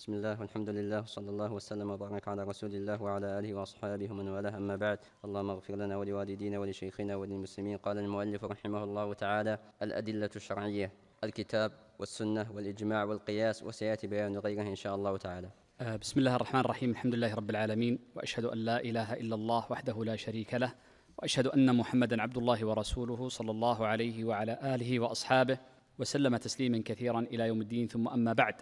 بسم الله والحمد لله وصلى الله وسلم وبارك على رسول الله وعلى اله واصحابه ومن والاه اما بعد اللهم اغفر لنا ولوالدينا ولشيخنا وللمسلمين قال المؤلف رحمه الله تعالى الادله الشرعيه الكتاب والسنه والاجماع والقياس وسياتي بيان غيره ان شاء الله تعالى. بسم الله الرحمن الرحيم الحمد لله رب العالمين واشهد ان لا اله الا الله وحده لا شريك له واشهد ان محمدا عبد الله ورسوله صلى الله عليه وعلى اله واصحابه وسلم تسليما كثيرا الى يوم الدين ثم اما بعد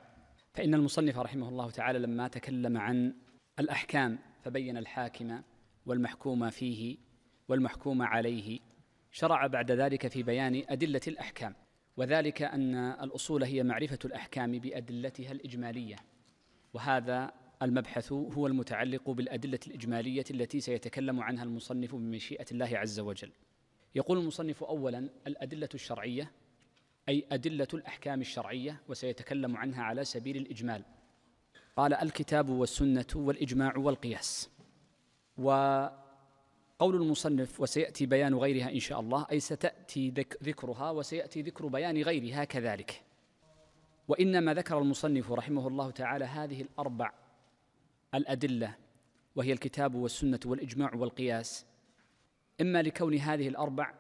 فإن المصنف رحمه الله تعالى لما تكلم عن الأحكام فبين الحاكم والمحكوم فيه والمحكوم عليه شرع بعد ذلك في بيان أدلة الأحكام وذلك أن الأصول هي معرفة الأحكام بأدلتها الإجمالية وهذا المبحث هو المتعلق بالأدلة الإجمالية التي سيتكلم عنها المصنف بمشيئة الله عز وجل يقول المصنف أولا الأدلة الشرعية أي أدلة الأحكام الشرعية وسيتكلم عنها على سبيل الإجمال قال الكتاب والسنة والإجماع والقياس وقول المصنف وسيأتي بيان غيرها إن شاء الله أي ستأتي ذكرها وسيأتي ذكر بيان غيرها كذلك وإنما ذكر المصنف رحمه الله تعالى هذه الأربع الأدلة وهي الكتاب والسنة والإجماع والقياس إما لكون هذه الأربع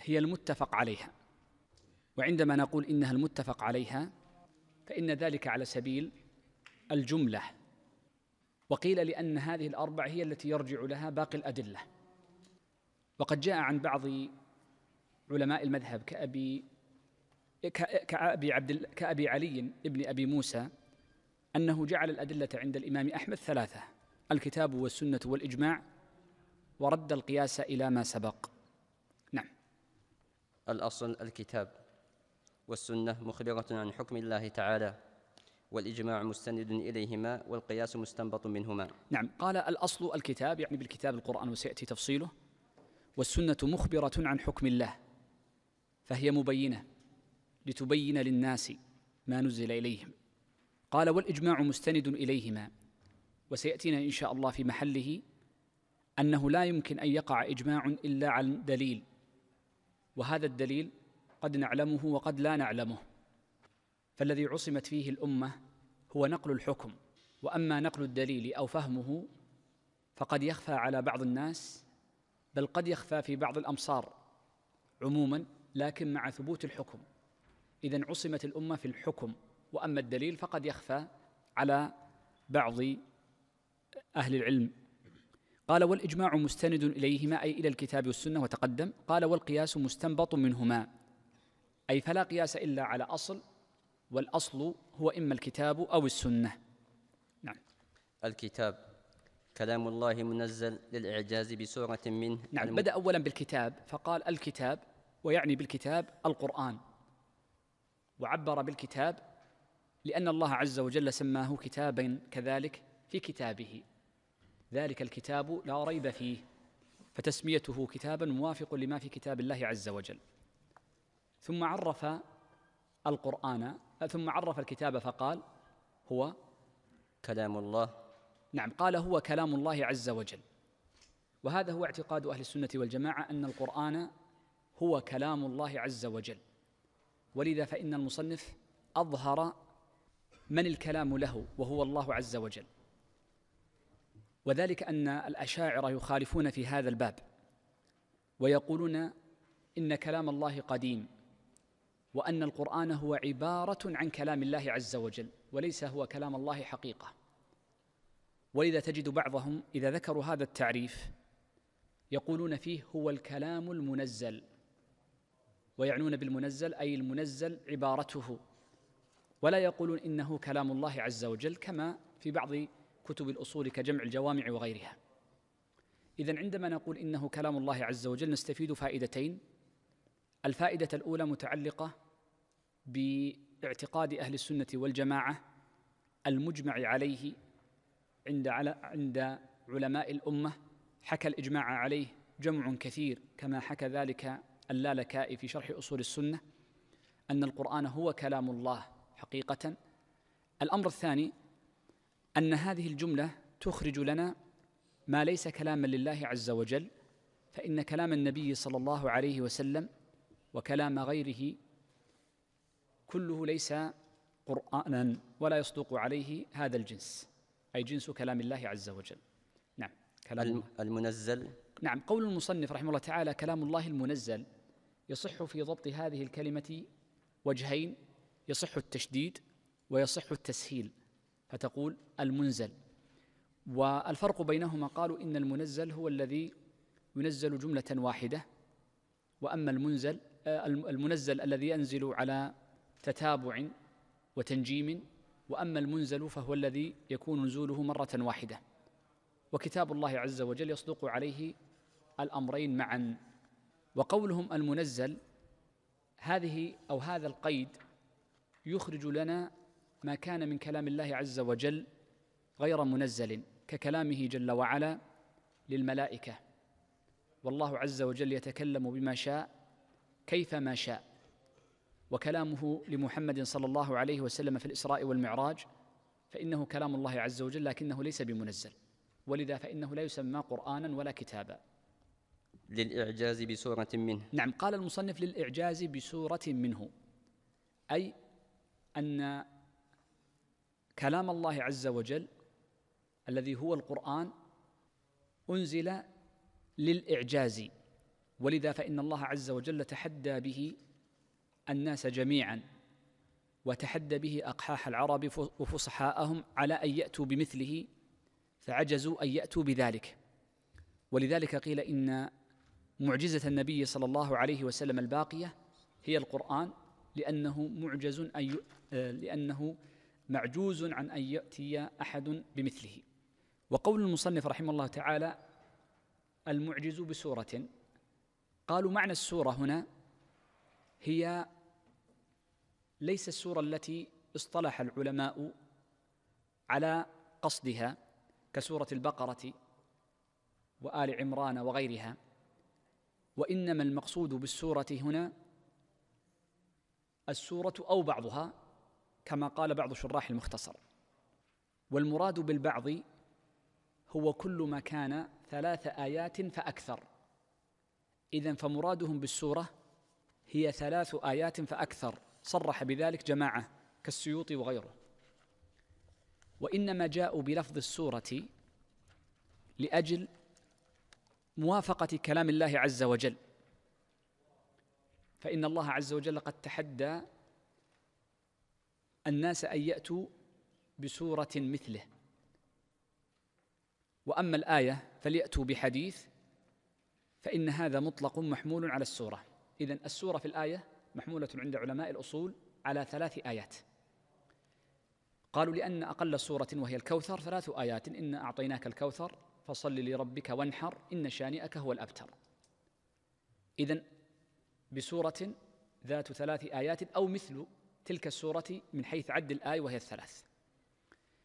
هي المتفق عليها وعندما نقول انها المتفق عليها فان ذلك على سبيل الجمله وقيل لان هذه الاربع هي التي يرجع لها باقي الادله وقد جاء عن بعض علماء المذهب كأبي كأبي عبد كأبي علي ابن أبي موسى أنه جعل الأدلة عند الإمام أحمد ثلاثة الكتاب والسنة والإجماع ورد القياس إلى ما سبق نعم الأصل الكتاب والسنة مخبرة عن حكم الله تعالى والإجماع مستند إليهما والقياس مستنبط منهما نعم قال الأصل الكتاب يعني بالكتاب القرآن وسيأتي تفصيله والسنة مخبرة عن حكم الله فهي مبينة لتبين للناس ما نزل إليهم قال والإجماع مستند إليهما وسيأتينا إن شاء الله في محله أنه لا يمكن أن يقع إجماع إلا عن دليل وهذا الدليل قد نعلمه وقد لا نعلمه فالذي عصمت فيه الامه هو نقل الحكم واما نقل الدليل او فهمه فقد يخفى على بعض الناس بل قد يخفى في بعض الامصار عموما لكن مع ثبوت الحكم اذا عصمت الامه في الحكم واما الدليل فقد يخفى على بعض اهل العلم قال والاجماع مستند اليهما اي الى الكتاب والسنه وتقدم قال والقياس مستنبط منهما أي فلا قياس إلا على أصل والأصل هو إما الكتاب أو السنة نعم الكتاب كلام الله منزل للإعجاز بسورة منه نعم الم... بدأ أولا بالكتاب فقال الكتاب ويعني بالكتاب القرآن وعبر بالكتاب لأن الله عز وجل سماه كتابا كذلك في كتابه ذلك الكتاب لا ريب فيه فتسميته كتابا موافق لما في كتاب الله عز وجل ثم عرف القرآن ثم عرف الكتاب فقال هو كلام الله نعم قال هو كلام الله عز وجل وهذا هو اعتقاد أهل السنة والجماعة أن القرآن هو كلام الله عز وجل ولذا فإن المصنف أظهر من الكلام له وهو الله عز وجل وذلك أن الأشاعرة يخالفون في هذا الباب ويقولون إن كلام الله قديم وان القران هو عباره عن كلام الله عز وجل وليس هو كلام الله حقيقه ولذا تجد بعضهم اذا ذكروا هذا التعريف يقولون فيه هو الكلام المنزل ويعنون بالمنزل اي المنزل عبارته ولا يقولون انه كلام الله عز وجل كما في بعض كتب الاصول كجمع الجوامع وغيرها اذا عندما نقول انه كلام الله عز وجل نستفيد فائدتين الفائده الاولى متعلقه باعتقاد أهل السنة والجماعة المجمع عليه عند عند علماء الأمة حكى الإجماع عليه جمع كثير كما حكى ذلك اللالكائي في شرح أصول السنة أن القرآن هو كلام الله حقيقة الأمر الثاني أن هذه الجملة تخرج لنا ما ليس كلاما لله عز وجل فإن كلام النبي صلى الله عليه وسلم وكلام غيره كله ليس قرانا ولا يصدق عليه هذا الجنس اي جنس كلام الله عز وجل نعم كلام المنزل نعم قول المصنف رحمه الله تعالى كلام الله المنزل يصح في ضبط هذه الكلمه وجهين يصح التشديد ويصح التسهيل فتقول المنزل والفرق بينهما قالوا ان المنزل هو الذي ينزل جمله واحده واما المنزل آه، المنزل الذي ينزل على تتابع وتنجيم واما المنزل فهو الذي يكون نزوله مره واحده وكتاب الله عز وجل يصدق عليه الامرين معا وقولهم المنزل هذه او هذا القيد يخرج لنا ما كان من كلام الله عز وجل غير منزل ككلامه جل وعلا للملائكه والله عز وجل يتكلم بما شاء كيفما شاء وكلامه لمحمد صلى الله عليه وسلم في الإسراء والمعراج فإنه كلام الله عز وجل لكنه ليس بمنزل ولذا فإنه لا يسمى قرآنا ولا كتابا للإعجاز بسورة منه نعم قال المصنف للإعجاز بسورة منه أي أن كلام الله عز وجل الذي هو القرآن أنزل للإعجاز ولذا فإن الله عز وجل تحدى به الناس جميعا وتحدى به أقحاح العرب وفصحاءهم على أن يأتوا بمثله فعجزوا أن يأتوا بذلك ولذلك قيل إن معجزة النبي صلى الله عليه وسلم الباقية هي القرآن لأنه معجز أن آه، لأنه معجوز عن أن يأتي أحد بمثله وقول المصنف رحمه الله تعالى المعجز بسورة قالوا معنى السورة هنا هي ليس السورة التي اصطلح العلماء على قصدها كسورة البقرة وآل عمران وغيرها وإنما المقصود بالسورة هنا السورة أو بعضها كما قال بعض شراح المختصر والمراد بالبعض هو كل ما كان ثلاث آيات فأكثر إذا فمرادهم بالسورة هي ثلاث آيات فأكثر صرح بذلك جماعة كالسيوطي وغيره وإنما جاءوا بلفظ السورة لأجل موافقة كلام الله عز وجل فإن الله عز وجل قد تحدى الناس أن يأتوا بسورة مثله وأما الآية فليأتوا بحديث فإن هذا مطلق محمول على السورة إذا السورة في الآية محمولة عند علماء الأصول على ثلاث آيات قالوا لأن أقل سورة وهي الكوثر ثلاث آيات إن أعطيناك الكوثر فصل لربك وانحر إن شانئك هو الأبتر إذا بسورة ذات ثلاث آيات أو مثل تلك السورة من حيث عد الآية وهي الثلاث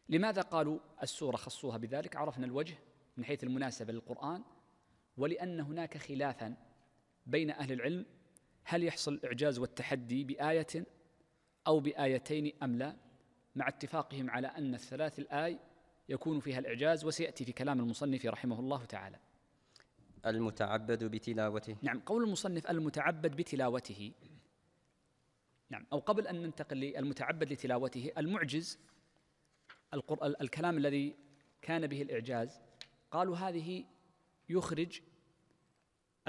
لماذا قالوا السورة خصوها بذلك عرفنا الوجه من حيث المناسبة للقرآن ولأن هناك خلافا بين أهل العلم هل يحصل الإعجاز والتحدي بآية أو بآيتين أم لا مع اتفاقهم على أن الثلاث الآي يكون فيها الإعجاز وسيأتي في كلام المصنف رحمه الله تعالى المتعبد بتلاوته نعم قول المصنف المتعبد بتلاوته نعم أو قبل أن ننتقل للمتعبد لتلاوته المعجز الكلام الذي كان به الإعجاز قالوا هذه يخرج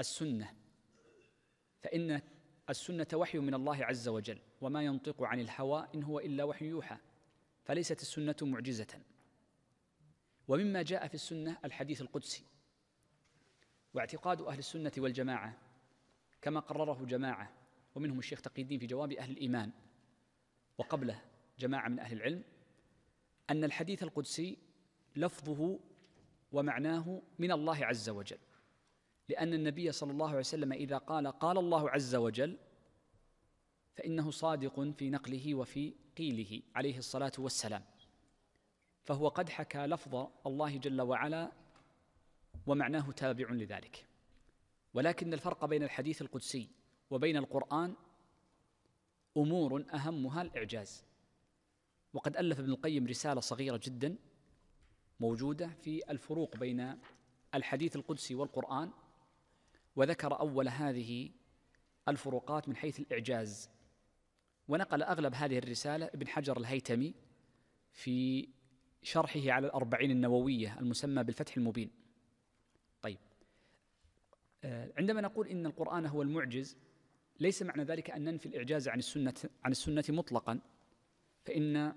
السنة فإن السنة وحي من الله عز وجل وما ينطق عن الهوى إن هو إلا وحي يوحى فليست السنة معجزة ومما جاء في السنة الحديث القدسي واعتقاد أهل السنة والجماعة كما قرره جماعة ومنهم الشيخ تقي الدين في جواب أهل الإيمان وقبله جماعة من أهل العلم أن الحديث القدسي لفظه ومعناه من الله عز وجل لأن النبي صلى الله عليه وسلم إذا قال قال الله عز وجل فإنه صادق في نقله وفي قيله عليه الصلاة والسلام فهو قد حكى لفظ الله جل وعلا ومعناه تابع لذلك ولكن الفرق بين الحديث القدسي وبين القرآن أمور أهمها الإعجاز وقد ألف ابن القيم رسالة صغيرة جدا موجودة في الفروق بين الحديث القدسي والقرآن وذكر أول هذه الفروقات من حيث الإعجاز ونقل أغلب هذه الرسالة ابن حجر الهيتمي في شرحه على الأربعين النووية المسمى بالفتح المبين طيب آه، عندما نقول إن القرآن هو المعجز ليس معنى ذلك أن ننفي الإعجاز عن السنة عن السنة مطلقا فإن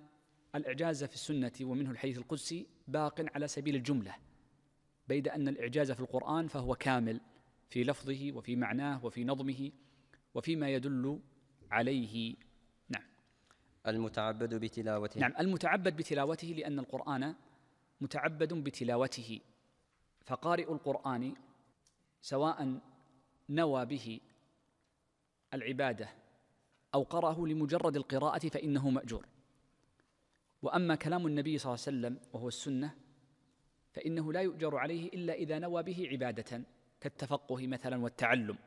الإعجاز في السنة ومنه الحديث القدسي باق على سبيل الجملة بيد أن الإعجاز في القرآن فهو كامل في لفظه وفي معناه وفي نظمه وفيما يدل عليه نعم المتعبد بتلاوته نعم المتعبد بتلاوته لأن القرآن متعبد بتلاوته فقارئ القرآن سواء نوى به العبادة أو قرأه لمجرد القراءة فإنه مأجور وأما كلام النبي صلى الله عليه وسلم وهو السنة فإنه لا يؤجر عليه إلا إذا نوى به عبادة كالتفقه مثلا والتعلم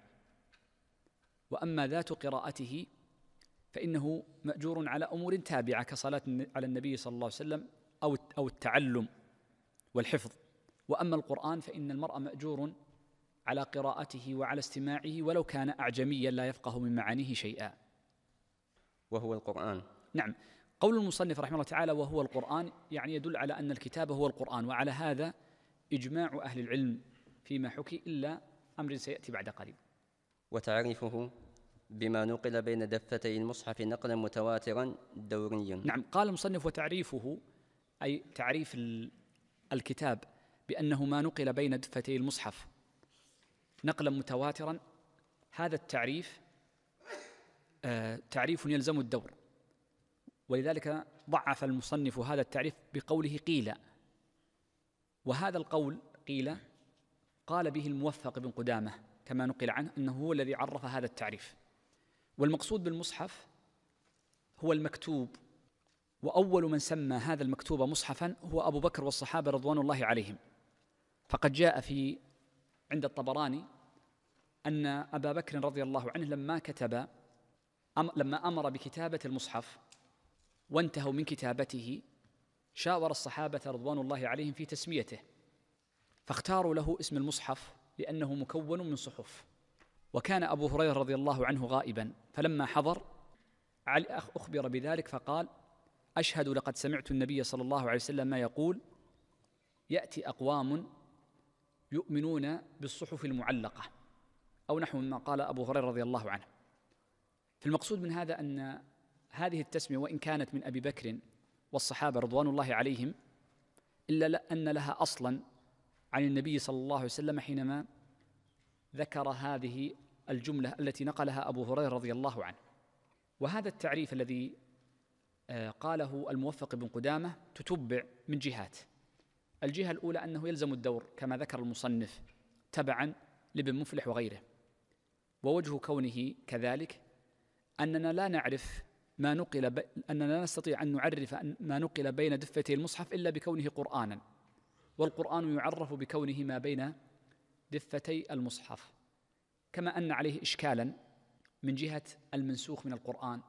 واما ذات قراءته فانه ماجور على امور تابعه كصلاه على النبي صلى الله عليه وسلم او او التعلم والحفظ واما القران فان المرء ماجور على قراءته وعلى استماعه ولو كان اعجميا لا يفقه من معانيه شيئا وهو القران نعم قول المصنف رحمه الله تعالى وهو القرآن يعني يدل على أن الكتاب هو القرآن وعلى هذا إجماع أهل العلم فيما حكي إلا أمر سيأتي بعد قليل وتعريفه بما نقل بين دفتي المصحف نقلا متواترا دوريا نعم قال المصنف وتعريفه أي تعريف الكتاب بأنه ما نقل بين دفتي المصحف نقلا متواترا هذا التعريف آه، تعريف يلزم الدور ولذلك ضعف المصنف هذا التعريف بقوله قيل وهذا القول قيل قال به الموفق بن قدامه كما نقل عنه انه هو الذي عرف هذا التعريف والمقصود بالمصحف هو المكتوب واول من سمى هذا المكتوب مصحفا هو ابو بكر والصحابه رضوان الله عليهم فقد جاء في عند الطبراني ان ابا بكر رضي الله عنه لما كتب لما امر بكتابه المصحف وانتهوا من كتابته شاور الصحابه رضوان الله عليهم في تسميته فاختاروا له اسم المصحف لأنه مكون من صحف وكان أبو هريرة رضي الله عنه غائبا فلما حضر أخبر بذلك فقال أشهد لقد سمعت النبي صلى الله عليه وسلم ما يقول يأتي أقوام يؤمنون بالصحف المعلقة أو نحو مما قال أبو هريرة رضي الله عنه فالمقصود من هذا أن هذه التسمية وإن كانت من أبي بكر والصحابة رضوان الله عليهم إلا أن لها أصلا عن النبي صلى الله عليه وسلم حينما ذكر هذه الجمله التي نقلها ابو هريره رضي الله عنه وهذا التعريف الذي آه، قاله الموفق بن قدامه تتبع من جهات الجهه الاولى انه يلزم الدور كما ذكر المصنف تبعا لابن مفلح وغيره ووجه كونه كذلك اننا لا نعرف ما نقل ب... اننا لا نستطيع ان نعرف ما نقل بين دفتي المصحف الا بكونه قرانا والقرآن يعرف بكونه ما بين دفتي المصحف كما أن عليه إشكالا من جهة المنسوخ من القرآن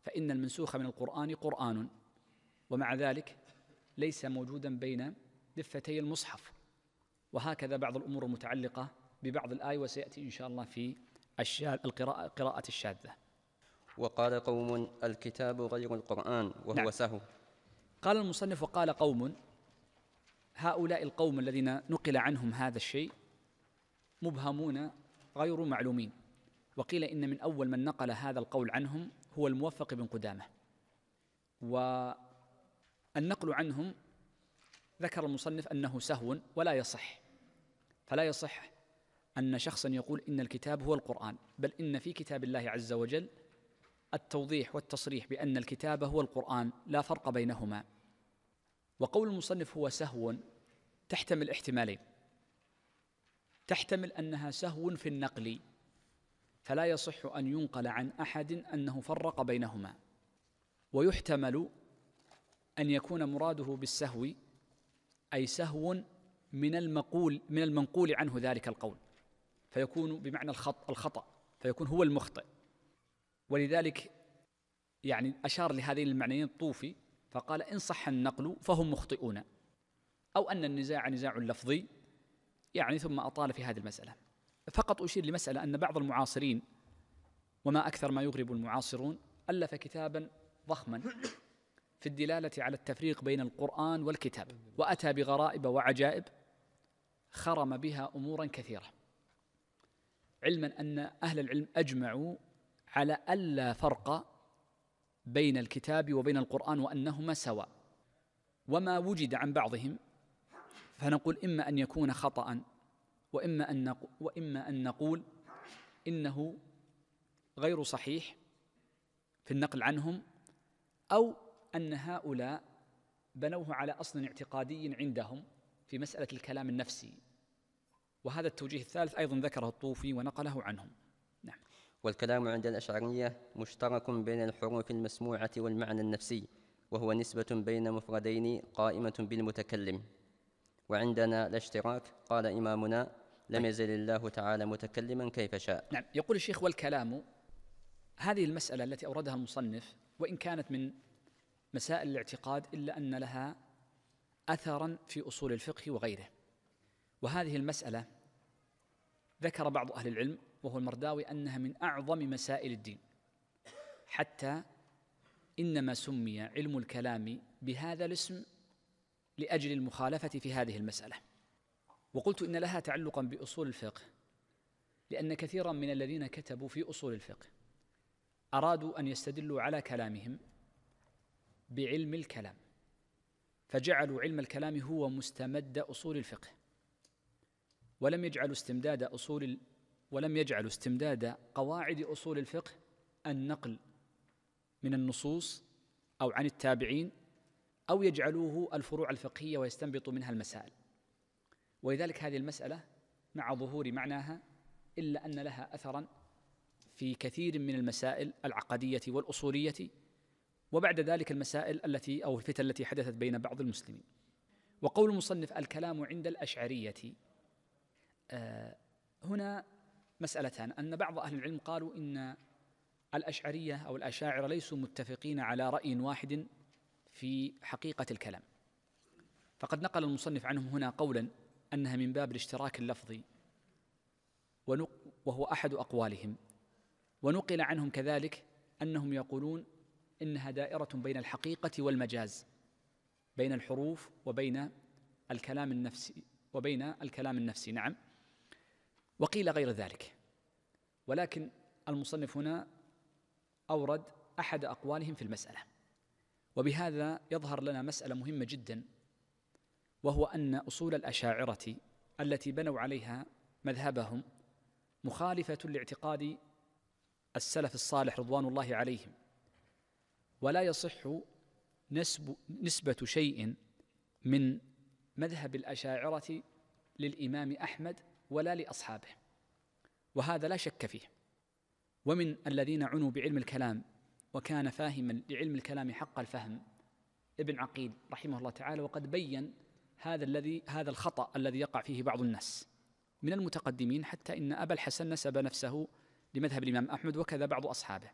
فإن المنسوخ من القرآن قرآن ومع ذلك ليس موجودا بين دفتي المصحف وهكذا بعض الأمور المتعلقة ببعض الآية وسيأتي إن شاء الله في القراءة, القراءة الشاذة وقال قوم الكتاب غير القرآن وهو نعم. سهو قال المصنف وقال قوم هؤلاء القوم الذين نقل عنهم هذا الشيء مبهمون غير معلومين وقيل إن من أول من نقل هذا القول عنهم هو الموفق بن قدامة والنقل عنهم ذكر المصنف أنه سهو ولا يصح فلا يصح أن شخصا يقول إن الكتاب هو القرآن بل إن في كتاب الله عز وجل التوضيح والتصريح بأن الكتاب هو القرآن لا فرق بينهما وقول المصنف هو سهو تحتمل احتمالين تحتمل انها سهو في النقل فلا يصح ان ينقل عن احد انه فرق بينهما ويحتمل ان يكون مراده بالسهو اي سهو من المقول من المنقول عنه ذلك القول فيكون بمعنى الخط الخطا فيكون هو المخطئ ولذلك يعني اشار لهذين المعنيين الطوفي فقال ان صح النقل فهم مخطئون أو أن النزاع نزاع لفظي يعني ثم أطال في هذه المسألة فقط أشير لمسألة أن بعض المعاصرين وما أكثر ما يغرب المعاصرون ألف كتابا ضخما في الدلالة على التفريق بين القرآن والكتاب وأتى بغرائب وعجائب خرم بها أمورا كثيرة علما أن أهل العلم أجمعوا على ألا فرق بين الكتاب وبين القرآن وأنهما سواء وما وجد عن بعضهم فنقول إما أن يكون خطأ وإما أن وإما أن نقول إنه غير صحيح في النقل عنهم أو أن هؤلاء بنوه على أصل اعتقادي عندهم في مسألة الكلام النفسي وهذا التوجيه الثالث أيضا ذكره الطوفي ونقله عنهم نعم والكلام عند الأشعرية مشترك بين الحروف المسموعة والمعنى النفسي وهو نسبة بين مفردين قائمة بالمتكلم وعندنا الاشتراك قال إمامنا لم طيب. يزل الله تعالى متكلما كيف شاء نعم يقول الشيخ والكلام هذه المسألة التي أوردها المصنف وإن كانت من مسائل الاعتقاد إلا أن لها أثرا في أصول الفقه وغيره وهذه المسألة ذكر بعض أهل العلم وهو المرداوي أنها من أعظم مسائل الدين حتى إنما سمي علم الكلام بهذا الاسم لاجل المخالفه في هذه المساله وقلت ان لها تعلقا باصول الفقه لان كثيرا من الذين كتبوا في اصول الفقه ارادوا ان يستدلوا على كلامهم بعلم الكلام فجعلوا علم الكلام هو مستمد اصول الفقه ولم يجعلوا استمداد اصول ولم يجعلوا استمداد قواعد اصول الفقه النقل من النصوص او عن التابعين أو يجعلوه الفروع الفقهية ويستنبط منها المسائل ولذلك هذه المسألة مع ظهور معناها إلا أن لها أثرا في كثير من المسائل العقدية والأصولية وبعد ذلك المسائل التي أو الفتن التي حدثت بين بعض المسلمين وقول المصنف الكلام عند الأشعرية آه، هنا مسألتان أن بعض أهل العلم قالوا إن الأشعرية أو الأشاعرة ليسوا متفقين على رأي واحد في حقيقة الكلام فقد نقل المصنف عنهم هنا قولا أنها من باب الاشتراك اللفظي وهو أحد أقوالهم ونقل عنهم كذلك أنهم يقولون إنها دائرة بين الحقيقة والمجاز بين الحروف وبين الكلام النفسي وبين الكلام النفسي نعم وقيل غير ذلك ولكن المصنف هنا أورد أحد أقوالهم في المسألة وبهذا يظهر لنا مسألة مهمة جدا وهو أن أصول الأشاعرة التي بنوا عليها مذهبهم مخالفة لاعتقاد السلف الصالح رضوان الله عليهم ولا يصح نسب نسبة شيء من مذهب الأشاعرة للإمام أحمد ولا لأصحابه وهذا لا شك فيه ومن الذين عنوا بعلم الكلام وكان فاهما لعلم الكلام حق الفهم ابن عقيل رحمه الله تعالى وقد بين هذا الذي هذا الخطأ الذي يقع فيه بعض الناس من المتقدمين حتى إن أبا الحسن نسب نفسه لمذهب الإمام أحمد وكذا بعض أصحابه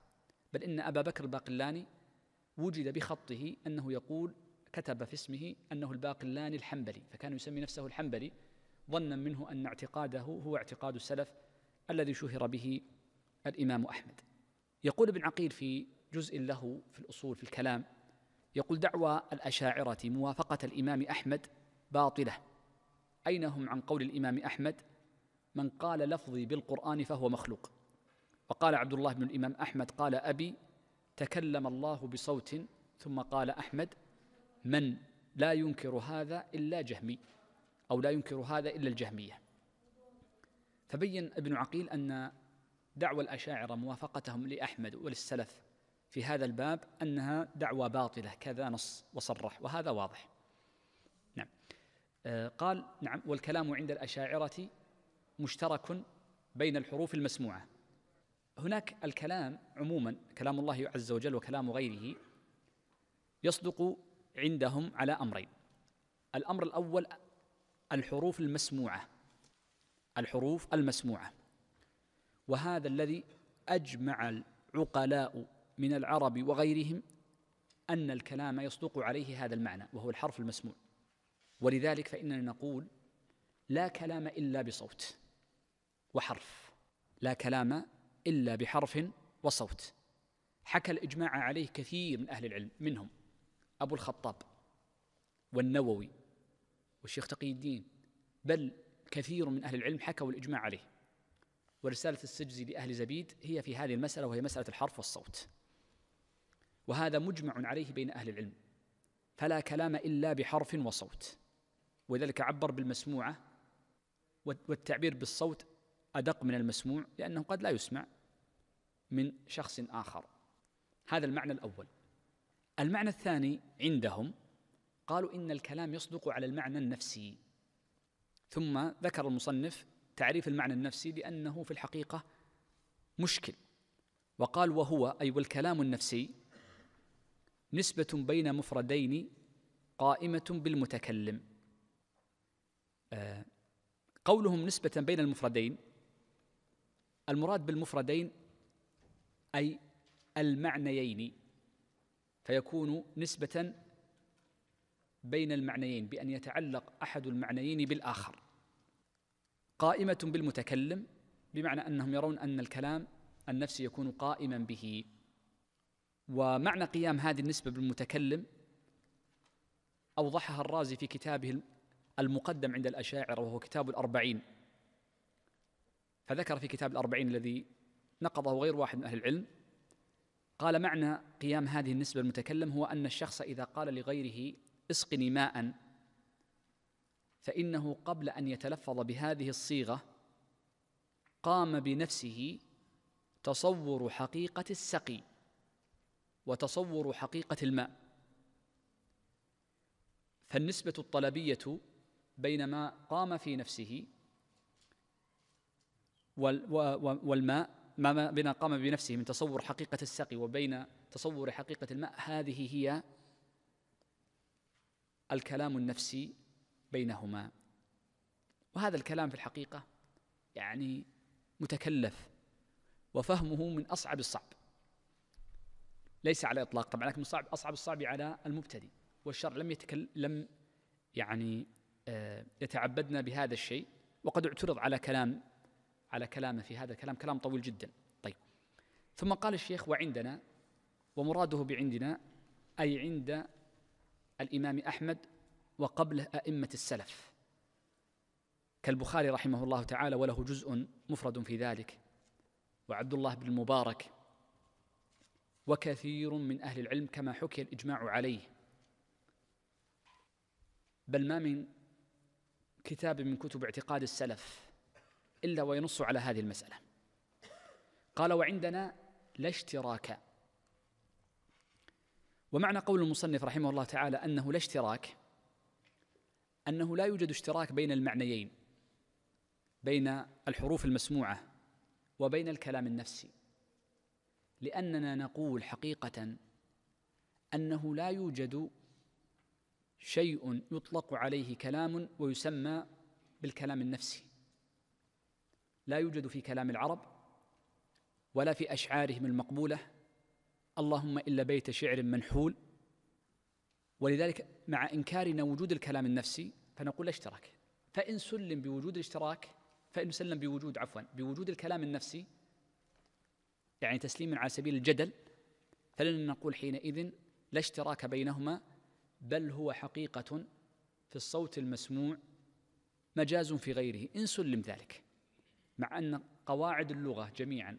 بل إن أبا بكر الباقلاني وجد بخطه أنه يقول كتب في اسمه أنه الباقلاني الحنبلي فكان يسمي نفسه الحنبلي ظنا منه أن اعتقاده هو اعتقاد السلف الذي شهر به الإمام أحمد يقول ابن عقيل في جزء له في الأصول في الكلام يقول دعوى الأشاعرة موافقة الإمام أحمد باطلة أين هم عن قول الإمام أحمد من قال لفظي بالقرآن فهو مخلوق وقال عبد الله بن الإمام أحمد قال أبي تكلم الله بصوت ثم قال أحمد من لا ينكر هذا إلا جهمي أو لا ينكر هذا إلا الجهمية فبين ابن عقيل أن دعوى الأشاعرة موافقتهم لأحمد وللسلف في هذا الباب أنها دعوة باطلة كذا نص وصرح وهذا واضح نعم آه، قال نعم والكلام عند الأشاعرة مشترك بين الحروف المسموعة هناك الكلام عموما كلام الله عز وجل وكلام غيره يصدق عندهم على أمرين الأمر الأول الحروف المسموعة الحروف المسموعة وهذا الذي أجمع العقلاء من العرب وغيرهم أن الكلام يصدق عليه هذا المعنى وهو الحرف المسموع ولذلك فإننا نقول لا كلام إلا بصوت وحرف لا كلام إلا بحرف وصوت حكى الإجماع عليه كثير من أهل العلم منهم أبو الخطاب والنووي والشيخ تقي الدين بل كثير من أهل العلم حكوا الإجماع عليه ورسالة السجزي لأهل زبيد هي في هذه المسألة وهي مسألة الحرف والصوت وهذا مجمع عليه بين أهل العلم فلا كلام إلا بحرف وصوت ولذلك عبر بالمسموعة والتعبير بالصوت أدق من المسموع لأنه قد لا يسمع من شخص آخر هذا المعنى الأول المعنى الثاني عندهم قالوا إن الكلام يصدق على المعنى النفسي ثم ذكر المصنف تعريف المعنى النفسي لأنه في الحقيقة مشكل وقال وهو أي والكلام النفسي نسبة بين مفردين قائمة بالمتكلم آه، قولهم نسبة بين المفردين المراد بالمفردين أي المعنيين فيكون نسبة بين المعنيين بأن يتعلق أحد المعنيين بالآخر قائمة بالمتكلم بمعنى أنهم يرون أن الكلام النفسي يكون قائما به ومعنى قيام هذه النسبة بالمتكلم أوضحها الرازي في كتابه المقدم عند الأشاعرة وهو كتاب الأربعين فذكر في كتاب الأربعين الذي نقضه غير واحد من أهل العلم قال معنى قيام هذه النسبة المتكلم هو أن الشخص إذا قال لغيره اسقني ماء فإنه قبل أن يتلفظ بهذه الصيغة قام بنفسه تصور حقيقة السقي وتصور حقيقة الماء فالنسبة الطلبية بين ما قام في نفسه والماء ما بين قام بنفسه من تصور حقيقة السقي وبين تصور حقيقة الماء هذه هي الكلام النفسي بينهما وهذا الكلام في الحقيقة يعني متكلف وفهمه من أصعب الصعب ليس على الاطلاق طبعا لكن صعب اصعب الصعب على المبتدئ والشرع لم يتكلم لم يعني آه، يتعبدنا بهذا الشيء وقد اعترض على كلام على كلامه في هذا الكلام كلام طويل جدا طيب ثم قال الشيخ وعندنا ومراده بعندنا أي عند الإمام أحمد وقبله أئمة السلف كالبخاري رحمه الله تعالى وله جزء مفرد في ذلك وعبد الله بن المبارك وكثير من أهل العلم كما حكي الإجماع عليه بل ما من كتاب من كتب اعتقاد السلف إلا وينص على هذه المسألة قال وعندنا لا اشتراك ومعنى قول المصنف رحمه الله تعالى أنه لا اشتراك أنه لا يوجد اشتراك بين المعنيين بين الحروف المسموعة وبين الكلام النفسي لاننا نقول حقيقه انه لا يوجد شيء يطلق عليه كلام ويسمى بالكلام النفسي لا يوجد في كلام العرب ولا في اشعارهم المقبوله اللهم الا بيت شعر منحول ولذلك مع انكارنا وجود الكلام النفسي فنقول اشتراك فان سلم بوجود الاشتراك فان سلم بوجود عفوا بوجود الكلام النفسي يعني تسليما على سبيل الجدل فلن نقول حينئذ لا اشتراك بينهما بل هو حقيقة في الصوت المسموع مجاز في غيره إن سلم ذلك مع أن قواعد اللغة جميعا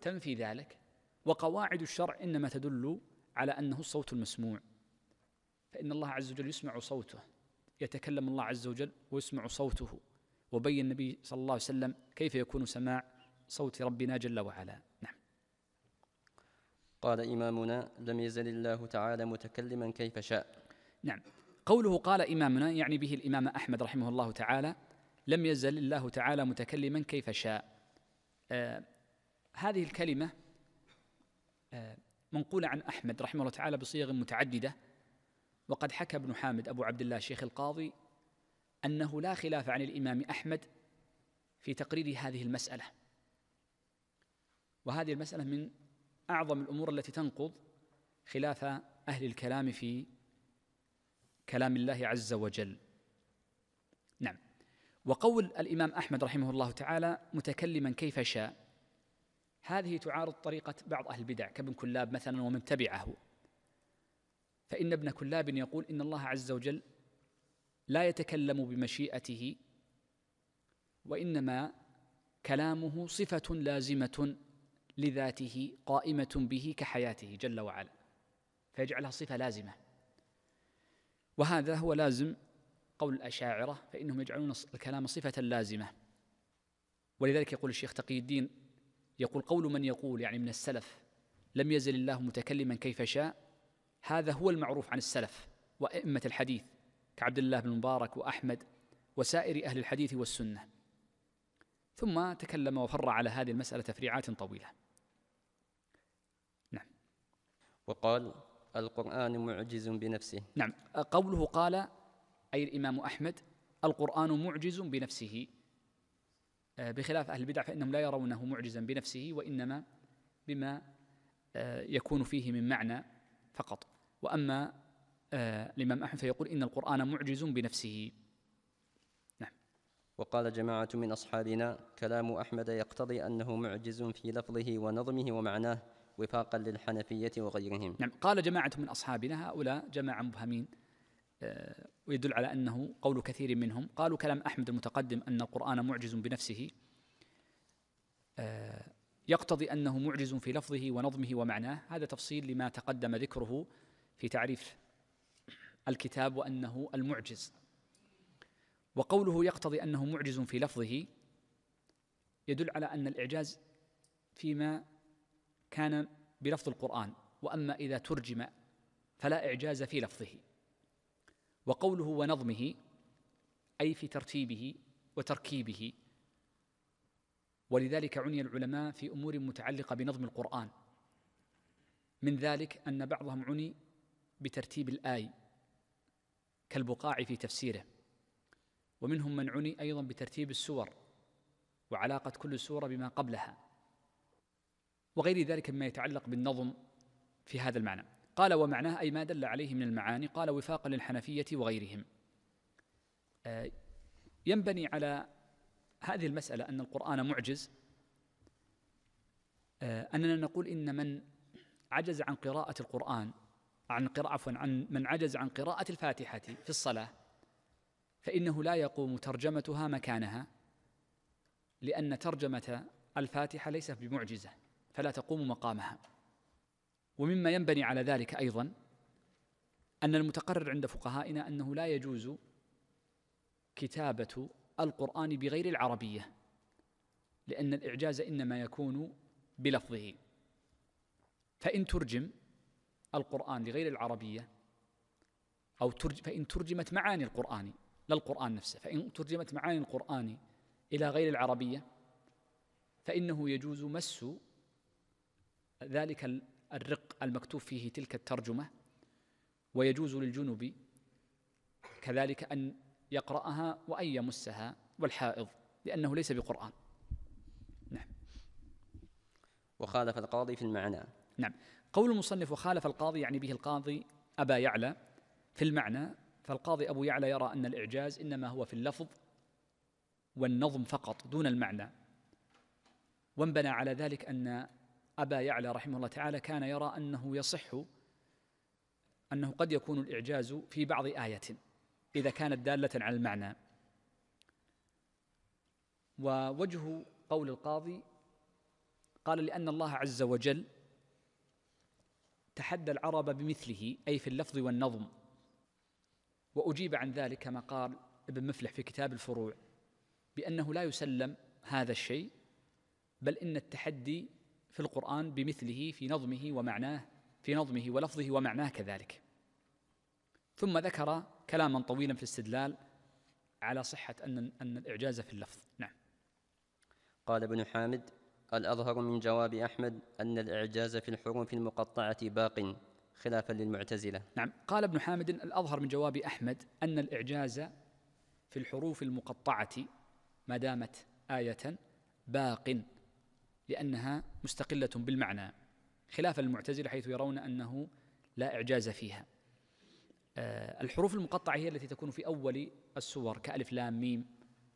تنفي ذلك وقواعد الشرع إنما تدل على أنه الصوت المسموع فإن الله عز وجل يسمع صوته يتكلم الله عز وجل ويسمع صوته وبين النبي صلى الله عليه وسلم كيف يكون سماع صوت ربنا جل وعلا نعم قال إمامنا لم يزل الله تعالى متكلما كيف شاء نعم قوله قال إمامنا يعني به الإمام أحمد رحمه الله تعالى لم يزل الله تعالى متكلما كيف شاء آه هذه الكلمة آه منقولة عن أحمد رحمه الله تعالى بصيغ متعددة وقد حكى ابن حامد أبو عبد الله شيخ القاضي أنه لا خلاف عن الإمام أحمد في تقرير هذه المسألة وهذه المسألة من أعظم الأمور التي تنقض خلاف أهل الكلام في كلام الله عز وجل نعم وقول الإمام أحمد رحمه الله تعالى متكلما كيف شاء هذه تعارض طريقة بعض أهل البدع كابن كلاب مثلا ومن تبعه فإن ابن كلاب يقول إن الله عز وجل لا يتكلم بمشيئته وإنما كلامه صفة لازمة لذاته قائمه به كحياته جل وعلا فيجعلها صفه لازمه وهذا هو لازم قول الاشاعره فانهم يجعلون الكلام صفه لازمه ولذلك يقول الشيخ تقي الدين يقول قول من يقول يعني من السلف لم يزل الله متكلما كيف شاء هذا هو المعروف عن السلف وائمه الحديث كعبد الله بن مبارك واحمد وسائر اهل الحديث والسنه ثم تكلم وفر على هذه المساله تفريعات طويله وقال القرآن معجز بنفسه نعم قوله قال أي الإمام أحمد القرآن معجز بنفسه آه، بخلاف أهل البدع فإنهم لا يرونه معجزا بنفسه وإنما بما آه، يكون فيه من معنى فقط وأما آه، الإمام أحمد فيقول إن القرآن معجز بنفسه نعم وقال جماعة من أصحابنا كلام أحمد يقتضي أنه معجز في لفظه ونظمه ومعناه وفاقا للحنفية وغيرهم نعم قال جماعة من أصحابنا هؤلاء جماعة مبهمين آه، ويدل على أنه قول كثير منهم قالوا كلام أحمد المتقدم أن القرآن معجز بنفسه آه، يقتضي أنه معجز في لفظه ونظمه ومعناه هذا تفصيل لما تقدم ذكره في تعريف الكتاب وأنه المعجز وقوله يقتضي أنه معجز في لفظه يدل على أن الإعجاز فيما كان بلفظ القرآن وأما إذا ترجم فلا إعجاز في لفظه وقوله ونظمه أي في ترتيبه وتركيبه ولذلك عني العلماء في أمور متعلقة بنظم القرآن من ذلك أن بعضهم عني بترتيب الآي كالبقاع في تفسيره ومنهم من عني أيضا بترتيب السور وعلاقة كل سورة بما قبلها وغير ذلك مما يتعلق بالنظم في هذا المعنى قال ومعناه أي ما دل عليه من المعاني قال وفاقا للحنفية وغيرهم آه، ينبني على هذه المسألة أن القرآن معجز آه، أننا نقول إن من عجز عن قراءة القرآن عن قراءة عفوا عن من عجز عن قراءة الفاتحة في الصلاة فإنه لا يقوم ترجمتها مكانها لأن ترجمة الفاتحة ليست بمعجزة فلا تقوم مقامها ومما ينبني على ذلك ايضا ان المتقرر عند فقهائنا انه لا يجوز كتابه القران بغير العربيه لان الاعجاز انما يكون بلفظه فان ترجم القران لغير العربيه او ترجم فان ترجمت معاني القران لا القران نفسه فان ترجمت معاني القران الى غير العربيه فانه يجوز مس ذلك الرق المكتوب فيه تلك الترجمة ويجوز للجنب كذلك أن يقرأها وأن يمسها والحائض لأنه ليس بقرآن نعم وخالف القاضي في المعنى نعم قول المصنف وخالف القاضي يعني به القاضي أبا يعلى في المعنى فالقاضي أبو يعلى يرى أن الإعجاز إنما هو في اللفظ والنظم فقط دون المعنى وانبنى على ذلك أن أبا يعلى رحمه الله تعالى كان يرى أنه يصح أنه قد يكون الإعجاز في بعض آية إذا كانت دالة على المعنى ووجه قول القاضي قال لأن الله عز وجل تحدى العرب بمثله أي في اللفظ والنظم وأجيب عن ذلك كما قال ابن مفلح في كتاب الفروع بأنه لا يسلم هذا الشيء بل إن التحدي في القرآن بمثله في نظمه ومعناه في نظمه ولفظه ومعناه كذلك ثم ذكر كلاما طويلا في الاستدلال على صحة أن أن الإعجاز في اللفظ نعم قال ابن حامد الأظهر من جواب أحمد أن الإعجاز في الحروف المقطعة باق خلافا للمعتزلة نعم قال ابن حامد الأظهر من جواب أحمد أن الإعجاز في الحروف المقطعة ما دامت آية باق لأنها مستقلة بالمعنى خلاف المعتزلة حيث يرون أنه لا إعجاز فيها آه، الحروف المقطعة هي التي تكون في أول السور كألف لام ميم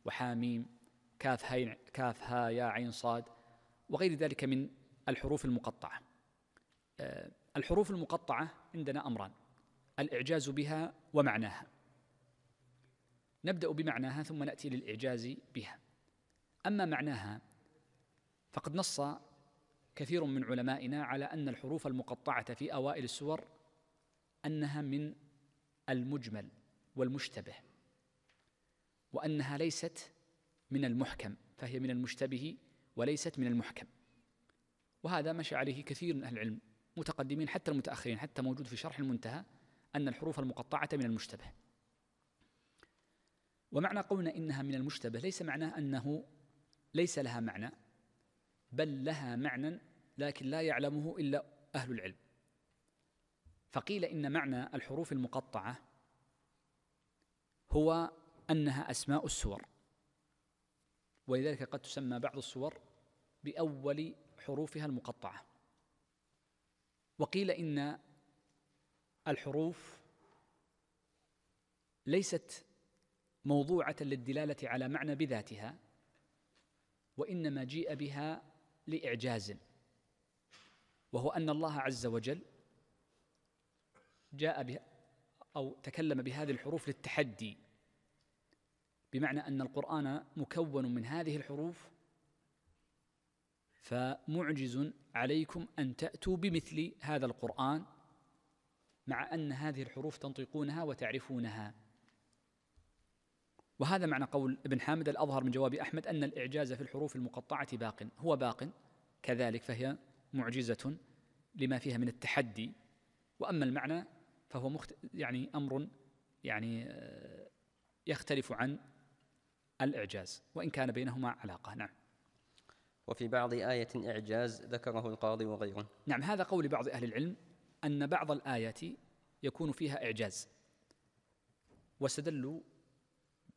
وحاميم كاف هاي كاف ها يا عين صاد وغير ذلك من الحروف المقطعة آه، الحروف المقطعة عندنا أمران الإعجاز بها ومعناها نبدأ بمعناها ثم نأتي للإعجاز بها أما معناها فقد نص كثير من علمائنا على ان الحروف المقطعه في اوائل السور انها من المجمل والمشتبه وانها ليست من المحكم فهي من المشتبه وليست من المحكم وهذا مشى عليه كثير من اهل العلم متقدمين حتى المتاخرين حتى موجود في شرح المنتهى ان الحروف المقطعه من المشتبه ومعنى قولنا انها من المشتبه ليس معناه انه ليس لها معنى بل لها معنى لكن لا يعلمه الا اهل العلم فقيل ان معنى الحروف المقطعه هو انها اسماء السور ولذلك قد تسمى بعض السور باول حروفها المقطعه وقيل ان الحروف ليست موضوعه للدلاله على معنى بذاتها وانما جيء بها لإعجاز وهو أن الله عز وجل جاء به أو تكلم بهذه الحروف للتحدي بمعنى أن القرآن مكون من هذه الحروف فمعجز عليكم أن تأتوا بمثل هذا القرآن مع أن هذه الحروف تنطقونها وتعرفونها وهذا معنى قول ابن حامد الأظهر من جواب أحمد أن الإعجاز في الحروف المقطعة باق هو باق كذلك فهي معجزة لما فيها من التحدي وأما المعنى فهو مخت... يعني أمر يعني آه، يختلف عن الإعجاز وإن كان بينهما علاقة نعم وفي بعض آية إعجاز ذكره القاضي وغيره نعم هذا قول بعض أهل العلم أن بعض الآيات يكون فيها إعجاز واستدلوا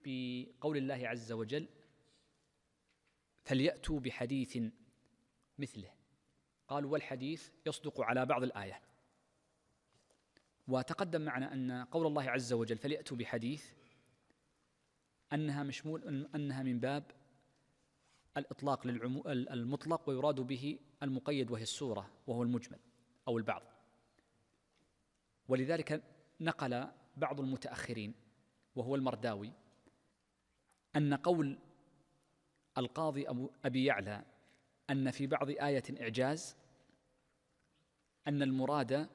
بقول الله عز وجل فليأتوا بحديث مثله قالوا والحديث يصدق على بعض الآية وتقدم معنا أن قول الله عز وجل فليأتوا بحديث أنها مشمول أنها من باب الإطلاق المطلق ويراد به المقيد وهي السورة وهو المجمل أو البعض ولذلك نقل بعض المتأخرين وهو المرداوي أن قول القاضي أبي يعلى أن في بعض آية إعجاز أن المراد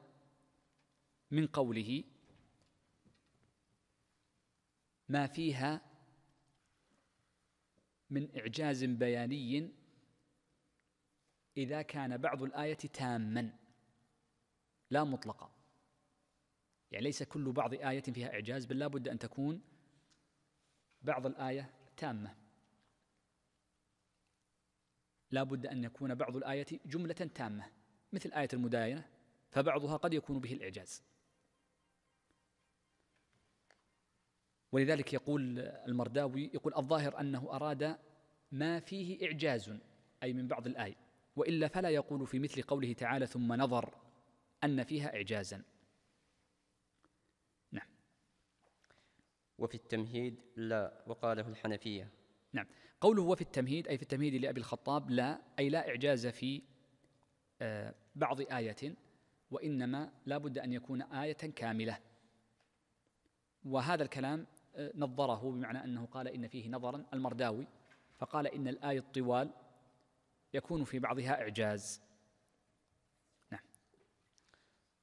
من قوله ما فيها من إعجاز بياني إذا كان بعض الآية تاما لا مطلقا يعني ليس كل بعض آية فيها إعجاز بل لا بد أن تكون بعض الآية تامة لا بد أن يكون بعض الآية جملة تامة مثل آية المداينة فبعضها قد يكون به الإعجاز ولذلك يقول المرداوي يقول الظاهر أنه أراد ما فيه إعجاز أي من بعض الآية وإلا فلا يقول في مثل قوله تعالى ثم نظر أن فيها إعجازا وفي التمهيد لا وقاله الحنفية نعم قوله وفي التمهيد أي في التمهيد لأبي الخطاب لا أي لا إعجاز في آه، بعض آية وإنما لا بد أن يكون آية كاملة وهذا الكلام آه، نظره بمعنى أنه قال إن فيه نظرا المرداوي فقال إن الآية الطوال يكون في بعضها إعجاز نعم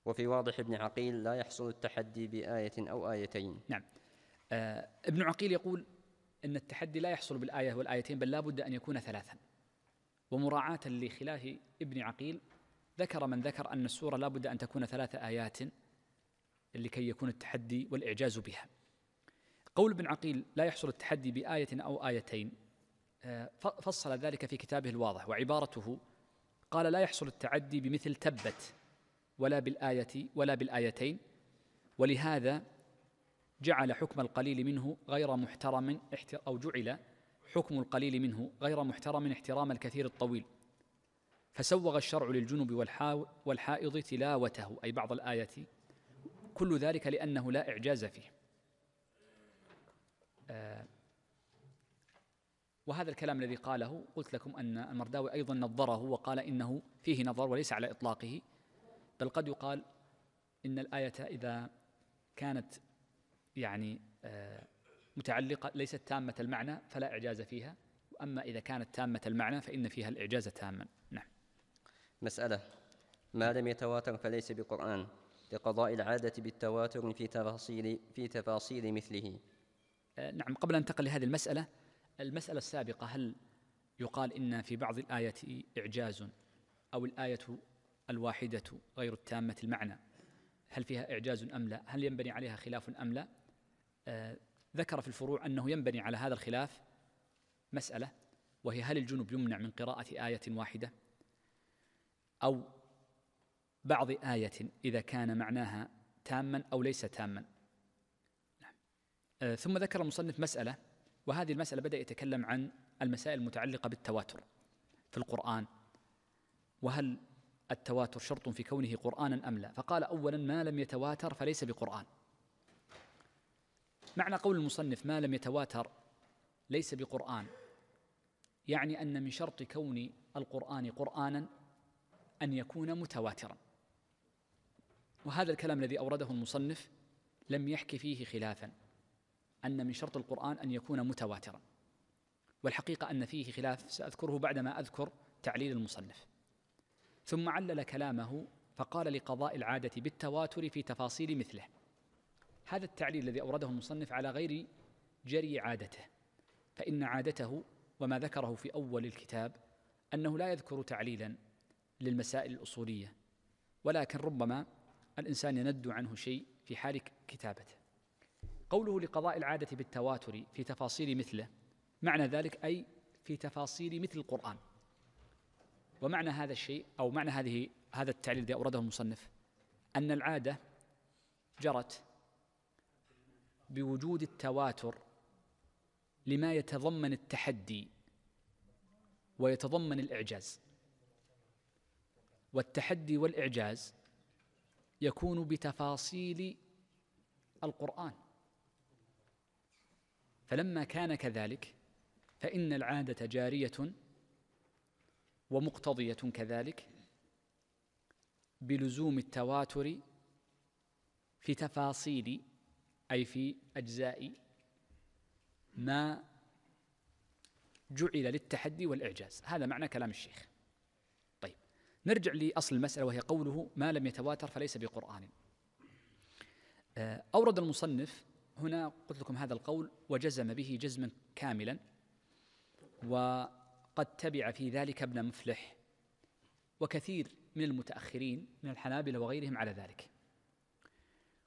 وفي واضح ابن عقيل لا يحصل التحدي بآية أو آيتين نعم آه، ابن عقيل يقول أن التحدي لا يحصل بالآية والآيتين بل لا بد أن يكون ثلاثا ومراعاة لخلاف ابن عقيل ذكر من ذكر أن السورة لا بد أن تكون ثلاث آيات لكي يكون التحدي والإعجاز بها قول ابن عقيل لا يحصل التحدي بآية أو آيتين آه، فصل ذلك في كتابه الواضح وعبارته قال لا يحصل التعدي بمثل تبت ولا بالآية ولا بالآيتين ولهذا جعل حكم القليل منه غير محترم أو جعل حكم القليل منه غير محترم احترام الكثير الطويل فسوغ الشرع للجنب والحائض تلاوته أي بعض الآية كل ذلك لأنه لا إعجاز فيه آه، وهذا الكلام الذي قاله قلت لكم أن المرداوي أيضا نظره وقال إنه فيه نظر وليس على إطلاقه بل قد يقال إن الآية إذا كانت يعني آه، متعلقة ليست تامة المعنى فلا إعجاز فيها وأما إذا كانت تامة المعنى فإن فيها الإعجاز تاما نعم مسألة ما لم يتواتر فليس بقرآن لقضاء العادة بالتواتر في تفاصيل في تفاصيل مثله آه، نعم قبل أن انتقل لهذه المسألة المسألة السابقة هل يقال إن في بعض الآية إعجاز أو الآية الواحدة غير التامة المعنى هل فيها إعجاز أم لا هل ينبني عليها خلاف أم لا ذكر في الفروع أنه ينبني على هذا الخلاف مسألة وهي هل الجنب يمنع من قراءة آية واحدة أو بعض آية إذا كان معناها تاما أو ليس تاما نعم. آه، ثم ذكر المصنف مسألة وهذه المسألة بدأ يتكلم عن المسائل المتعلقة بالتواتر في القرآن وهل التواتر شرط في كونه قرآنا أم لا فقال أولا ما لم يتواتر فليس بقرآن معنى قول المصنف ما لم يتواتر ليس بقرآن يعني أن من شرط كون القرآن قرآنا أن يكون متواترا وهذا الكلام الذي أورده المصنف لم يحكي فيه خلافا أن من شرط القرآن أن يكون متواترا والحقيقة أن فيه خلاف سأذكره بعدما أذكر تعليل المصنف ثم علل كلامه فقال لقضاء العادة بالتواتر في تفاصيل مثله هذا التعليل الذي أورده المصنف على غير جري عادته فإن عادته وما ذكره في أول الكتاب أنه لا يذكر تعليلا للمسائل الأصولية ولكن ربما الإنسان يند عنه شيء في حال كتابته قوله لقضاء العادة بالتواتر في تفاصيل مثله معنى ذلك أي في تفاصيل مثل القرآن ومعنى هذا الشيء أو معنى هذه هذا التعليل الذي أورده المصنف أن العادة جرت بوجود التواتر لما يتضمن التحدي ويتضمن الإعجاز والتحدي والإعجاز يكون بتفاصيل القرآن فلما كان كذلك فإن العادة جارية ومقتضية كذلك بلزوم التواتر في تفاصيل أي في أجزاء ما جعل للتحدي والإعجاز هذا معنى كلام الشيخ طيب نرجع لأصل المسألة وهي قوله ما لم يتواتر فليس بقرآن آه، أورد المصنف هنا قلت لكم هذا القول وجزم به جزما كاملا وقد تبع في ذلك ابن مفلح وكثير من المتأخرين من الحنابلة وغيرهم على ذلك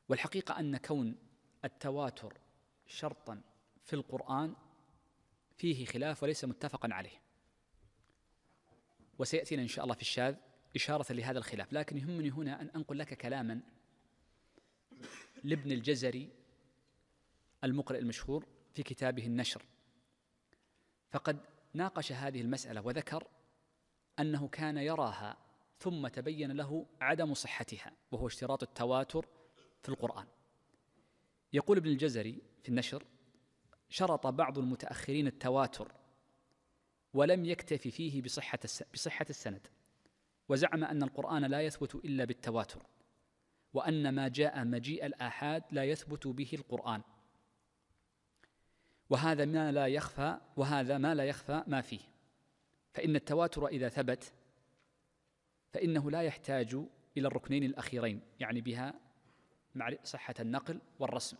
والحقيقة أن كون التواتر شرطا في القرآن فيه خلاف وليس متفقا عليه وسيأتينا إن شاء الله في الشاذ إشارة لهذا الخلاف لكن يهمني هنا أن أنقل لك كلاما لابن الجزري المقرئ المشهور في كتابه النشر فقد ناقش هذه المسألة وذكر أنه كان يراها ثم تبين له عدم صحتها وهو اشتراط التواتر في القرآن يقول ابن الجزري في النشر شرط بعض المتأخرين التواتر ولم يكتفي فيه بصحة بصحة السند وزعم أن القرآن لا يثبت إلا بالتواتر وأن ما جاء مجيء الآحاد لا يثبت به القرآن وهذا ما لا يخفى وهذا ما لا يخفى ما فيه فإن التواتر إذا ثبت فإنه لا يحتاج إلى الركنين الأخيرين يعني بها مع صحة النقل والرسم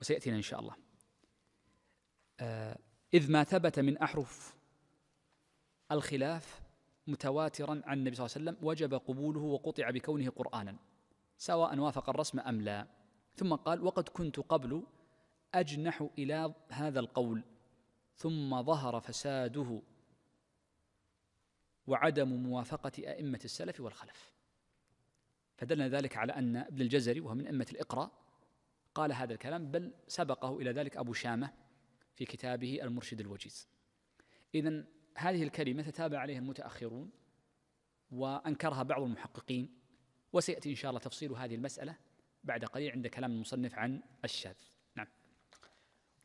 وسيأتينا إن شاء الله آه، إذ ما ثبت من أحرف الخلاف متواترا عن النبي صلى الله عليه وسلم وجب قبوله وقطع بكونه قرآنا سواء وافق الرسم أم لا ثم قال وقد كنت قبل أجنح إلى هذا القول ثم ظهر فساده وعدم موافقة أئمة السلف والخلف فدلنا ذلك على أن ابن الجزري وهو من أمة الإقراء قال هذا الكلام بل سبقه إلى ذلك أبو شامة في كتابه المرشد الوجيز إذا هذه الكلمة تتابع عليها المتأخرون وأنكرها بعض المحققين وسيأتي إن شاء الله تفصيل هذه المسألة بعد قليل عند كلام المصنف عن الشاذ نعم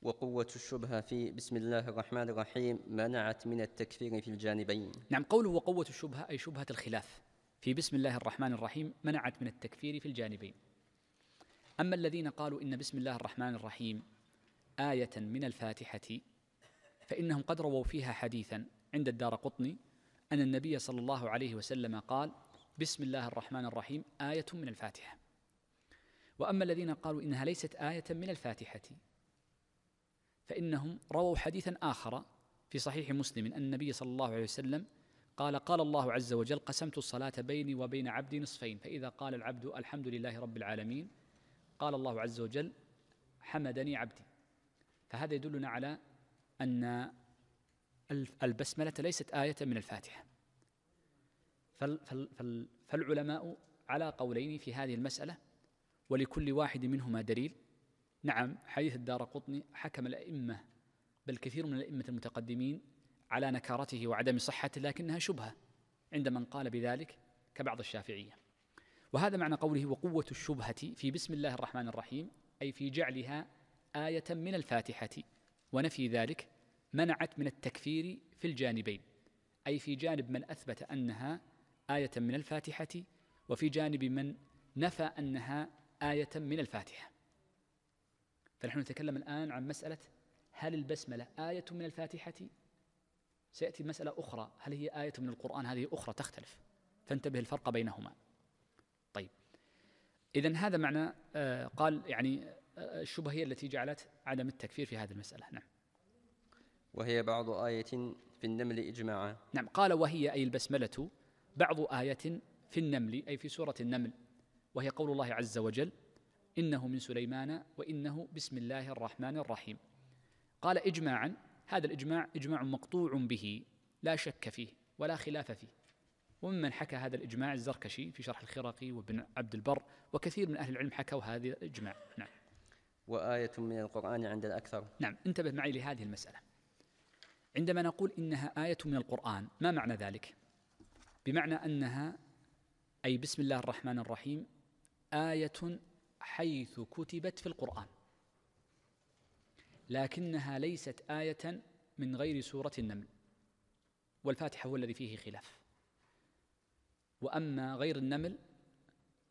وقوة الشبهة في بسم الله الرحمن الرحيم منعت من التكفير في الجانبين نعم قوله وقوة الشبهة أي شبهة الخلاف في بسم الله الرحمن الرحيم منعت من التكفير في الجانبين أما الذين قالوا إن بسم الله الرحمن الرحيم آية من الفاتحة فإنهم قد رووا فيها حديثا عند الدار قطني أن النبي صلى الله عليه وسلم قال بسم الله الرحمن الرحيم آية من الفاتحة وأما الذين قالوا إنها ليست آية من الفاتحة فإنهم رووا حديثا آخر في صحيح مسلم أن النبي صلى الله عليه وسلم قال قال الله عز وجل قسمت الصلاة بيني وبين عبدي نصفين فإذا قال العبد الحمد لله رب العالمين قال الله عز وجل حمدني عبدي فهذا يدلنا على أن البسملة ليست آية من الفاتحة فالعلماء على قولين في هذه المسألة ولكل واحد منهما دليل نعم حديث الدار قطني حكم الأئمة بل كثير من الأئمة المتقدمين على نكارته وعدم صحته لكنها شبهه عند من قال بذلك كبعض الشافعيه وهذا معنى قوله وقوه الشبهه في بسم الله الرحمن الرحيم اي في جعلها ايه من الفاتحه ونفي ذلك منعت من التكفير في الجانبين اي في جانب من اثبت انها ايه من الفاتحه وفي جانب من نفى انها ايه من الفاتحه فنحن نتكلم الان عن مساله هل البسمله ايه من الفاتحه سيأتي مسألة أخرى هل هي آية من القرآن هذه أخرى تختلف فانتبه الفرق بينهما طيب إذا هذا معنى آه، قال يعني آه، الشبهة هي التي جعلت عدم التكفير في هذه المسألة نعم وهي بعض آية في النمل إجماعا نعم قال وهي أي البسملة بعض آية في النمل أي في سورة النمل وهي قول الله عز وجل إنه من سليمان وإنه بسم الله الرحمن الرحيم قال إجماعا هذا الإجماع إجماع مقطوع به لا شك فيه ولا خلاف فيه وممن حكى هذا الإجماع الزركشي في شرح الخرقي وابن عبد البر وكثير من أهل العلم حكوا هذا الإجماع نعم وآية من القرآن عند الأكثر نعم انتبه معي لهذه المسألة عندما نقول إنها آية من القرآن ما معنى ذلك؟ بمعنى أنها أي بسم الله الرحمن الرحيم آية حيث كتبت في القرآن لكنها ليست آية من غير سورة النمل والفاتحة هو الذي فيه خلاف وأما غير النمل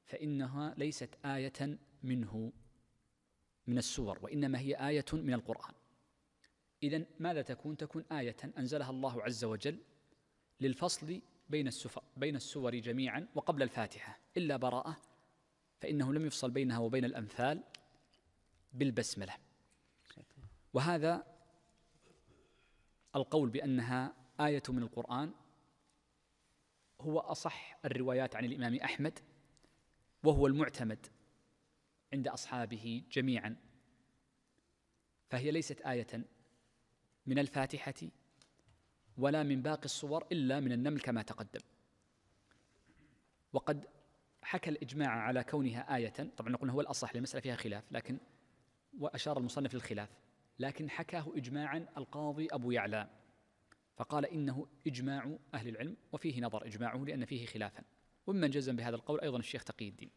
فإنها ليست آية منه من السور وإنما هي آية من القرآن إذا ماذا تكون؟ تكون آية أنزلها الله عز وجل للفصل بين السفر بين السور جميعا وقبل الفاتحة إلا براءة فإنه لم يفصل بينها وبين الأمثال بالبسملة وهذا القول بأنها آية من القرآن هو أصح الروايات عن الإمام أحمد وهو المعتمد عند أصحابه جميعا فهي ليست آية من الفاتحة ولا من باقي الصور إلا من النمل كما تقدم وقد حكى الإجماع على كونها آية طبعا نقول هو الأصح لمسألة فيها خلاف لكن وأشار المصنف للخلاف لكن حكاه إجماعا القاضي أبو يعلى فقال إنه إجماع أهل العلم وفيه نظر إجماعه لأن فيه خلافا وممن جزم بهذا القول أيضا الشيخ تقي الدين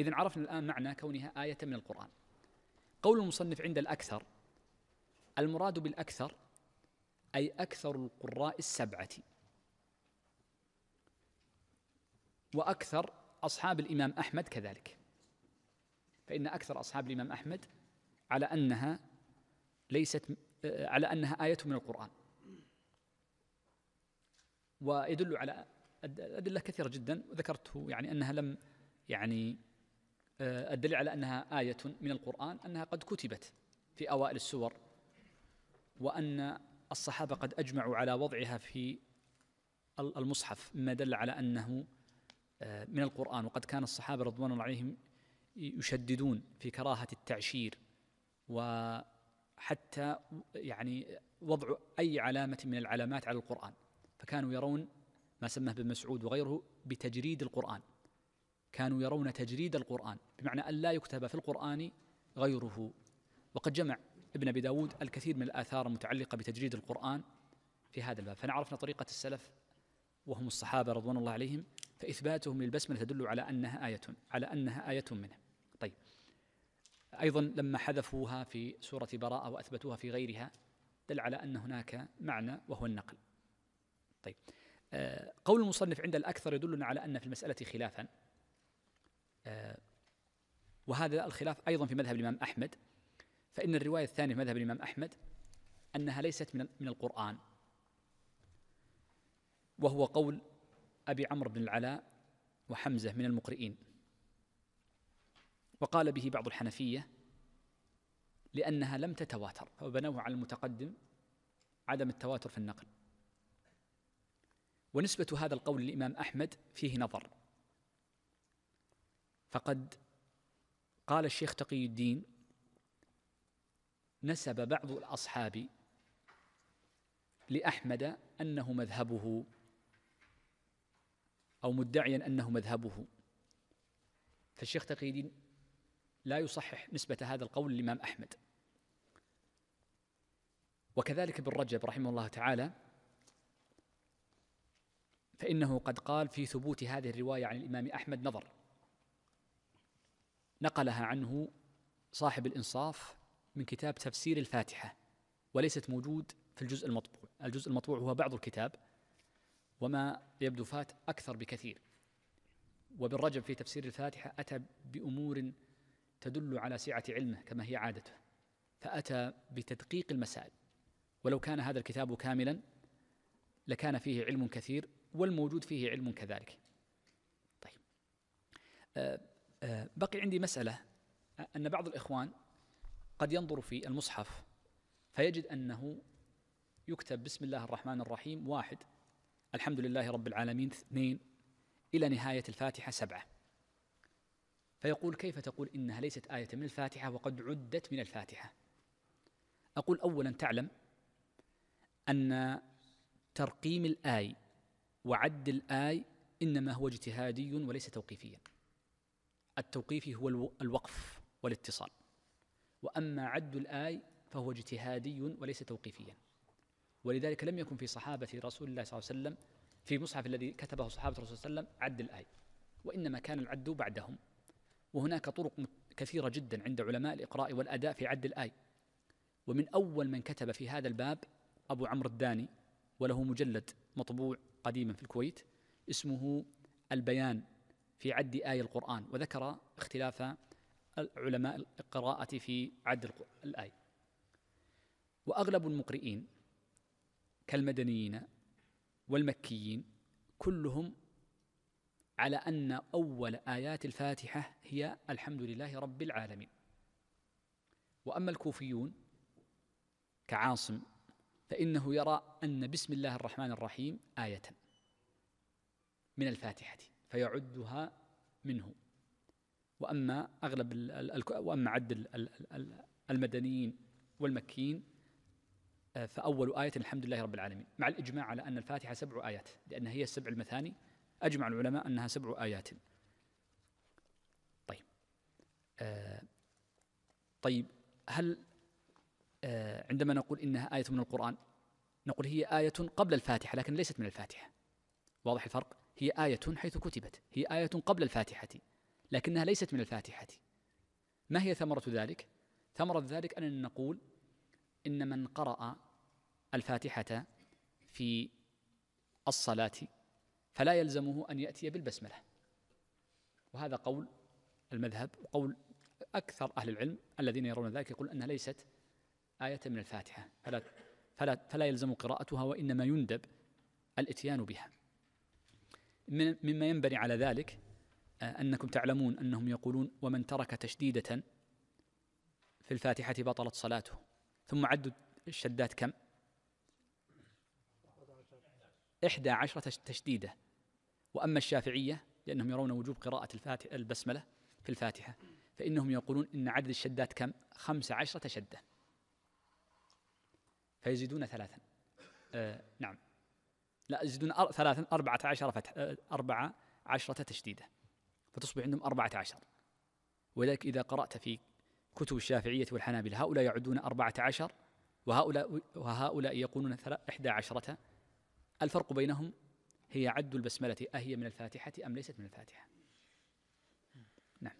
إذا عرفنا الآن معنى كونها آية من القرآن قول المصنف عند الأكثر المراد بالأكثر أي أكثر القراء السبعة وأكثر أصحاب الإمام أحمد كذلك فإن أكثر أصحاب الإمام أحمد على أنها ليست آه، على أنها آية من القرآن ويدل على أدلة كثيرة جدا وذكرته يعني أنها لم يعني الدليل آه، على أنها آية من القرآن أنها قد كتبت في أوائل السور وأن الصحابة قد أجمعوا على وضعها في المصحف مما دل على أنه آه، من القرآن وقد كان الصحابة رضوان الله عليهم يشددون في كراهة التعشير و حتى يعني وضع أي علامة من العلامات على القرآن فكانوا يرون ما سماه ابن مسعود وغيره بتجريد القرآن كانوا يرون تجريد القرآن بمعنى أن لا يكتب في القرآن غيره وقد جمع ابن أبي داود الكثير من الآثار المتعلقة بتجريد القرآن في هذا الباب فنعرفنا طريقة السلف وهم الصحابة رضوان الله عليهم فإثباتهم للبسملة تدل على أنها آية على أنها آية منه أيضا لما حذفوها في سورة براءة وأثبتوها في غيرها دل على أن هناك معنى وهو النقل طيب آه، قول المصنف عند الأكثر يدلنا على أن في المسألة خلافا آه، وهذا الخلاف أيضا في مذهب الإمام أحمد فإن الرواية الثانية في مذهب الإمام أحمد أنها ليست من من القرآن وهو قول أبي عمرو بن العلاء وحمزة من المقرئين وقال به بعض الحنفية لأنها لم تتواتر فبنوه على المتقدم عدم التواتر في النقل ونسبة هذا القول للإمام أحمد فيه نظر فقد قال الشيخ تقي الدين نسب بعض الأصحاب لأحمد أنه مذهبه أو مدعيا أنه مذهبه فالشيخ تقي الدين لا يصحح نسبة هذا القول للإمام أحمد وكذلك ابن رجب رحمه الله تعالى فإنه قد قال في ثبوت هذه الرواية عن الإمام أحمد نظر نقلها عنه صاحب الإنصاف من كتاب تفسير الفاتحة وليست موجود في الجزء المطبوع الجزء المطبوع هو بعض الكتاب وما يبدو فات أكثر بكثير وبالرجب في تفسير الفاتحة أتى بأمور تدل على سعة علمه كما هي عادته فأتى بتدقيق المسائل ولو كان هذا الكتاب كاملا لكان فيه علم كثير والموجود فيه علم كذلك طيب آه، آه، بقي عندي مسألة أن بعض الإخوان قد ينظر في المصحف فيجد أنه يكتب بسم الله الرحمن الرحيم واحد الحمد لله رب العالمين اثنين إلى نهاية الفاتحة سبعة فيقول كيف تقول إنها ليست آية من الفاتحة وقد عدت من الفاتحة أقول أولا تعلم أن ترقيم الآي وعد الآي إنما هو اجتهادي وليس توقيفيا التوقيفي هو الوقف والاتصال وأما عد الآي فهو اجتهادي وليس توقيفيا ولذلك لم يكن في صحابة رسول الله صلى الله عليه وسلم في مصحف الذي كتبه صحابة رسول الله صلى الله عليه وسلم عد الآي وإنما كان العد بعدهم وهناك طرق كثيرة جدا عند علماء الإقراء والأداء في عد الآي ومن أول من كتب في هذا الباب أبو عمرو الداني وله مجلد مطبوع قديما في الكويت اسمه البيان في عد آي القرآن وذكر اختلاف علماء القراءة في عد الآي وأغلب المقرئين كالمدنيين والمكيين كلهم على أن أول آيات الفاتحة هي الحمد لله رب العالمين وأما الكوفيون كعاصم فإنه يرى أن بسم الله الرحمن الرحيم آية من الفاتحة فيعدها منه وأما أغلب وأما عد المدنيين والمكيين آه، فأول آية الحمد لله رب العالمين مع الإجماع على أن الفاتحة سبع آيات لأن هي السبع المثاني أجمع العلماء أنها سبع آيات طيب آه طيب هل آه عندما نقول إنها آية من القرآن نقول هي آية قبل الفاتحة لكن ليست من الفاتحة واضح الفرق هي آية حيث كتبت هي آية قبل الفاتحة لكنها ليست من الفاتحة ما هي ثمرة ذلك؟ ثمرة ذلك أننا نقول إن من قرأ الفاتحة في الصلاة فلا يلزمه أن يأتي بالبسملة وهذا قول المذهب وقول أكثر أهل العلم الذين يرون ذلك يقول أنها ليست آية من الفاتحة فلا فلا فلا يلزم قراءتها وإنما يندب الإتيان بها مما ينبني على ذلك آه، أنكم تعلمون أنهم يقولون ومن ترك تشديدة في الفاتحة بطلت صلاته ثم عدوا الشدات كم إحدى عشرة تشديدة وأما الشافعية لأنهم يرون وجوب قراءة الفاتحة البسملة في الفاتحة فإنهم يقولون إن عدد الشدات كم خمس عشرة شدة فيزيدون ثلاثا آه نعم لا يزيدون أر... ثلاثا أربعة عشر فتح آه، أربعة عشرة تشديدة فتصبح عندهم أربعة عشر ولذلك إذا قرأت في كتب الشافعية والحنابلة هؤلاء يعدون أربعة عشر وهؤلاء وهؤلاء يقولون إحدى عشرة الفرق بينهم هي عد البسملة أهي من الفاتحة أم ليست من الفاتحة نعم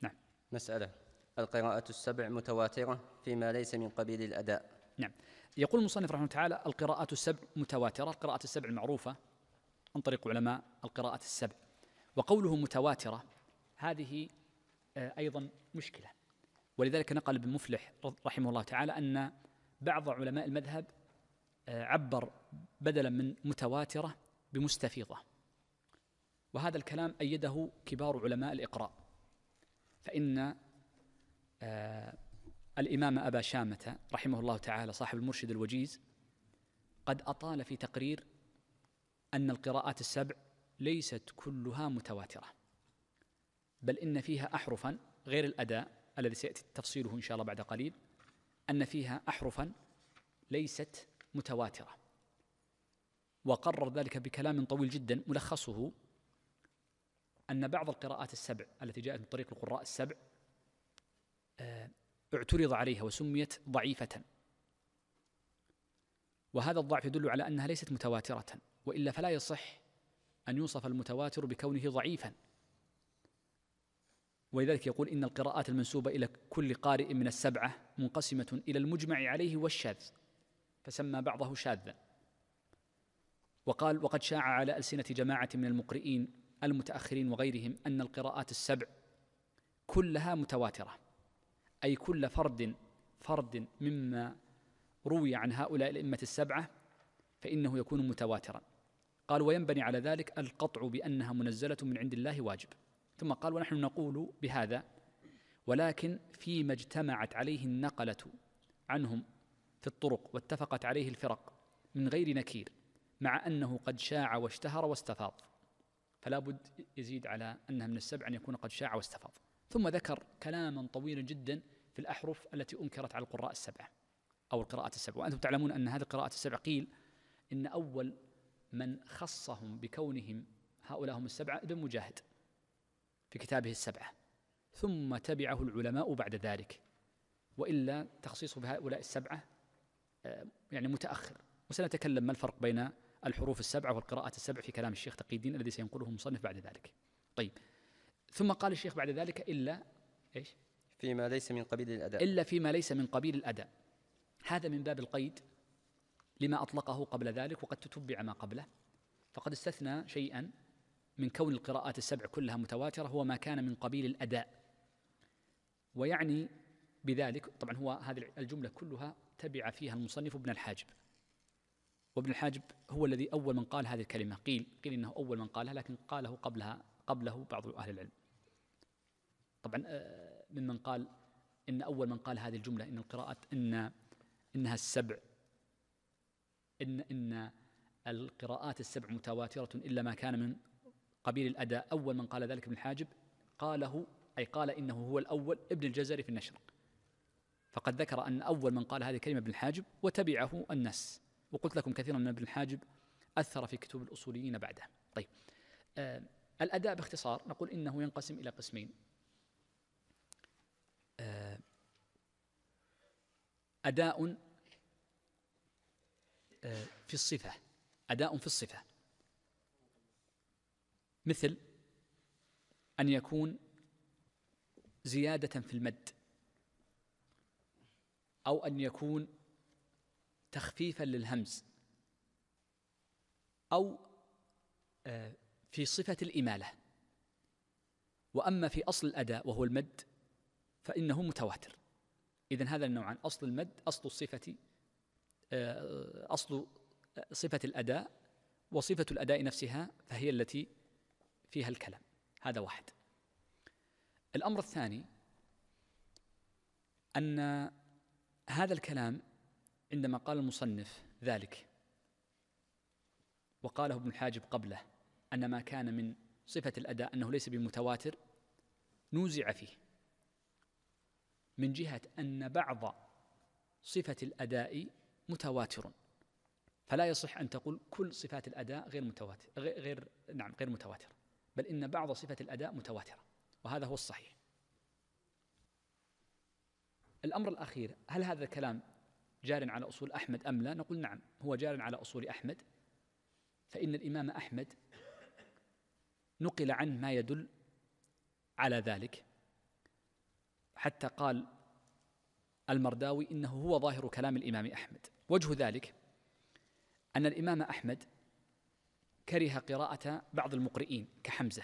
نعم مسألة القراءة السبع متواترة فيما ليس من قبيل الأداء نعم يقول المصنف رحمه الله تعالى القراءات السبع متواترة القراءة السبع المعروفة عن طريق علماء القراءة السبع وقوله متواترة هذه آه، أيضا مشكلة ولذلك نقل ابن مفلح رحمه الله تعالى أن بعض علماء المذهب عبر بدلا من متواترة بمستفيضة وهذا الكلام أيده كبار علماء الإقراء فإن آه، الإمام أبا شامة رحمه الله تعالى صاحب المرشد الوجيز قد أطال في تقرير أن القراءات السبع ليست كلها متواترة بل إن فيها أحرفا غير الأداء الذي سيأتي تفصيله إن شاء الله بعد قليل أن فيها أحرفا ليست متواترة وقرر ذلك بكلام طويل جدا ملخصه أن بعض القراءات السبع التي جاءت من طريق القراء السبع آه، اعترض عليها وسميت ضعيفة وهذا الضعف يدل على أنها ليست متواترة وإلا فلا يصح أن يوصف المتواتر بكونه ضعيفا ولذلك يقول إن القراءات المنسوبة إلى كل قارئ من السبعة منقسمة إلى المجمع عليه والشاذ فسمى بعضه شاذا وقال وقد شاع على ألسنة جماعة من المقرئين المتأخرين وغيرهم أن القراءات السبع كلها متواترة أي كل فرد فرد مما روي عن هؤلاء الأئمة السبعة فإنه يكون متواترا قال وينبني على ذلك القطع بأنها منزلة من عند الله واجب ثم قال ونحن نقول بهذا ولكن فيما اجتمعت عليه النقلة عنهم في الطرق واتفقت عليه الفرق من غير نكير مع أنه قد شاع واشتهر واستفاض فلا بد يزيد على أنها من السبع أن يكون قد شاع واستفاض ثم ذكر كلاما طويلا جدا في الأحرف التي أنكرت على القراء السبعة أو القراءات السبعة وأنتم تعلمون أن هذه القراءات السبع قيل إن أول من خصهم بكونهم هؤلاء هم السبعة ابن مجاهد في كتابه السبعة ثم تبعه العلماء بعد ذلك وإلا تخصيصه بهؤلاء السبعة يعني متأخر وسنتكلم ما الفرق بين الحروف السبعة والقراءات السبع في كلام الشيخ تقي الدين الذي سينقله المصنف بعد ذلك طيب ثم قال الشيخ بعد ذلك إلا إيش فيما ليس من قبيل الأداء إلا فيما ليس من قبيل الأداء هذا من باب القيد لما أطلقه قبل ذلك وقد تتبع ما قبله فقد استثنى شيئا من كون القراءات السبع كلها متواترة هو ما كان من قبيل الأداء ويعني بذلك طبعا هو هذه الجملة كلها تبع فيها المصنف ابن الحاجب وابن الحاجب هو الذي أول من قال هذه الكلمة قيل قيل إنه أول من قالها لكن قاله قبلها قبله بعض أهل العلم طبعا آه، ممن قال إن أول من قال هذه الجملة إن القراءة إن إنها السبع إن إن القراءات السبع متواترة إلا ما كان من قبيل الأداء أول من قال ذلك ابن الحاجب قاله أي قال إنه هو الأول ابن الجزري في النشر فقد ذكر أن أول من قال هذه الكلمة ابن الحاجب وتبعه الناس وقلت لكم كثيرا أن ابن الحاجب أثر في كتب الأصوليين بعده طيب آه الأداء باختصار نقول إنه ينقسم إلى قسمين آه أداء آه في الصفة أداء في الصفة مثل أن يكون زيادة في المد أو أن يكون تخفيفا للهمز أو آه، في صفة الإمالة وأما في أصل الأداء وهو المد فإنه متواتر إذن هذا النوعان أصل المد أصل الصفة آه، أصل آه، صفة الأداء وصفة الأداء نفسها فهي التي فيها الكلام هذا واحد الأمر الثاني أن هذا الكلام عندما قال المصنف ذلك وقاله ابن الحاجب قبله أن ما كان من صفة الأداء أنه ليس بمتواتر نوزع فيه من جهة أن بعض صفة الأداء متواتر فلا يصح أن تقول كل صفات الأداء غير متواتر غير نعم غير متواتر بل إن بعض صفة الأداء متواترة وهذا هو الصحيح الأمر الأخير هل هذا الكلام جار على أصول أحمد أم لا نقول نعم هو جار على أصول أحمد فإن الإمام أحمد نقل عنه ما يدل على ذلك حتى قال المرداوي إنه هو ظاهر كلام الإمام أحمد وجه ذلك أن الإمام أحمد كره قراءة بعض المقرئين كحمزة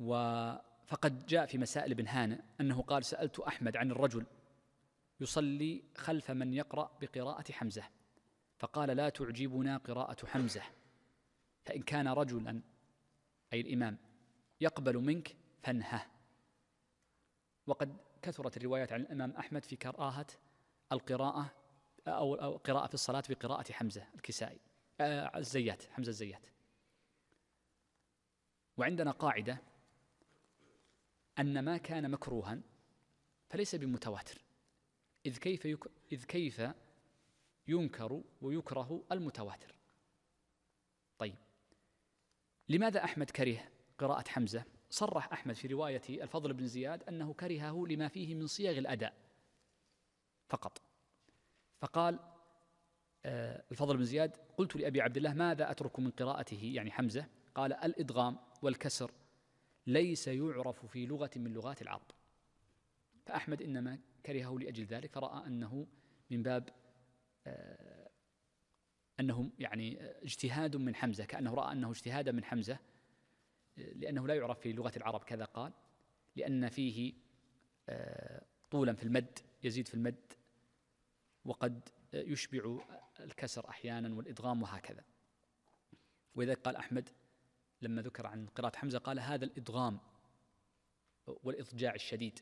و فقد جاء في مسائل ابن هانة أنه قال سألت أحمد عن الرجل يصلي خلف من يقرأ بقراءة حمزة فقال لا تعجبنا قراءة حمزة فإن كان رجلا أي الإمام يقبل منك فانهه وقد كثرت الروايات عن الإمام أحمد في كراهة القراءة أو, أو قراءة في الصلاة بقراءة حمزة الكسائي آه، الزيات حمزة الزيات وعندنا قاعدة أن ما كان مكروها فليس بمتواتر إذ كيف يك... إذ كيف ينكر ويكره المتواتر طيب لماذا أحمد كره قراءة حمزة صرح أحمد في رواية الفضل بن زياد أنه كرهه لما فيه من صيغ الأداء فقط فقال آه الفضل بن زياد قلت لأبي عبد الله ماذا أترك من قراءته يعني حمزة قال الإدغام والكسر ليس يعرف في لغة من لغات العرب فأحمد إنما كرهه لأجل ذلك فرأى أنه من باب آه، أنه يعني اجتهاد من حمزة كأنه رأى أنه اجتهاد من حمزة آه، لأنه لا يعرف في لغة العرب كذا قال لأن فيه آه، طولا في المد يزيد في المد وقد يشبع الكسر أحيانا والإدغام وهكذا وإذا قال أحمد لما ذكر عن قراءة حمزة قال هذا الإدغام والإضجاع الشديد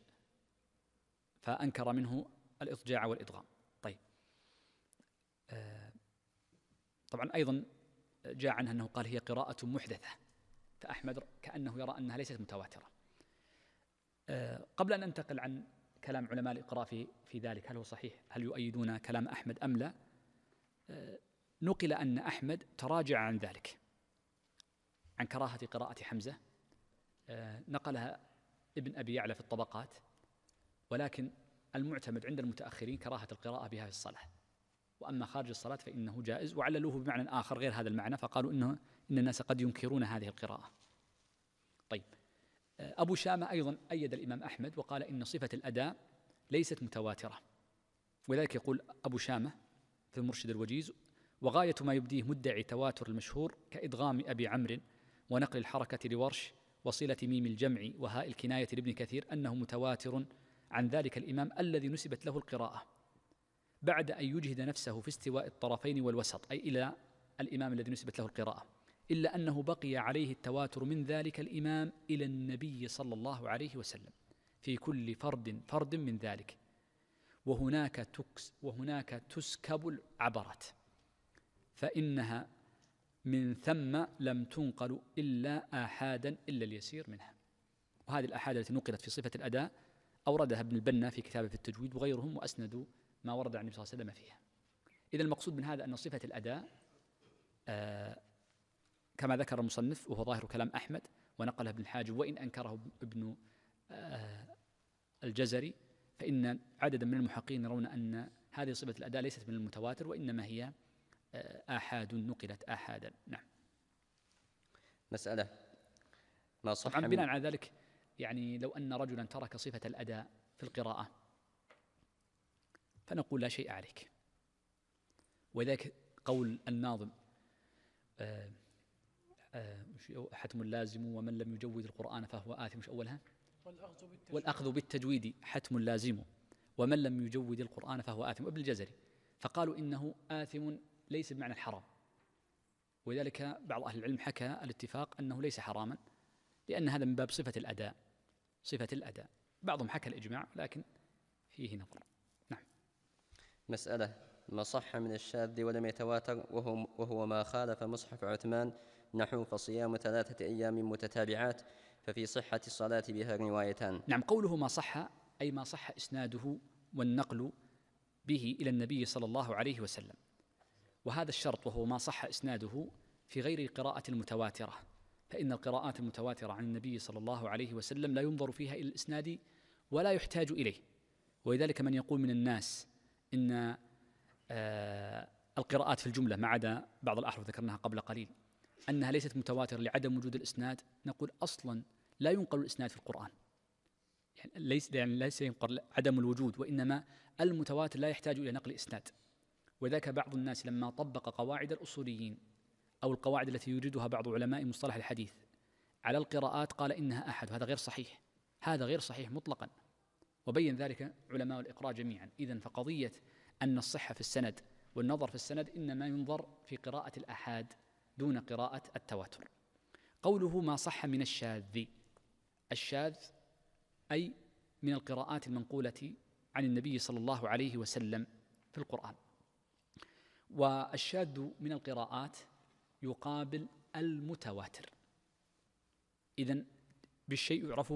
فأنكر منه الإضجاع والإدغام طيب آه، طبعا أيضا جاء عنها أنه قال هي قراءة محدثة فأحمد كأنه يرى أنها ليست متواترة آه، قبل أن ننتقل عن كلام علماء الإقراء في, في ذلك هل هو صحيح هل يؤيدون كلام أحمد أم لا آه، نقل أن أحمد تراجع عن ذلك عن كراهة قراءة حمزة آه، نقلها ابن أبي يعلى في الطبقات ولكن المعتمد عند المتأخرين كراهة القراءة بها في الصلاة وأما خارج الصلاة فإنه جائز وعللوه بمعنى آخر غير هذا المعنى فقالوا إنه إن الناس قد ينكرون هذه القراءة طيب آه، أبو شامة أيضا أيد الإمام أحمد وقال إن صفة الأداء ليست متواترة ولذلك يقول أبو شامة في المرشد الوجيز وغاية ما يبديه مدعي تواتر المشهور كإدغام أبي عمرو ونقل الحركة لورش وصلة ميم الجمع وهاء الكناية لابن كثير أنه متواتر عن ذلك الإمام الذي نسبت له القراءة بعد أن يجهد نفسه في استواء الطرفين والوسط أي إلى الإمام الذي نسبت له القراءة إلا أنه بقي عليه التواتر من ذلك الإمام إلى النبي صلى الله عليه وسلم في كل فرد فرد من ذلك وهناك تكس وهناك تسكب العبرات فإنها من ثم لم تنقل إلا آحادا إلا اليسير منها وهذه الأحاد التي نقلت في صفة الأداء أوردها ابن البنا في كتابه في التجويد وغيرهم وأسندوا ما ورد عن النبي صلى الله عليه وسلم فيها إذا المقصود من هذا أن صفة الأداء آه كما ذكر المصنف وهو ظاهر كلام أحمد ونقله ابن الحاجب وإن أنكره ابن آه الجزري فإن عددا من المحققين يرون أن هذه صفة الأداء ليست من المتواتر وإنما هي آحاد نقلت آحادا نعم مسألة ما صح طبعا بناء على ذلك يعني لو أن رجلا ترك صفة الأداء في القراءة فنقول لا شيء عليك وذلك قول الناظم آه آه حتم لازم ومن لم يجود القرآن فهو آثم مش أولها والأخذ بالتجويد حتم لازم ومن لم يجود القرآن فهو آثم ابن الجزري فقالوا إنه آثم ليس بمعنى الحرام ولذلك بعض أهل العلم حكى الاتفاق أنه ليس حراما لأن هذا من باب صفة الأداء صفة الأداء بعضهم حكى الإجماع لكن فيه نظر نعم مسألة ما صح من الشاذ ولم يتواتر وهو, وهو ما خالف مصحف عثمان نحو فصيام ثلاثة أيام متتابعات ففي صحة الصلاة بها روايتان نعم قوله ما صح أي ما صح إسناده والنقل به إلى النبي صلى الله عليه وسلم وهذا الشرط وهو ما صح اسناده في غير القراءة المتواترة فإن القراءات المتواترة عن النبي صلى الله عليه وسلم لا ينظر فيها إلى الإسناد ولا يحتاج إليه ولذلك من يقول من الناس إن آه القراءات في الجملة ما عدا بعض الأحرف ذكرناها قبل قليل أنها ليست متواترة لعدم وجود الإسناد نقول أصلا لا ينقل الإسناد في القرآن يعني ليس يعني ليس ينقل عدم الوجود وإنما المتواتر لا يحتاج إلى نقل إسناد وذاك بعض الناس لما طبق قواعد الأصوليين أو القواعد التي يوجدها بعض علماء مصطلح الحديث على القراءات قال إنها أحد وهذا غير صحيح هذا غير صحيح مطلقا وبين ذلك علماء الإقراء جميعا إذا فقضية أن الصحة في السند والنظر في السند إنما ينظر في قراءة الأحاد دون قراءة التواتر قوله ما صح من الشاذ الشاذ أي من القراءات المنقولة عن النبي صلى الله عليه وسلم في القرآن والشاذ من القراءات يقابل المتواتر إذا بالشيء يعرف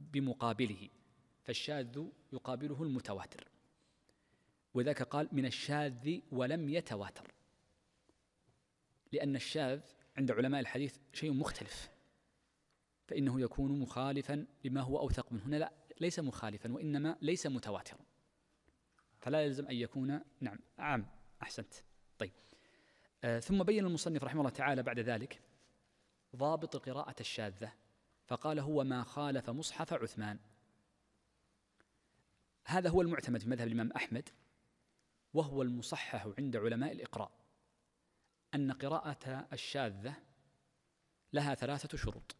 بمقابله فالشاذ يقابله المتواتر وذاك قال من الشاذ ولم يتواتر لأن الشاذ عند علماء الحديث شيء مختلف فإنه يكون مخالفا لما هو أوثق منه هنا لا ليس مخالفا وإنما ليس متواترا فلا يلزم أن يكون نعم عام أحسنت طيب آه، ثم بين المصنف رحمه الله تعالى بعد ذلك ضابط القراءة الشاذة فقال هو ما خالف مصحف عثمان هذا هو المعتمد في مذهب الإمام أحمد وهو المصحح عند علماء الإقراء أن قراءة الشاذة لها ثلاثة شروط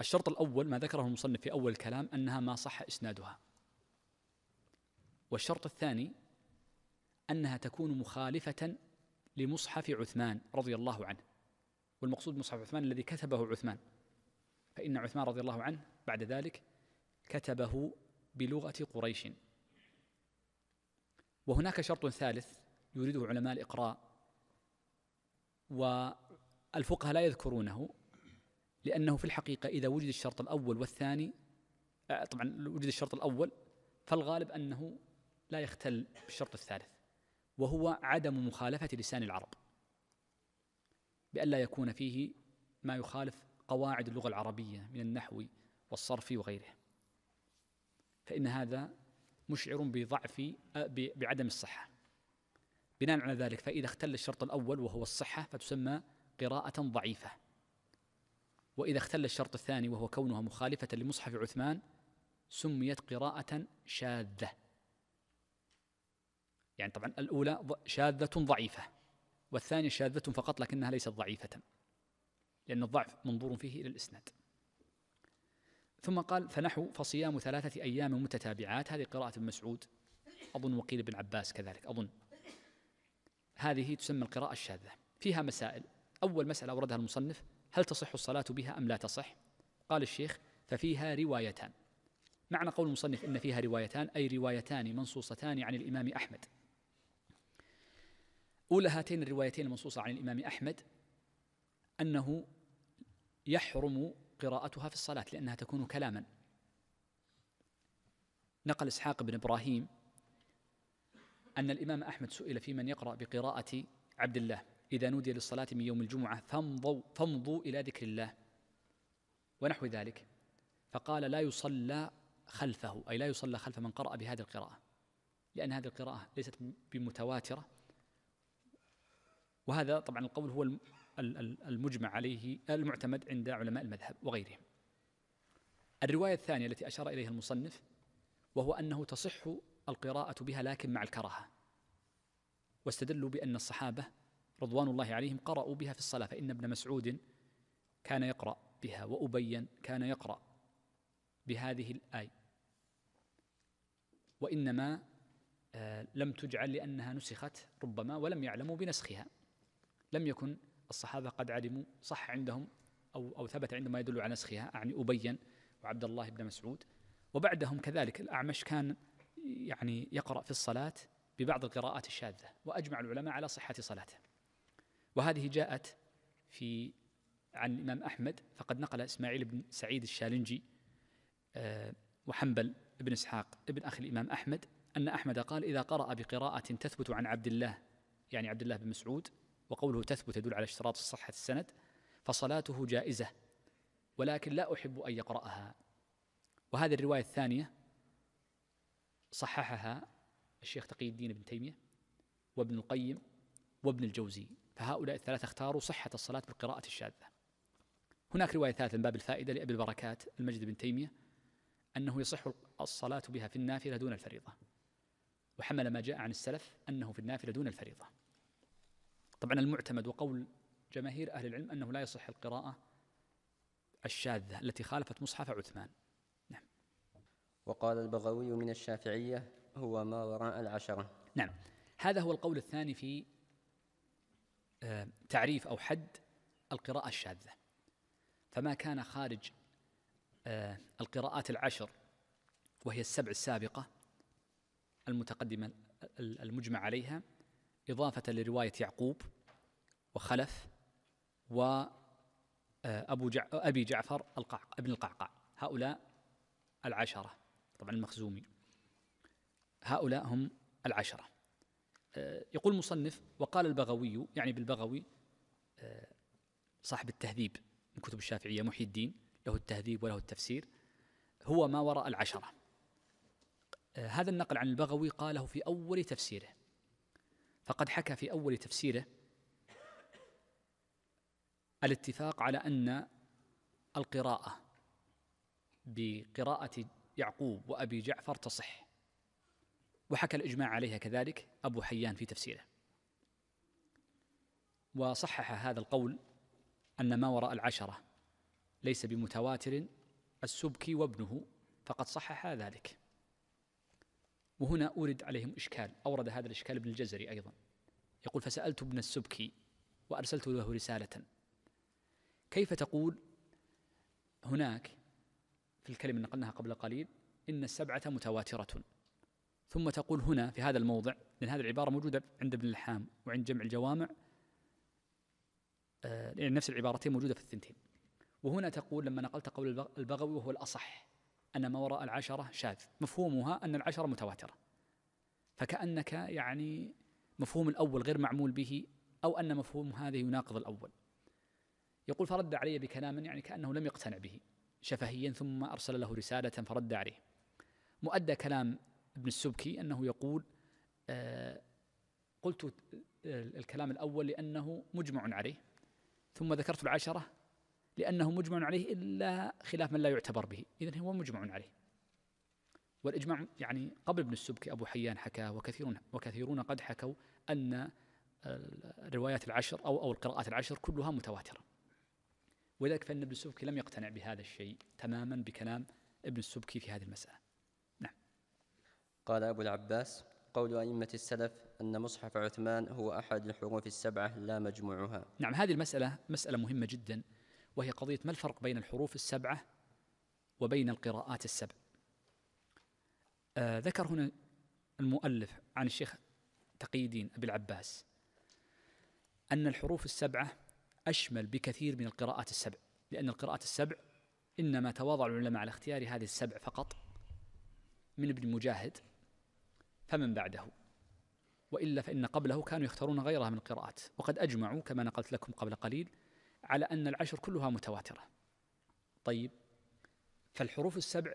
الشرط الأول ما ذكره المصنف في أول الكلام أنها ما صح إسنادها والشرط الثاني أنها تكون مخالفة لمصحف عثمان رضي الله عنه والمقصود مصحف عثمان الذي كتبه عثمان فإن عثمان رضي الله عنه بعد ذلك كتبه بلغة قريش وهناك شرط ثالث يريده علماء الإقراء والفقهاء لا يذكرونه لأنه في الحقيقة إذا وجد الشرط الأول والثاني آه، طبعا وجد الشرط الأول فالغالب أنه لا يختل بالشرط الثالث وهو عدم مخالفة لسان العرب بألا يكون فيه ما يخالف قواعد اللغة العربية من النحو والصرف وغيره فإن هذا مشعر بضعف بعدم الصحة بناء على ذلك فإذا اختل الشرط الأول وهو الصحة فتسمى قراءة ضعيفة وإذا اختل الشرط الثاني وهو كونها مخالفة لمصحف عثمان سميت قراءة شاذة يعني طبعا الأولى شاذة ضعيفة والثانية شاذة فقط لكنها ليست ضعيفة لأن الضعف منظور فيه إلى الإسناد ثم قال فنحو فصيام ثلاثة أيام متتابعات هذه قراءة ابن مسعود أظن وقيل ابن عباس كذلك أظن هذه تسمى القراءة الشاذة فيها مسائل أول مسألة أوردها المصنف هل تصح الصلاة بها أم لا تصح قال الشيخ ففيها روايتان معنى قول المصنف إن فيها روايتان أي روايتان منصوصتان عن الإمام أحمد أولى هاتين الروايتين المنصوصة عن الإمام أحمد أنه يحرم قراءتها في الصلاة لأنها تكون كلاما نقل إسحاق بن إبراهيم أن الإمام أحمد سئل في من يقرأ بقراءة عبد الله إذا نودي للصلاة من يوم الجمعة فامضوا, فامضوا إلى ذكر الله ونحو ذلك فقال لا يصلى خلفه أي لا يصلى خلف من قرأ بهذه القراءة لأن هذه القراءة ليست بمتواترة وهذا طبعا القول هو المجمع عليه المعتمد عند علماء المذهب وغيرهم الرواية الثانية التي أشار إليها المصنف وهو أنه تصح القراءة بها لكن مع الكراهة واستدلوا بأن الصحابة رضوان الله عليهم قرأوا بها في الصلاة فإن ابن مسعود كان يقرأ بها وأبين كان يقرأ بهذه الآية وإنما آه، لم تجعل لأنها نسخت ربما ولم يعلموا بنسخها لم يكن الصحابة قد علموا صح عندهم أو, أو ثبت عندهم ما يدل على نسخها أعني أبين وعبد الله بن مسعود وبعدهم كذلك الأعمش كان يعني يقرأ في الصلاة ببعض القراءات الشاذة وأجمع العلماء على صحة صلاته وهذه جاءت في عن الإمام أحمد فقد نقل إسماعيل بن سعيد الشالنجي آه، وحنبل بن إسحاق ابن أخي الإمام أحمد أن أحمد قال إذا قرأ بقراءة تثبت عن عبد الله يعني عبد الله بن مسعود وقوله تثبت يدل على اشتراط صحة السند فصلاته جائزة ولكن لا أحب أن يقرأها وهذه الرواية الثانية صححها الشيخ تقي الدين ابن تيمية وابن القيم وابن الجوزي فهؤلاء الثلاثة اختاروا صحة الصلاة بالقراءة الشاذة هناك رواية ثالثة من باب الفائدة لأبي البركات المجد بن تيمية أنه يصح الصلاة بها في النافلة دون الفريضة وحمل ما جاء عن السلف أنه في النافلة دون الفريضة طبعا المعتمد وقول جماهير أهل العلم أنه لا يصح القراءة الشاذة التي خالفت مصحف عثمان نعم وقال البغوي من الشافعية هو ما وراء العشرة نعم هذا هو القول الثاني في آه، تعريف أو حد القراءة الشاذة فما كان خارج آه، القراءات العشر وهي السبع السابقة المتقدمة المجمع عليها إضافة لرواية يعقوب وخلف وأبو آه، جع... أبي جعفر القعقع ابن القعقاع هؤلاء العشرة طبعا المخزومي هؤلاء هم العشرة آه، يقول مصنف وقال البغوي يعني بالبغوي آه، صاحب التهذيب من كتب الشافعية محي الدين له التهذيب وله التفسير هو ما وراء العشرة هذا النقل عن البغوي قاله في أول تفسيره فقد حكى في أول تفسيره الاتفاق على أن القراءة بقراءة يعقوب وأبي جعفر تصح وحكى الإجماع عليها كذلك أبو حيان في تفسيره وصحح هذا القول أن ما وراء العشرة ليس بمتواتر السبكي وابنه فقد صحح ذلك وهنا أورد عليهم إشكال أورد هذا الإشكال ابن الجزري أيضا يقول فسألت ابن السبكي وأرسلت له رسالة كيف تقول هناك في الكلمة اللي نقلناها قبل قليل إن السبعة متواترة ثم تقول هنا في هذا الموضع لأن هذه العبارة موجودة عند ابن الحام وعند جمع الجوامع لأن آه، يعني نفس العبارتين موجودة في الثنتين وهنا تقول لما نقلت قول البغوي وهو الأصح أن ما وراء العشرة شاذ مفهومها أن العشرة متواترة فكأنك يعني مفهوم الأول غير معمول به أو أن مفهوم هذا يناقض الأول يقول فرد علي بكلام يعني كأنه لم يقتنع به شفهيا ثم أرسل له رسالة فرد عليه مؤدى كلام ابن السبكي أنه يقول آه، قلت آه، الكلام الأول لأنه مجمع عليه ثم ذكرت العشرة لأنه مجمع عليه إلا خلاف من لا يعتبر به إذا هو مجمع عليه والإجماع يعني قبل ابن السبكي أبو حيان حكاه وكثيرون, وكثيرون قد حكوا أن الروايات العشر أو, أو القراءات العشر كلها متواترة ولذلك فإن ابن السبكي لم يقتنع بهذا الشيء تماما بكلام ابن السبكي في هذه المسألة نعم قال أبو العباس قول أئمة السلف أن مصحف عثمان هو أحد الحروف السبعة لا مجموعها نعم هذه المسألة مسألة مهمة جدا وهي قضية ما الفرق بين الحروف السبعة وبين القراءات السبع آه ذكر هنا المؤلف عن الشيخ تقي الدين أبي العباس أن الحروف السبعة أشمل بكثير من القراءات السبع لأن القراءات السبع إنما تواضع العلماء على اختيار هذه السبع فقط من ابن مجاهد فمن بعده وإلا فإن قبله كانوا يختارون غيرها من القراءات وقد أجمعوا كما نقلت لكم قبل قليل على أن العشر كلها متواترة طيب فالحروف السبع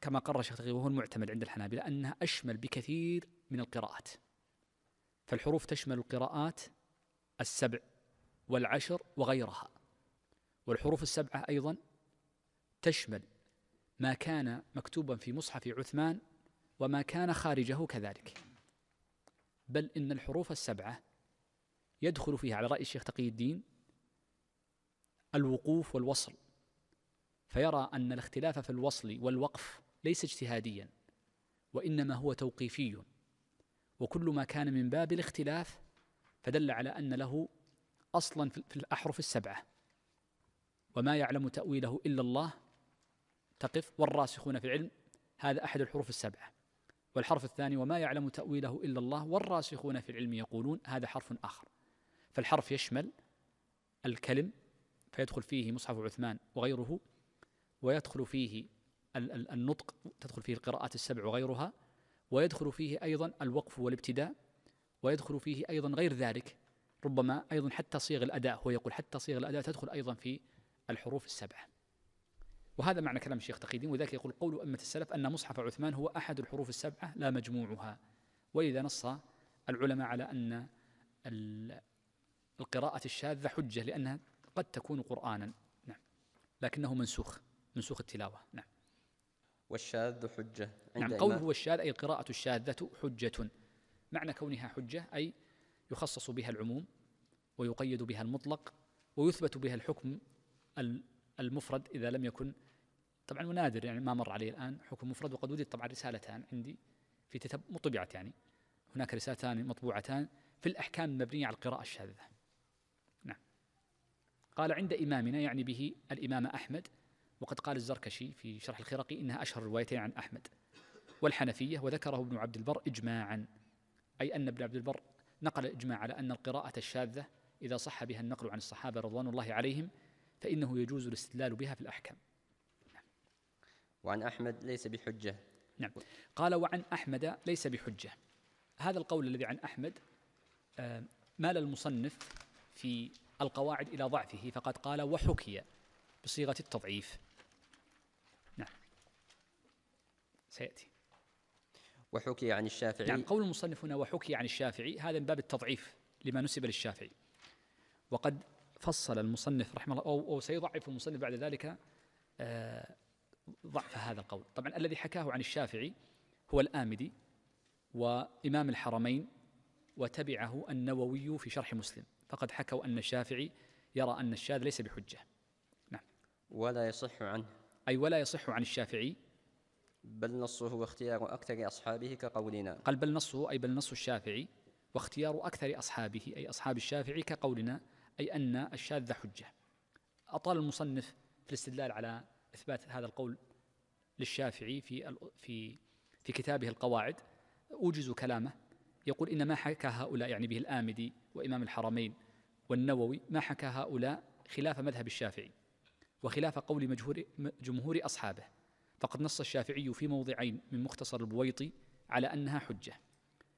كما قرر تقي وهو المعتمد عند الحنابلة أنها أشمل بكثير من القراءات فالحروف تشمل القراءات السبع والعشر وغيرها والحروف السبعة أيضا تشمل ما كان مكتوبا في مصحف عثمان وما كان خارجه كذلك بل إن الحروف السبعة يدخل فيها على رأي الشيخ تقي الدين الوقوف والوصل فيرى ان الاختلاف في الوصل والوقف ليس اجتهاديا وانما هو توقيفي وكل ما كان من باب الاختلاف فدل على ان له اصلا في الاحرف السبعه وما يعلم تاويله الا الله تقف والراسخون في العلم هذا احد الحروف السبعه والحرف الثاني وما يعلم تاويله الا الله والراسخون في العلم يقولون هذا حرف اخر فالحرف يشمل الكلم فيدخل فيه مصحف عثمان وغيره ويدخل فيه النطق تدخل فيه القراءات السبع وغيرها ويدخل فيه أيضا الوقف والابتداء ويدخل فيه أيضا غير ذلك ربما أيضا حتى صيغ الأداء هو يقول حتى صيغ الأداء تدخل أيضا في الحروف السبعة وهذا معنى كلام الشيخ تقييدين وذلك يقول قول أمة السلف أن مصحف عثمان هو أحد الحروف السبعة لا مجموعها ولذا نص العلماء على أن القراءة الشاذة حجة لأنها قد تكون قرآنا نعم لكنه منسوخ منسوخ التلاوة نعم والشاذ حجة عند نعم قوله والشاذ أي القراءة الشاذة حجة معنى كونها حجة أي يخصص بها العموم ويقيد بها المطلق ويثبت بها الحكم المفرد إذا لم يكن طبعا ونادر يعني ما مر علي الآن حكم مفرد وقد وجد طبعا رسالتان عندي في كتاب مطبعة يعني هناك رسالتان مطبوعتان في الأحكام المبنية على القراءة الشاذة قال عند إمامنا يعني به الإمام أحمد وقد قال الزركشي في شرح الخرقي إنها أشهر الروايتين عن أحمد والحنفية وذكره ابن عبد البر إجماعا أي أن ابن عبد البر نقل الإجماع على أن القراءة الشاذة إذا صح بها النقل عن الصحابة رضوان الله عليهم فإنه يجوز الاستدلال بها في الأحكام وعن أحمد ليس بحجة نعم قال وعن أحمد ليس بحجة هذا القول الذي عن أحمد آه، مال المصنف في القواعد إلى ضعفه فقد قال وحكي بصيغة التضعيف نعم سيأتي وحكي عن الشافعي نعم قول المصنف هنا وحكي عن الشافعي هذا من باب التضعيف لما نسب للشافعي وقد فصل المصنف رحمه الله أو, أو سيضعف المصنف بعد ذلك آه ضعف هذا القول طبعا الذي حكاه عن الشافعي هو الآمدي وإمام الحرمين وتبعه النووي في شرح مسلم فقد حكوا أن الشافعي يرى أن الشاذ ليس بحجة نعم ولا يصح عنه أي ولا يصح عن الشافعي بل نصه واختيار أكثر أصحابه كقولنا قال بل نصه أي بل نص الشافعي واختيار أكثر أصحابه أي أصحاب الشافعي كقولنا أي أن الشاذ حجة أطال المصنف في الاستدلال على إثبات هذا القول للشافعي في في في كتابه القواعد أوجز كلامه يقول إن ما حكى هؤلاء يعني به الآمدي وإمام الحرمين والنووي ما حكى هؤلاء خلاف مذهب الشافعي وخلاف قول مجهور جمهور أصحابه فقد نص الشافعي في موضعين من مختصر البويطي على أنها حجة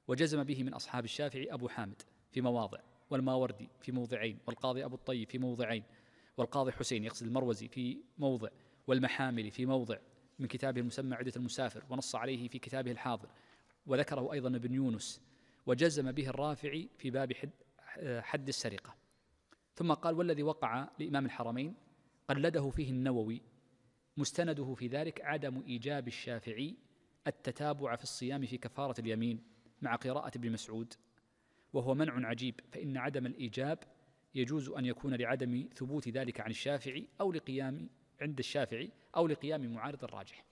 وجزم به من أصحاب الشافعي أبو حامد في مواضع والماوردي في موضعين والقاضي أبو الطيب في موضعين والقاضي حسين يقصد المروزي في موضع والمحاملي في موضع من كتابه المسمى عدة المسافر ونص عليه في كتابه الحاضر وذكره أيضا ابن يونس وجزم به الرافعي في باب حد, حد السرقة ثم قال والذي وقع لإمام الحرمين قلده فيه النووي مستنده في ذلك عدم إيجاب الشافعي التتابع في الصيام في كفارة اليمين مع قراءة ابن مسعود وهو منع عجيب فإن عدم الإيجاب يجوز أن يكون لعدم ثبوت ذلك عن الشافعي أو لقيام عند الشافعي أو لقيام معارض الراجح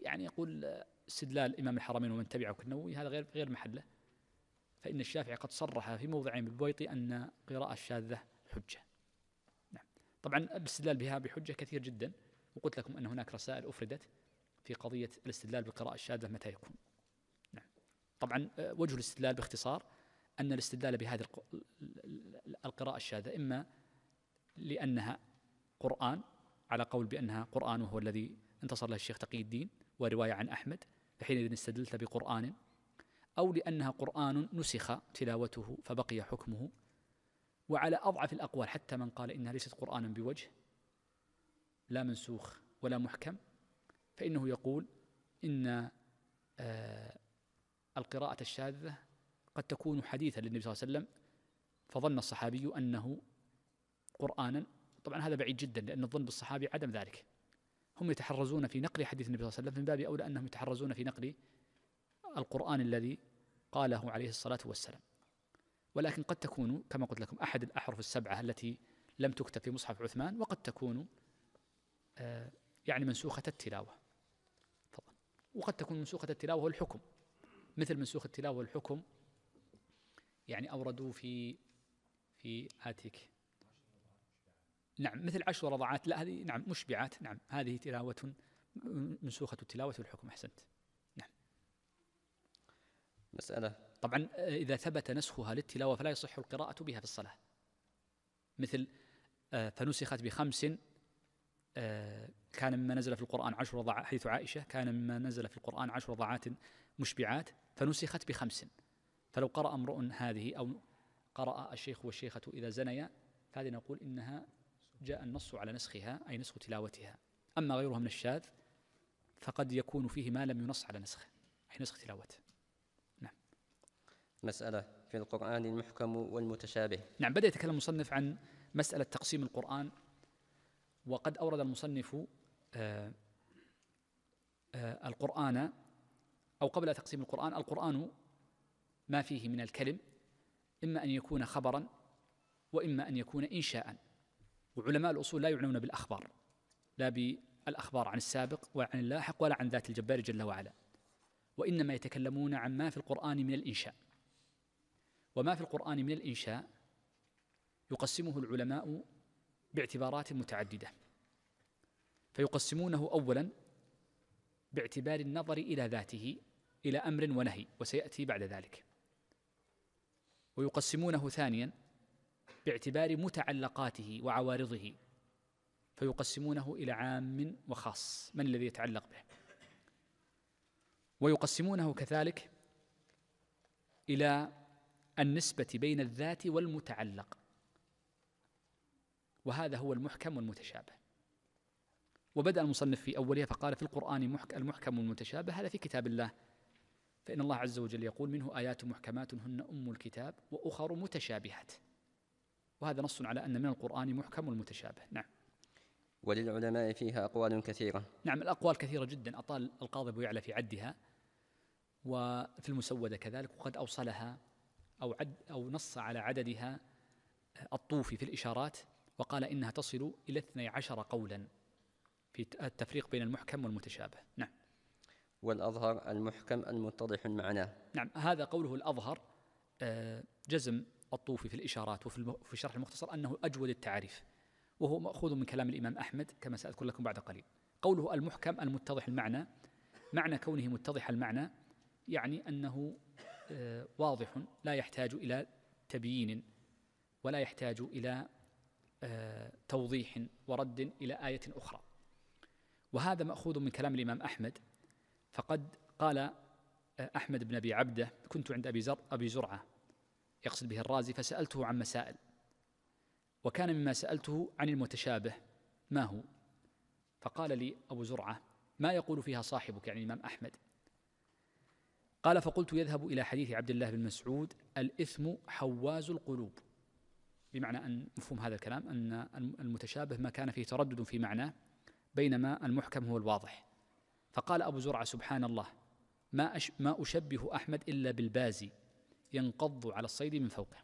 يعني يقول استدلال إمام الحرمين ومن تبعه كالنووي هذا غير غير محله فإن الشافعي قد صرح في موضعين بالبويطي أن قراءة الشاذة حجة نعم. طبعا الاستدلال بها بحجة كثير جدا وقلت لكم أن هناك رسائل أفردت في قضية الاستدلال بالقراءة الشاذة متى يكون نعم. طبعا آه، وجه الاستدلال باختصار أن الاستدلال بهذه القراءة الشاذة إما لأنها قرآن على قول بأنها قرآن وهو الذي انتصر له الشيخ تقي الدين ورواية عن أحمد فحينئذ استدلت بقرآن أو لأنها قرآن نسخ تلاوته فبقي حكمه وعلى أضعف الأقوال حتى من قال إنها ليست قرآنا بوجه لا منسوخ ولا محكم فإنه يقول إن آه، القراءة الشاذة قد تكون حديثا للنبي صلى الله عليه وسلم فظن الصحابي أنه قرآنا طبعا هذا بعيد جدا لأن الظن بالصحابي عدم ذلك هم يتحرزون في نقل حديث النبي صلى الله عليه وسلم من باب أولى أنهم يتحرزون في نقل القرآن الذي قاله عليه الصلاة والسلام ولكن قد تكون كما قلت لكم أحد الأحرف السبعة التي لم تكتب في مصحف عثمان وقد تكون آه، يعني منسوخة التلاوة فضل. وقد تكون منسوخة التلاوة والحكم مثل منسوخ التلاوة والحكم يعني أوردوا في في آتيك نعم مثل عشر رضعات لا هذه نعم مشبعات نعم هذه تلاوة منسوخة التلاوة والحكم أحسنت مسألة طبعا آه، إذا ثبت نسخها للتلاوة فلا يصح القراءة بها في الصلاة مثل آه، فنسخت بخمس آه، كان مما نزل في القرآن عشر ضع حيث عائشة كان مما نزل في القرآن عشر ضعات مشبعات فنسخت بخمس فلو قرأ امرؤ هذه أو قرأ الشيخ والشيخة إذا زنيا فهذه نقول إنها جاء النص على نسخها أي نسخ تلاوتها أما غيرها من الشاذ فقد يكون فيه ما لم ينص على نسخه أي نسخ تلاوته مسألة في القرآن المحكم والمتشابه نعم بدأ يتكلم المصنف عن مسألة تقسيم القرآن وقد أورد المصنف آآ آه، آه، القرآن أو قبل تقسيم القرآن القرآن ما فيه من الكلم إما أن يكون خبرا وإما أن يكون إنشاء وعلماء الأصول لا يعنون بالأخبار لا بالأخبار عن السابق وعن اللاحق ولا عن ذات الجبار جل وعلا وإنما يتكلمون عن ما في القرآن من الإنشاء وما في القرآن من الإنشاء يقسمه العلماء باعتبارات متعددة فيقسمونه أولا باعتبار النظر إلى ذاته إلى أمر ونهي وسيأتي بعد ذلك ويقسمونه ثانيا باعتبار متعلقاته وعوارضه فيقسمونه إلى عام وخاص من الذي يتعلق به ويقسمونه كذلك إلى النسبة بين الذات والمتعلق وهذا هو المحكم والمتشابه وبدأ المصنف في أولها فقال في القرآن المحكم والمتشابه هذا في كتاب الله فإن الله عز وجل يقول منه آيات محكمات هن أم الكتاب وأخر متشابهات وهذا نص على أن من القرآن محكم والمتشابه نعم وللعلماء فيها أقوال كثيرة نعم الأقوال كثيرة جدا أطال القاضي أبو يعلى في عدها وفي المسودة كذلك وقد أوصلها أو, عد أو نص على عددها آه، الطوفي في الإشارات وقال إنها تصل إلى 12 قولا في التفريق بين المحكم والمتشابه نعم والأظهر المحكم المتضح المعنى نعم هذا قوله الأظهر آه، جزم الطوفي في الإشارات وفي الشرح المختصر أنه أجود التعريف وهو مأخوذ من كلام الإمام أحمد كما سأذكر لكم بعد قليل قوله المحكم المتضح المعنى معنى كونه متضح المعنى يعني أنه آه، واضح لا يحتاج إلى تبيين ولا يحتاج إلى آه، توضيح ورد إلى آية أخرى وهذا مأخوذ من كلام الإمام أحمد فقد قال آه، أحمد بن أبي عبده كنت عند أبي, زر أبي زرعة يقصد به الرازي فسألته عن مسائل وكان مما سألته عن المتشابه ما هو فقال لي أبو زرعة ما يقول فيها صاحبك يعني الإمام أحمد قال فقلت يذهب إلى حديث عبد الله بن مسعود الإثم حواز القلوب بمعنى أن مفهوم هذا الكلام أن المتشابه ما كان فيه تردد في معناه بينما المحكم هو الواضح فقال أبو زرعة سبحان الله ما أش ما أشبه أحمد إلا بالبازي ينقض على الصيد من فوقه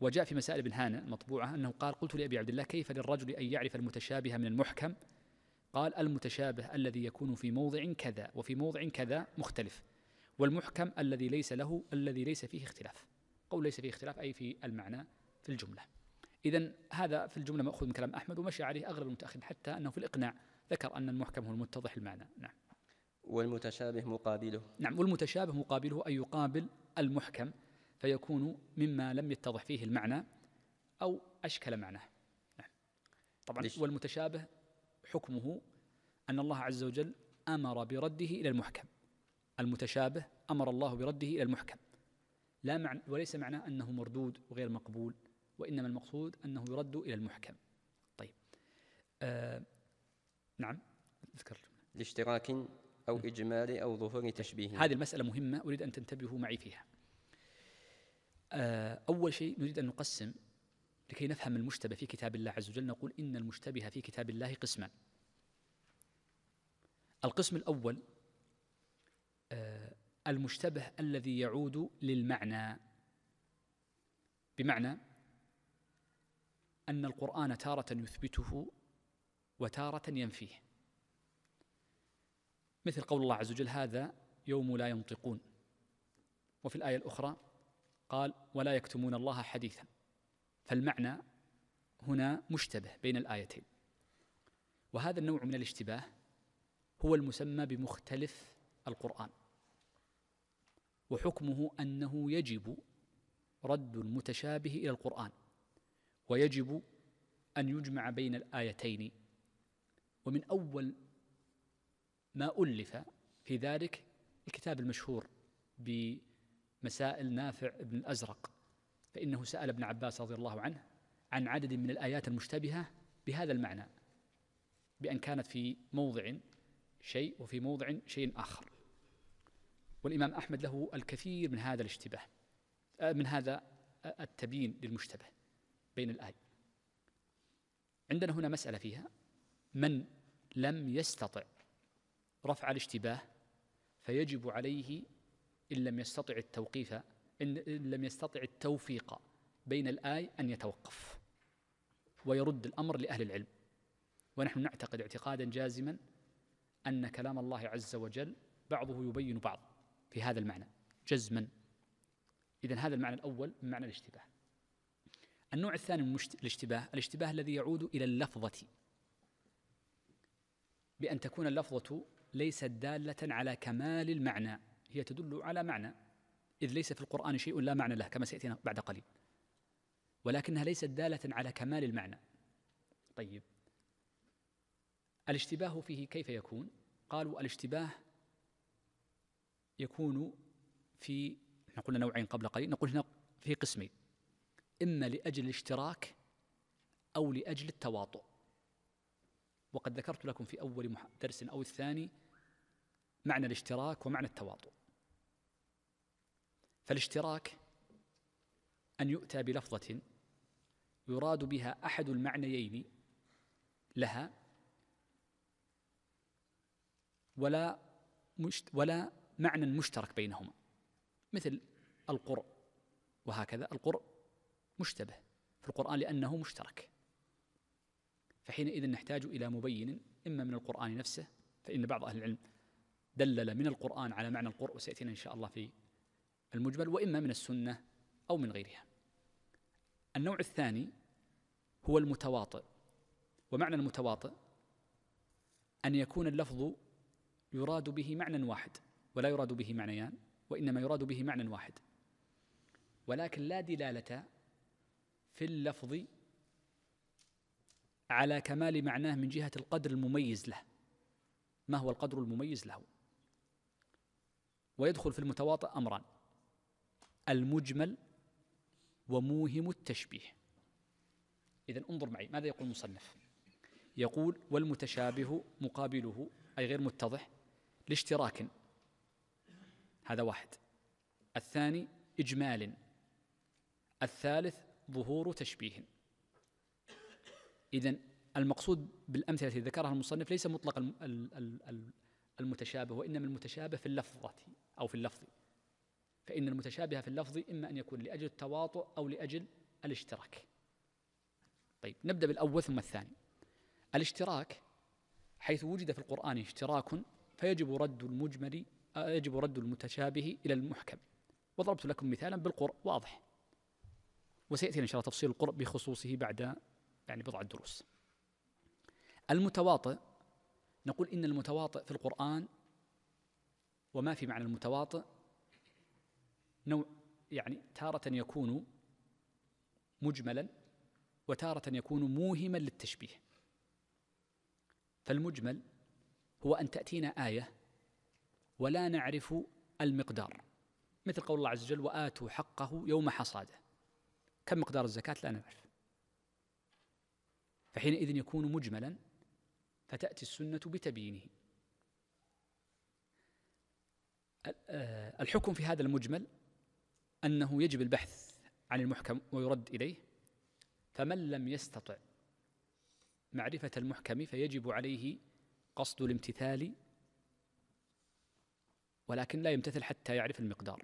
وجاء في مسائل ابن هانة المطبوعة أنه قال قلت لأبي عبد الله كيف للرجل أن يعرف المتشابه من المحكم قال المتشابه الذي يكون في موضع كذا وفي موضع كذا مختلف والمحكم الذي ليس له الذي ليس فيه اختلاف قول ليس فيه اختلاف أي في المعنى في الجملة إذا هذا في الجملة مأخوذ من كلام أحمد ومشى عليه أغلب المتأخرين حتى أنه في الإقناع ذكر أن المحكم هو المتضح المعنى نعم والمتشابه مقابله نعم والمتشابه مقابله أي يقابل المحكم فيكون مما لم يتضح فيه المعنى أو أشكل معناه نعم طبعا والمتشابه حكمه أن الله عز وجل أمر برده إلى المحكم المتشابه امر الله برده الى المحكم لا معنى وليس معناه انه مردود وغير مقبول وانما المقصود انه يرد الى المحكم طيب آه نعم اذكر لاشتراك او اجمال او ظهور تشبيه هذه المساله مهمه اريد ان تنتبهوا معي فيها آه اول شيء نريد ان نقسم لكي نفهم المشتبه في كتاب الله عز وجل نقول ان المشتبه في كتاب الله قسمان القسم الاول المشتبه الذي يعود للمعنى بمعنى أن القرآن تارة يثبته وتارة ينفيه مثل قول الله عز وجل هذا يوم لا ينطقون وفي الآية الأخرى قال ولا يكتمون الله حديثا فالمعنى هنا مشتبه بين الآيتين وهذا النوع من الاشتباه هو المسمى بمختلف القرآن وحكمه انه يجب رد المتشابه الى القران ويجب ان يجمع بين الايتين ومن اول ما الف في ذلك الكتاب المشهور بمسائل نافع بن الازرق فانه سال ابن عباس رضي الله عنه عن عدد من الايات المشتبهه بهذا المعنى بان كانت في موضع شيء وفي موضع شيء اخر والإمام أحمد له الكثير من هذا الاشتباه آه، من هذا آه، التبيين للمشتبه بين الآية عندنا هنا مسألة فيها من لم يستطع رفع الاشتباه فيجب عليه إن لم يستطع التوقيف إن لم يستطع التوفيق بين الآي أن يتوقف ويرد الأمر لأهل العلم ونحن نعتقد اعتقادا جازما أن كلام الله عز وجل بعضه يبين بعض في هذا المعنى جزما إذا هذا المعنى الأول من معنى الاشتباه النوع الثاني من الاشتباه الاشتباه الذي يعود إلى اللفظة بأن تكون اللفظة ليست دالة على كمال المعنى هي تدل على معنى إذ ليس في القرآن شيء لا معنى له كما سيأتينا بعد قليل ولكنها ليست دالة على كمال المعنى طيب الاشتباه فيه كيف يكون؟ قالوا الاشتباه يكون في احنا قلنا نوعين قبل قليل نقول هنا في قسمين إما لأجل الاشتراك أو لأجل التواطؤ وقد ذكرت لكم في أول درس أو الثاني معنى الاشتراك ومعنى التواطؤ فالاشتراك أن يؤتى بلفظة يراد بها أحد المعنيين لها ولا مشت ولا معنى مشترك بينهما مثل القرء وهكذا القرء مشتبه في القرآن لأنه مشترك فحينئذ نحتاج إلى مبين إما من القرآن نفسه فإن بعض أهل العلم دلل من القرآن على معنى القرء وسيأتينا إن شاء الله في المجمل وإما من السنة أو من غيرها النوع الثاني هو المتواطئ ومعنى المتواطئ أن يكون اللفظ يراد به معنى واحد ولا يراد به معنيان وإنما يراد به معنى واحد ولكن لا دلالة في اللفظ على كمال معناه من جهة القدر المميز له ما هو القدر المميز له ويدخل في المتواطئ أمران المجمل وموهم التشبيه إذا انظر معي ماذا يقول المصنف يقول والمتشابه مقابله أي غير متضح لاشتراك هذا واحد الثاني إجمال الثالث ظهور تشبيه إذا المقصود بالأمثلة التي ذكرها المصنف ليس مطلق المتشابه وإنما المتشابه في اللفظة أو في اللفظ فإن المتشابه في اللفظ إما أن يكون لأجل التواطؤ أو لأجل الاشتراك طيب نبدأ بالأول ثم الثاني الاشتراك حيث وجد في القرآن اشتراك فيجب رد المجمل يجب رد المتشابه إلى المحكم وضربت لكم مثالا بالقرء واضح وسيأتينا إن شاء الله تفصيل القرء بخصوصه بعد يعني بضعة دروس المتواطئ نقول إن المتواطئ في القرآن وما في معنى المتواطئ نوع يعني تارة يكون مجملا وتارة يكون موهما للتشبيه فالمجمل هو أن تأتينا آية ولا نعرف المقدار مثل قول الله عز وجل وآتوا حقه يوم حصاده كم مقدار الزكاة لا نعرف فحينئذ يكون مجملا فتأتي السنة بتبيينه آه، الحكم في هذا المجمل أنه يجب البحث عن المحكم ويرد إليه فمن لم يستطع معرفة المحكم فيجب عليه قصد الامتثال ولكن لا يمتثل حتى يعرف المقدار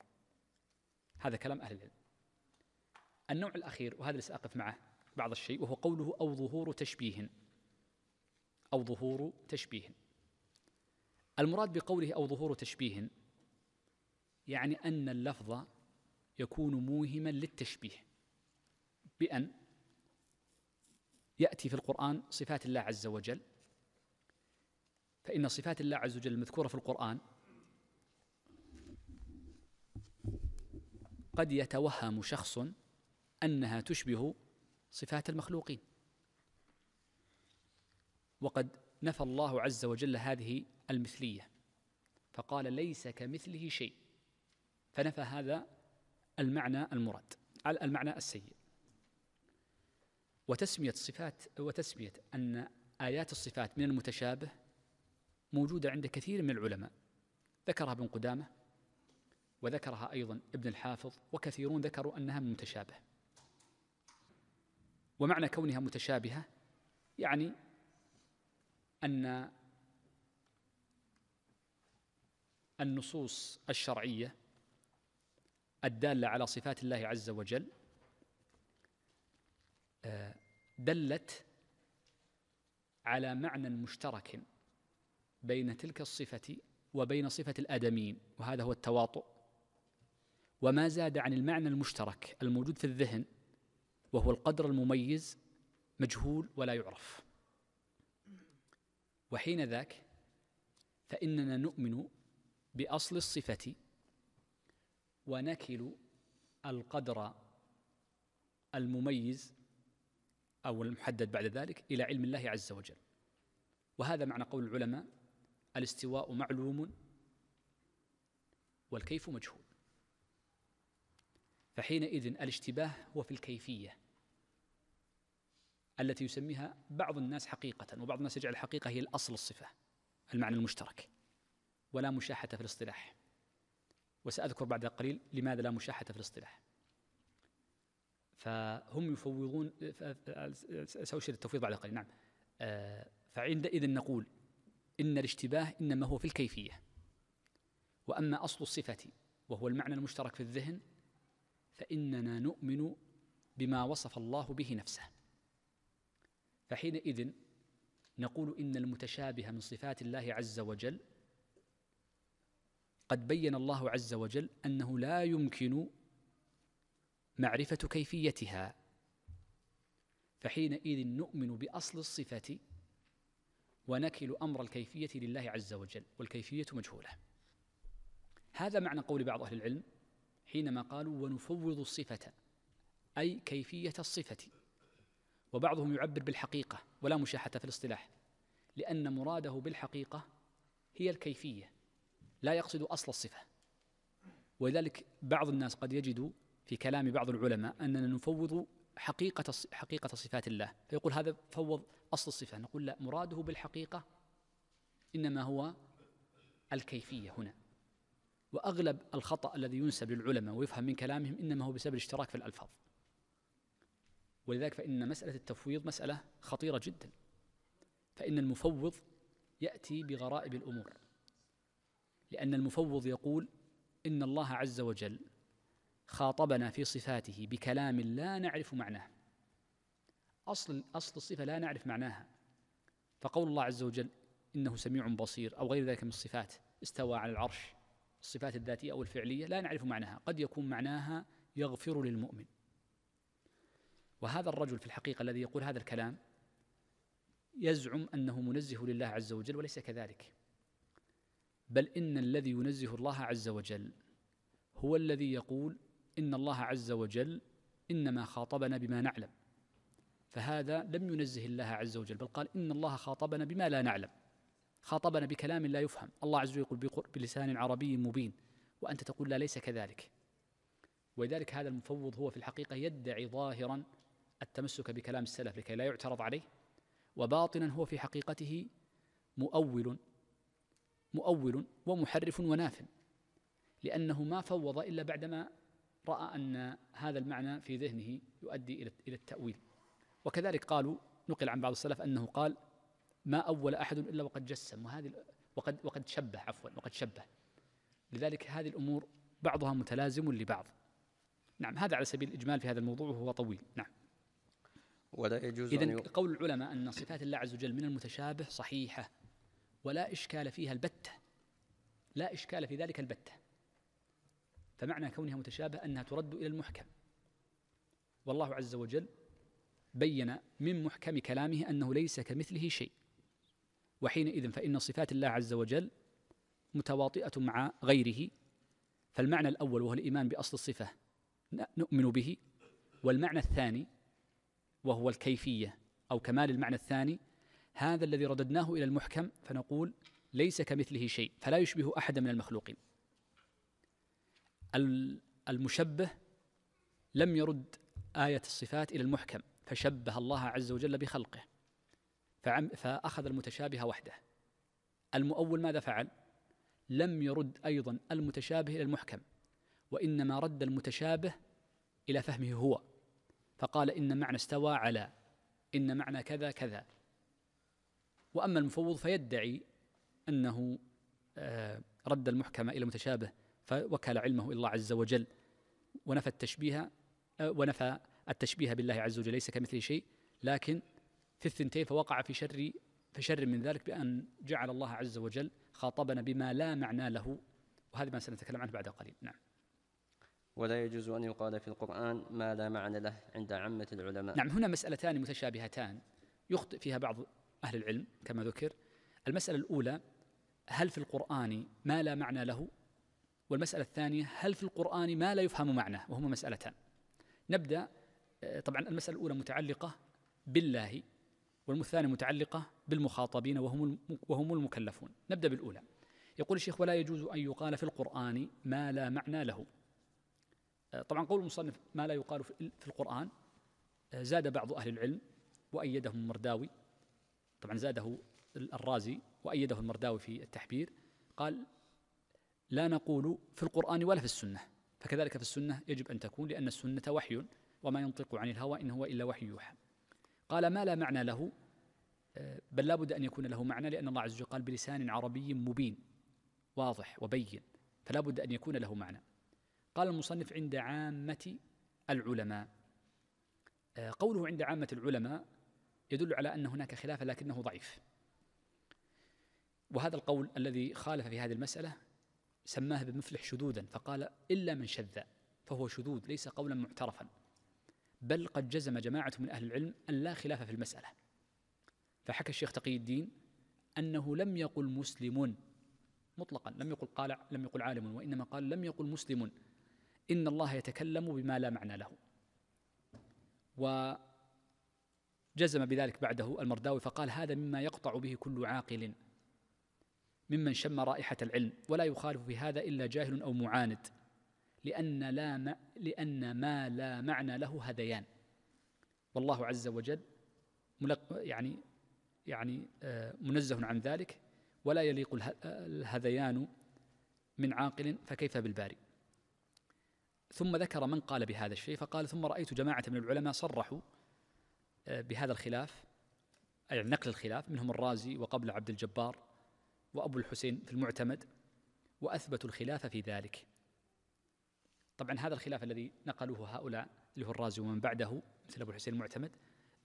هذا كلام أهل العلم النوع الأخير وهذا اللي سأقف معه بعض الشيء وهو قوله أو ظهور تشبيه أو ظهور تشبيه المراد بقوله أو ظهور تشبيه يعني أن اللفظ يكون موهما للتشبيه بأن يأتي في القرآن صفات الله عز وجل فإن صفات الله عز وجل المذكورة في القرآن قد يتوهم شخص انها تشبه صفات المخلوقين وقد نفى الله عز وجل هذه المثليه فقال ليس كمثله شيء فنفى هذا المعنى المراد المعنى السيء وتسميه صفات وتسميه ان ايات الصفات من المتشابه موجوده عند كثير من العلماء ذكرها ابن قدامه وذكرها أيضا ابن الحافظ وكثيرون ذكروا أنها متشابه ومعنى كونها متشابهة يعني أن النصوص الشرعية الدالة على صفات الله عز وجل آه، دلت على معنى مشترك بين تلك الصفة وبين صفة الآدميين وهذا هو التواطؤ وما زاد عن المعنى المشترك الموجود في الذهن وهو القدر المميز مجهول ولا يعرف وحين ذاك فإننا نؤمن بأصل الصفة ونكل القدر المميز أو المحدد بعد ذلك إلى علم الله عز وجل وهذا معنى قول العلماء الاستواء معلوم والكيف مجهول فحينئذ الاشتباه هو في الكيفية التي يسميها بعض الناس حقيقة وبعض الناس يجعل الحقيقة هي الأصل الصفة المعنى المشترك ولا مشاحة في الاصطلاح وسأذكر بعد قليل لماذا لا مشاحة في الاصطلاح فهم يفوضون سأشير التفويض بعد قليل نعم آه، فعندئذ نقول إن الاشتباه إنما هو في الكيفية وأما أصل الصفة وهو المعنى المشترك في الذهن فإننا نؤمن بما وصف الله به نفسه فحينئذ نقول إن المتشابه من صفات الله عز وجل قد بين الله عز وجل أنه لا يمكن معرفة كيفيتها فحينئذ نؤمن بأصل الصفة ونكل أمر الكيفية لله عز وجل والكيفية مجهولة هذا معنى قول بعض أهل العلم حينما قالوا ونفوض الصفة أي كيفية الصفة وبعضهم يعبر بالحقيقة ولا مشاحة في الاصطلاح لأن مراده بالحقيقة هي الكيفية لا يقصد أصل الصفة ولذلك بعض الناس قد يجد في كلام بعض العلماء أننا نفوض حقيقة حقيقة صفات الله فيقول هذا فوض أصل الصفة نقول لا مراده بالحقيقة إنما هو الكيفية هنا واغلب الخطا الذي ينسب للعلماء ويفهم من كلامهم انما هو بسبب الاشتراك في الالفاظ ولذلك فان مساله التفويض مساله خطيره جدا فان المفوض ياتي بغرائب الامور لان المفوض يقول ان الله عز وجل خاطبنا في صفاته بكلام لا نعرف معناه اصل اصل الصفه لا نعرف معناها فقول الله عز وجل انه سميع بصير او غير ذلك من الصفات استوى على العرش الصفات الذاتية أو الفعلية لا نعرف معناها قد يكون معناها يغفر للمؤمن وهذا الرجل في الحقيقة الذي يقول هذا الكلام يزعم أنه منزه لله عز وجل وليس كذلك بل إن الذي ينزه الله عز وجل هو الذي يقول إن الله عز وجل إنما خاطبنا بما نعلم فهذا لم ينزه الله عز وجل بل قال إن الله خاطبنا بما لا نعلم خاطبنا بكلام لا يفهم الله عز وجل يقول بلسان عربي مبين وأنت تقول لا ليس كذلك ولذلك هذا المفوض هو في الحقيقة يدعي ظاهرا التمسك بكلام السلف لكي لا يعترض عليه وباطنا هو في حقيقته مؤول مؤول ومحرف وناف لأنه ما فوض إلا بعدما رأى أن هذا المعنى في ذهنه يؤدي إلى التأويل وكذلك قالوا نقل عن بعض السلف أنه قال ما أول أحد إلا وقد جسم وهذه وقد وقد شبه عفوا وقد شبه لذلك هذه الأمور بعضها متلازم لبعض نعم هذا على سبيل الإجمال في هذا الموضوع وهو طويل نعم ولا يجوز إذن قول العلماء أن صفات الله عز وجل من المتشابه صحيحة ولا إشكال فيها البتة لا إشكال في ذلك البتة فمعنى كونها متشابه أنها ترد إلى المحكم والله عز وجل بين من محكم كلامه أنه ليس كمثله شيء وحينئذ فإن صفات الله عز وجل متواطئة مع غيره فالمعنى الأول وهو الإيمان بأصل الصفة نؤمن به والمعنى الثاني وهو الكيفية أو كمال المعنى الثاني هذا الذي رددناه إلى المحكم فنقول ليس كمثله شيء فلا يشبه أحدا من المخلوقين المشبه لم يرد آية الصفات إلى المحكم فشبه الله عز وجل بخلقه فعم فأخذ المتشابه وحده المؤول ماذا فعل؟ لم يرد أيضا المتشابه إلى المحكم وإنما رد المتشابه إلى فهمه هو فقال إن معنى استوى على إن معنى كذا كذا وأما المفوض فيدعي أنه آه، رد المحكم إلى المتشابه فوكل علمه إلى الله عز وجل ونفى التشبيه آه، ونفى التشبيه بالله عز وجل ليس كمثله شيء لكن في الثنتين فوقع في شر فشر من ذلك بأن جعل الله عز وجل خاطبنا بما لا معنى له وهذا ما سنتكلم عنه بعد قليل نعم ولا يجوز أن يقال في القرآن ما لا معنى له عند عامة العلماء نعم هنا مسألتان متشابهتان يخطئ فيها بعض أهل العلم كما ذكر المسألة الأولى هل في القرآن ما لا معنى له والمسألة الثانية هل في القرآن ما لا يفهم معناه وهما مسألتان نبدأ آه، طبعا المسألة الأولى متعلقة بالله والثانية متعلقة بالمخاطبين وهم وهم المكلفون نبدأ بالأولى يقول الشيخ ولا يجوز أن يقال في القرآن ما لا معنى له آه، طبعا قول المصنف ما لا يقال في القرآن آه، زاد بعض أهل العلم وأيدهم المرداوي طبعا زاده الرازي وأيده المرداوي في التحبير قال لا نقول في القرآن ولا في السنة فكذلك في السنة يجب أن تكون لأن السنة وحي وما ينطق عن الهوى إن هو إلا وحي يوحى قال ما لا معنى له آه، بل لا بد أن يكون له معنى لأن الله عز وجل قال بلسان عربي مبين واضح وبين فلا بد أن يكون له معنى قال المصنف عند عامة العلماء آه، قوله عند عامة العلماء يدل على أن هناك خلافا لكنه ضعيف وهذا القول الذي خالف في هذه المسألة سماه بمفلح شذوذا فقال إلا من شذ فهو شذوذ ليس قولا معترفا بل قد جزم جماعة من أهل العلم أن لا خلاف في المسألة فحكى الشيخ تقي الدين أنه لم يقل مسلم مطلقا لم يقل قال لم يقل عالم وإنما قال لم يقل مسلم إن الله يتكلم بما لا معنى له وجزم بذلك بعده المرداوي فقال هذا مما يقطع به كل عاقل ممن شم رائحة العلم ولا يخالف في هذا إلا جاهل أو معاند لأن, لا لأن ما لا معنى له هذيان والله عز وجل يعني يعني آه، منزه عن ذلك ولا يليق الهذيان من عاقل فكيف بالباري ثم ذكر من قال بهذا الشيء فقال ثم رأيت جماعة من العلماء صرحوا آه، بهذا الخلاف أي نقل الخلاف منهم الرازي وقبل عبد الجبار وأبو الحسين في المعتمد وأثبتوا الخلاف في ذلك طبعا هذا الخلاف الذي نقلوه هؤلاء اللي هو الرازي ومن بعده مثل أبو الحسين المعتمد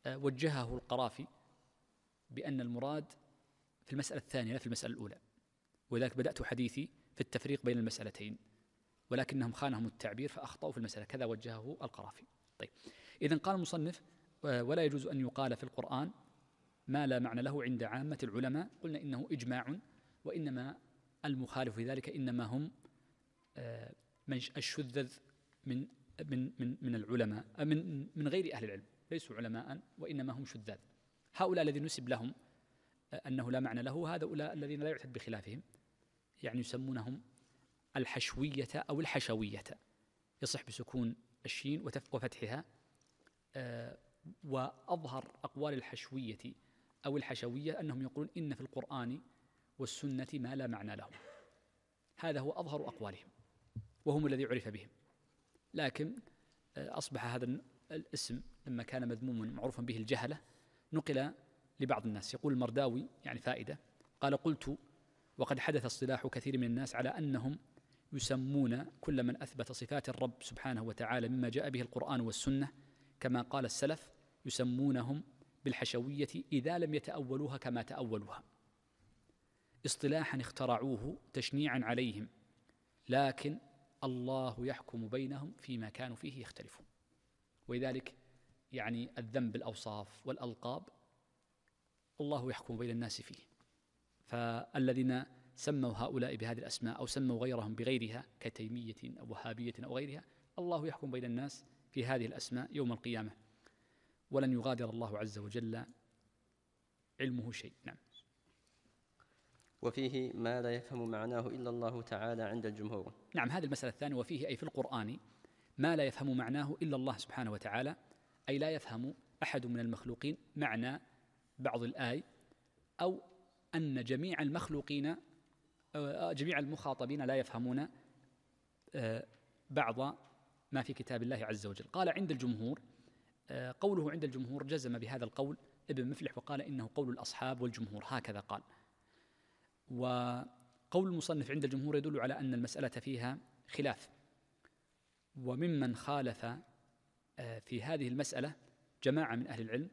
آه، وجهه القرافي بأن المراد في المسألة الثانية لا في المسألة الأولى ولذلك بدأت حديثي في التفريق بين المسألتين ولكنهم خانهم التعبير فأخطأوا في المسألة كذا وجهه القرافي طيب إذا قال المصنف آه، ولا يجوز أن يقال في القرآن ما لا معنى له عند عامة العلماء قلنا إنه إجماع وإنما المخالف في ذلك إنما هم آه، من الشذذ من من من من العلماء من من غير اهل العلم ليسوا علماء وانما هم شذاذ هؤلاء الذين نسب لهم آه، انه لا معنى له هؤلاء الذين لا يعتد بخلافهم يعني يسمونهم الحشويه او الحشويه يصح بسكون الشين وفتحها آه، واظهر اقوال الحشويه او الحشويه انهم يقولون ان في القران والسنه ما لا معنى له هذا هو اظهر اقوالهم وهم الذي عرف بهم لكن آه، أصبح هذا الاسم لما كان مذموما معروفا به الجهلة نقل لبعض الناس يقول المرداوي يعني فائدة قال قلت وقد حدث اصطلاح كثير من الناس على أنهم يسمون كل من أثبت صفات الرب سبحانه وتعالى مما جاء به القرآن والسنة كما قال السلف يسمونهم بالحشوية إذا لم يتأولوها كما تأولوها اصطلاحا اخترعوه تشنيعا عليهم لكن الله يحكم بينهم فيما كانوا فيه يختلفون ولذلك يعني الذنب بالأوصاف والألقاب الله يحكم بين الناس فيه فالذين سموا هؤلاء بهذه الأسماء أو سموا غيرهم بغيرها كتيمية أو وهابية أو غيرها الله يحكم بين الناس في هذه الأسماء يوم القيامة ولن يغادر الله عز وجل علمه شيء نعم وفيه ما لا يفهم معناه إلا الله تعالى عند الجمهور نعم هذه المسألة الثانية وفيه أي في القرآن ما لا يفهم معناه إلا الله سبحانه وتعالى أي لا يفهم أحد من المخلوقين معنى بعض الآي أو أن جميع المخلوقين آه، جميع المخاطبين لا يفهمون آه، بعض ما في كتاب الله عز وجل قال عند الجمهور آه، قوله عند الجمهور جزم بهذا القول ابن مفلح وقال إنه قول الأصحاب والجمهور هكذا قال وقول المصنف عند الجمهور يدل على أن المسألة فيها خلاف وممن خالف آه، في هذه المسألة جماعة من أهل العلم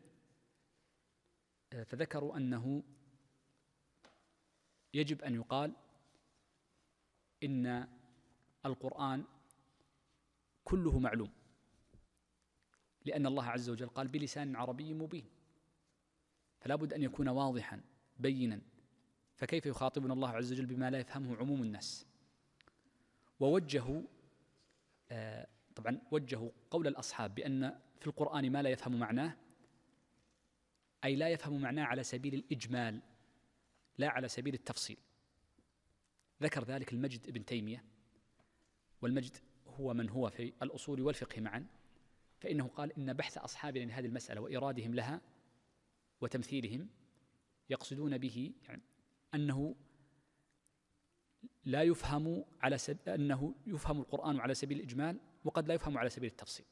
آه، فذكروا أنه يجب أن يقال إن القرآن كله معلوم لأن الله عز وجل قال بلسان عربي مبين فلا بد أن يكون واضحا بينا فكيف يخاطبنا الله عز وجل بما لا يفهمه عموم الناس ووجهوا آه طبعا وجهوا قول الأصحاب بأن في القرآن ما لا يفهم معناه أي لا يفهم معناه على سبيل الإجمال لا على سبيل التفصيل ذكر ذلك المجد ابن تيمية والمجد هو من هو في الأصول والفقه معا فإنه قال إن بحث أصحابنا لهذه المسألة وإيرادهم لها وتمثيلهم يقصدون به يعني أنه لا يفهم على سبيل أنه يفهم القرآن على سبيل الإجمال وقد لا يفهم على سبيل التفصيل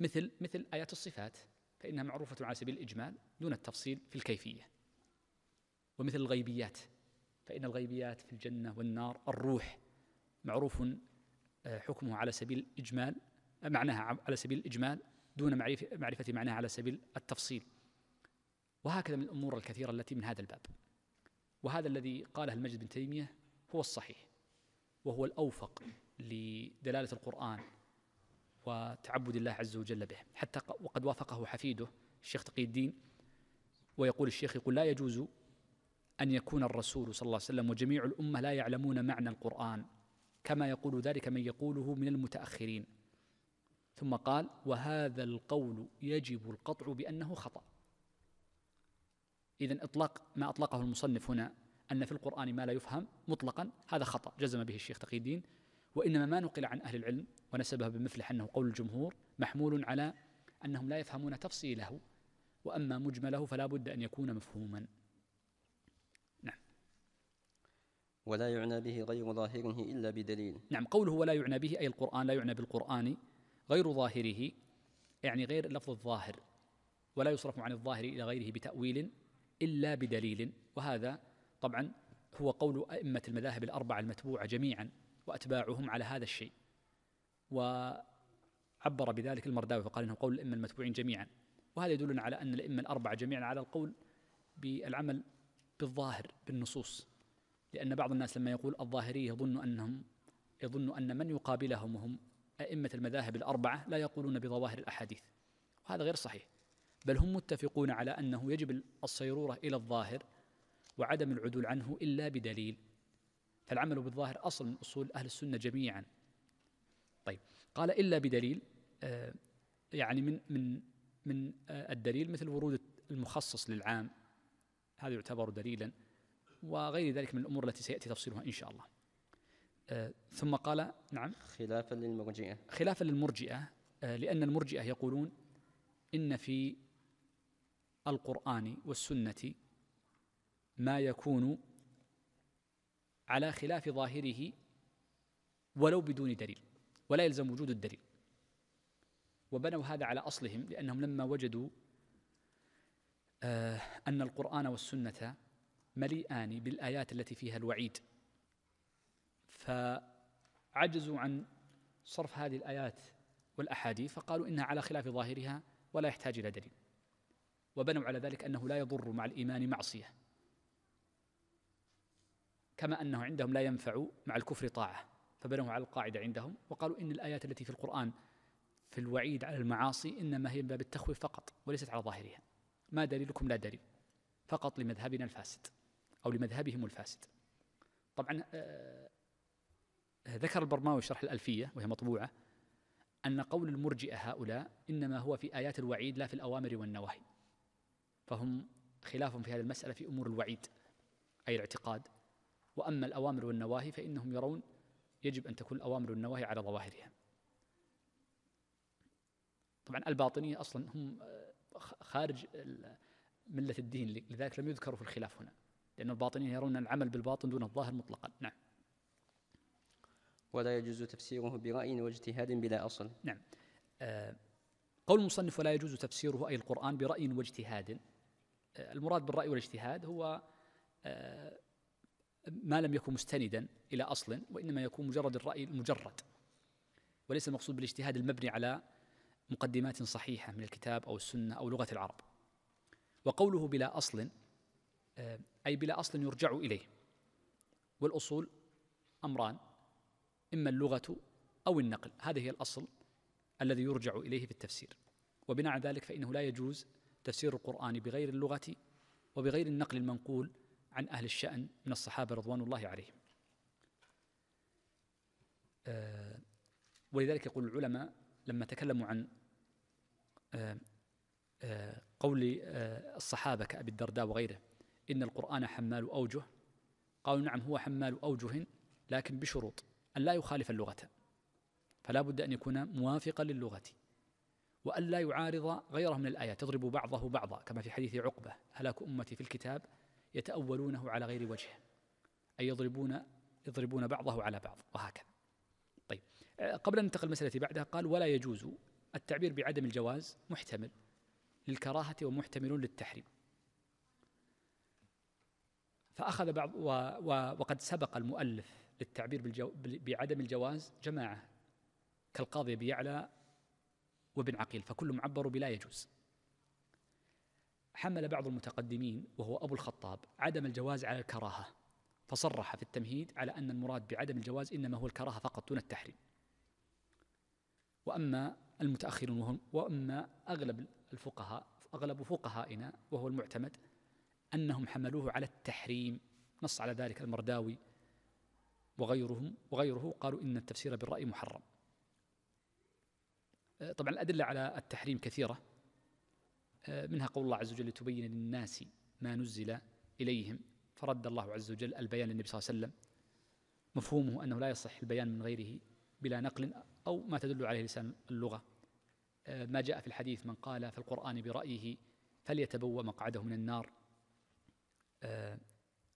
مثل مثل آيات الصفات فإنها معروفة على سبيل الإجمال دون التفصيل في الكيفية ومثل الغيبيات فإن الغيبيات في الجنة والنار الروح معروف آه، حكمه على سبيل الإجمال معناها على سبيل الإجمال دون معرفة معناها على سبيل التفصيل وهكذا من الأمور الكثيرة التي من هذا الباب وهذا الذي قاله المجد بن تيمية هو الصحيح وهو الأوفق لدلالة القرآن وتعبد الله عز وجل به حتى وقد وافقه حفيده الشيخ تقي الدين ويقول الشيخ يقول لا يجوز أن يكون الرسول صلى الله عليه وسلم وجميع الأمة لا يعلمون معنى القرآن كما يقول ذلك من يقوله من المتأخرين ثم قال وهذا القول يجب القطع بأنه خطأ إذا إطلاق ما أطلقه المصنف هنا أن في القرآن ما لا يفهم مطلقا هذا خطأ جزم به الشيخ تقي الدين وإنما ما نقل عن أهل العلم ونسبه بمفلح أنه قول الجمهور محمول على أنهم لا يفهمون تفصيله وأما مجمله فلا بد أن يكون مفهوما نعم ولا يعنى به غير ظاهره إلا بدليل نعم قوله ولا يعنى به أي القرآن لا يعنى بالقرآن غير ظاهره يعني غير اللفظ الظاهر ولا يصرف عن الظاهر إلى غيره بتأويل إلا بدليل وهذا طبعا هو قول أئمة المذاهب الأربعة المتبوعة جميعا وأتباعهم على هذا الشيء وعبر بذلك المرداوي فقال إنه قول الأئمة المتبوعين جميعا وهذا يدلنا على أن الأئمة الأربعة جميعا على القول بالعمل بالظاهر بالنصوص لأن بعض الناس لما يقول الظاهريه يظن أنهم يظن أن من يقابلهم وهم أئمة المذاهب الأربعة لا يقولون بظواهر الأحاديث وهذا غير صحيح بل هم متفقون على أنه يجب الصيرورة إلى الظاهر وعدم العدول عنه إلا بدليل فالعمل بالظاهر أصل من أصول أهل السنة جميعا طيب قال إلا بدليل آه، يعني من من من آه، الدليل مثل ورود المخصص للعام هذا يعتبر دليلا وغير ذلك من الأمور التي سيأتي تفصيلها إن شاء الله آه، ثم قال نعم خلافا للمرجئة خلافا للمرجئة لأن المرجئة يقولون إن في القرآن والسنة ما يكون على خلاف ظاهره ولو بدون دليل ولا يلزم وجود الدليل وبنوا هذا على أصلهم لأنهم لما وجدوا آه، أن القرآن والسنة مليئان بالآيات التي فيها الوعيد فعجزوا عن صرف هذه الآيات والأحاديث فقالوا إنها على خلاف ظاهرها ولا يحتاج إلى دليل وبنوا على ذلك أنه لا يضر مع الإيمان معصية كما أنه عندهم لا ينفع مع الكفر طاعة فبنوا على القاعدة عندهم وقالوا إن الآيات التي في القرآن في الوعيد على المعاصي إنما هي من باب التخويف فقط وليست على ظاهرها ما دليلكم لا دليل فقط لمذهبنا الفاسد أو لمذهبهم الفاسد طبعا آه، ذكر البرماوي شرح الألفية وهي مطبوعة أن قول المرجئة هؤلاء إنما هو في آيات الوعيد لا في الأوامر والنواهي فهم خلافهم في هذه المسألة في أمور الوعيد أي الاعتقاد وأما الأوامر والنواهي فإنهم يرون يجب أن تكون الأوامر والنواهي على ظواهرها طبعا الباطنية أصلا هم آه، خارج ملة الدين لذلك لم يذكروا في الخلاف هنا لأن الباطنية يرون العمل بالباطن دون الظاهر مطلقا نعم ولا يجوز تفسيره برأي واجتهاد بلا أصل نعم آه، قول المصنف ولا يجوز تفسيره أي القرآن برأي واجتهاد المراد بالرأي والاجتهاد هو آه، ما لم يكن مستندا إلى أصل وإنما يكون مجرد الرأي المجرد وليس المقصود بالاجتهاد المبني على مقدمات صحيحة من الكتاب أو السنة أو لغة العرب وقوله بلا أصل آه، أي بلا أصل يرجع إليه والأصول أمران إما اللغة أو النقل هذا هي الأصل الذي يرجع إليه في التفسير وبناء على ذلك فإنه لا يجوز تفسير القرآن بغير اللغة وبغير النقل المنقول عن أهل الشأن من الصحابة رضوان الله عليهم آه، ولذلك يقول العلماء لما تكلموا عن آه، آه، قول الصحابة كأبي الدرداء وغيره إن القرآن حمال أوجه قالوا نعم هو حمال أوجه لكن بشروط أن لا يخالف اللغة فلا بد أن يكون موافقا للغة وألا يعارض غيره من الآيات يضرب بعضه بعضا كما في حديث عقبة هلاك أمتي في الكتاب يتأولونه على غير وجه أي يضربون يضربون بعضه على بعض وهكذا طيب آه، قبل أن ننتقل المسألة بعدها قال ولا يجوز التعبير بعدم الجواز محتمل للكراهة ومحتمل للتحريم فأخذ بعض و و وقد سبق المؤلف للتعبير بعدم الجواز جماعة كالقاضي بيعلى وابن عقيل فكلهم عبروا بلا يجوز حمل بعض المتقدمين وهو أبو الخطاب عدم الجواز على الكراهة فصرح في التمهيد على أن المراد بعدم الجواز إنما هو الكراهة فقط دون التحريم وأما المتأخرون وهم وأما أغلب الفقهاء أغلب فقهائنا وهو المعتمد أنهم حملوه على التحريم نص على ذلك المرداوي وغيرهم وغيره قالوا إن التفسير بالرأي محرم آه، طبعا الأدلة على التحريم كثيرة آه، منها قول الله عز وجل لتبين للناس ما نزل إليهم فرد الله عز وجل البيان للنبي صلى الله عليه وسلم مفهومه أنه لا يصح البيان من غيره بلا نقل أو ما تدل عليه لسان اللغة آه، ما جاء في الحديث من قال في القرآن برأيه فليتبوى مقعده من النار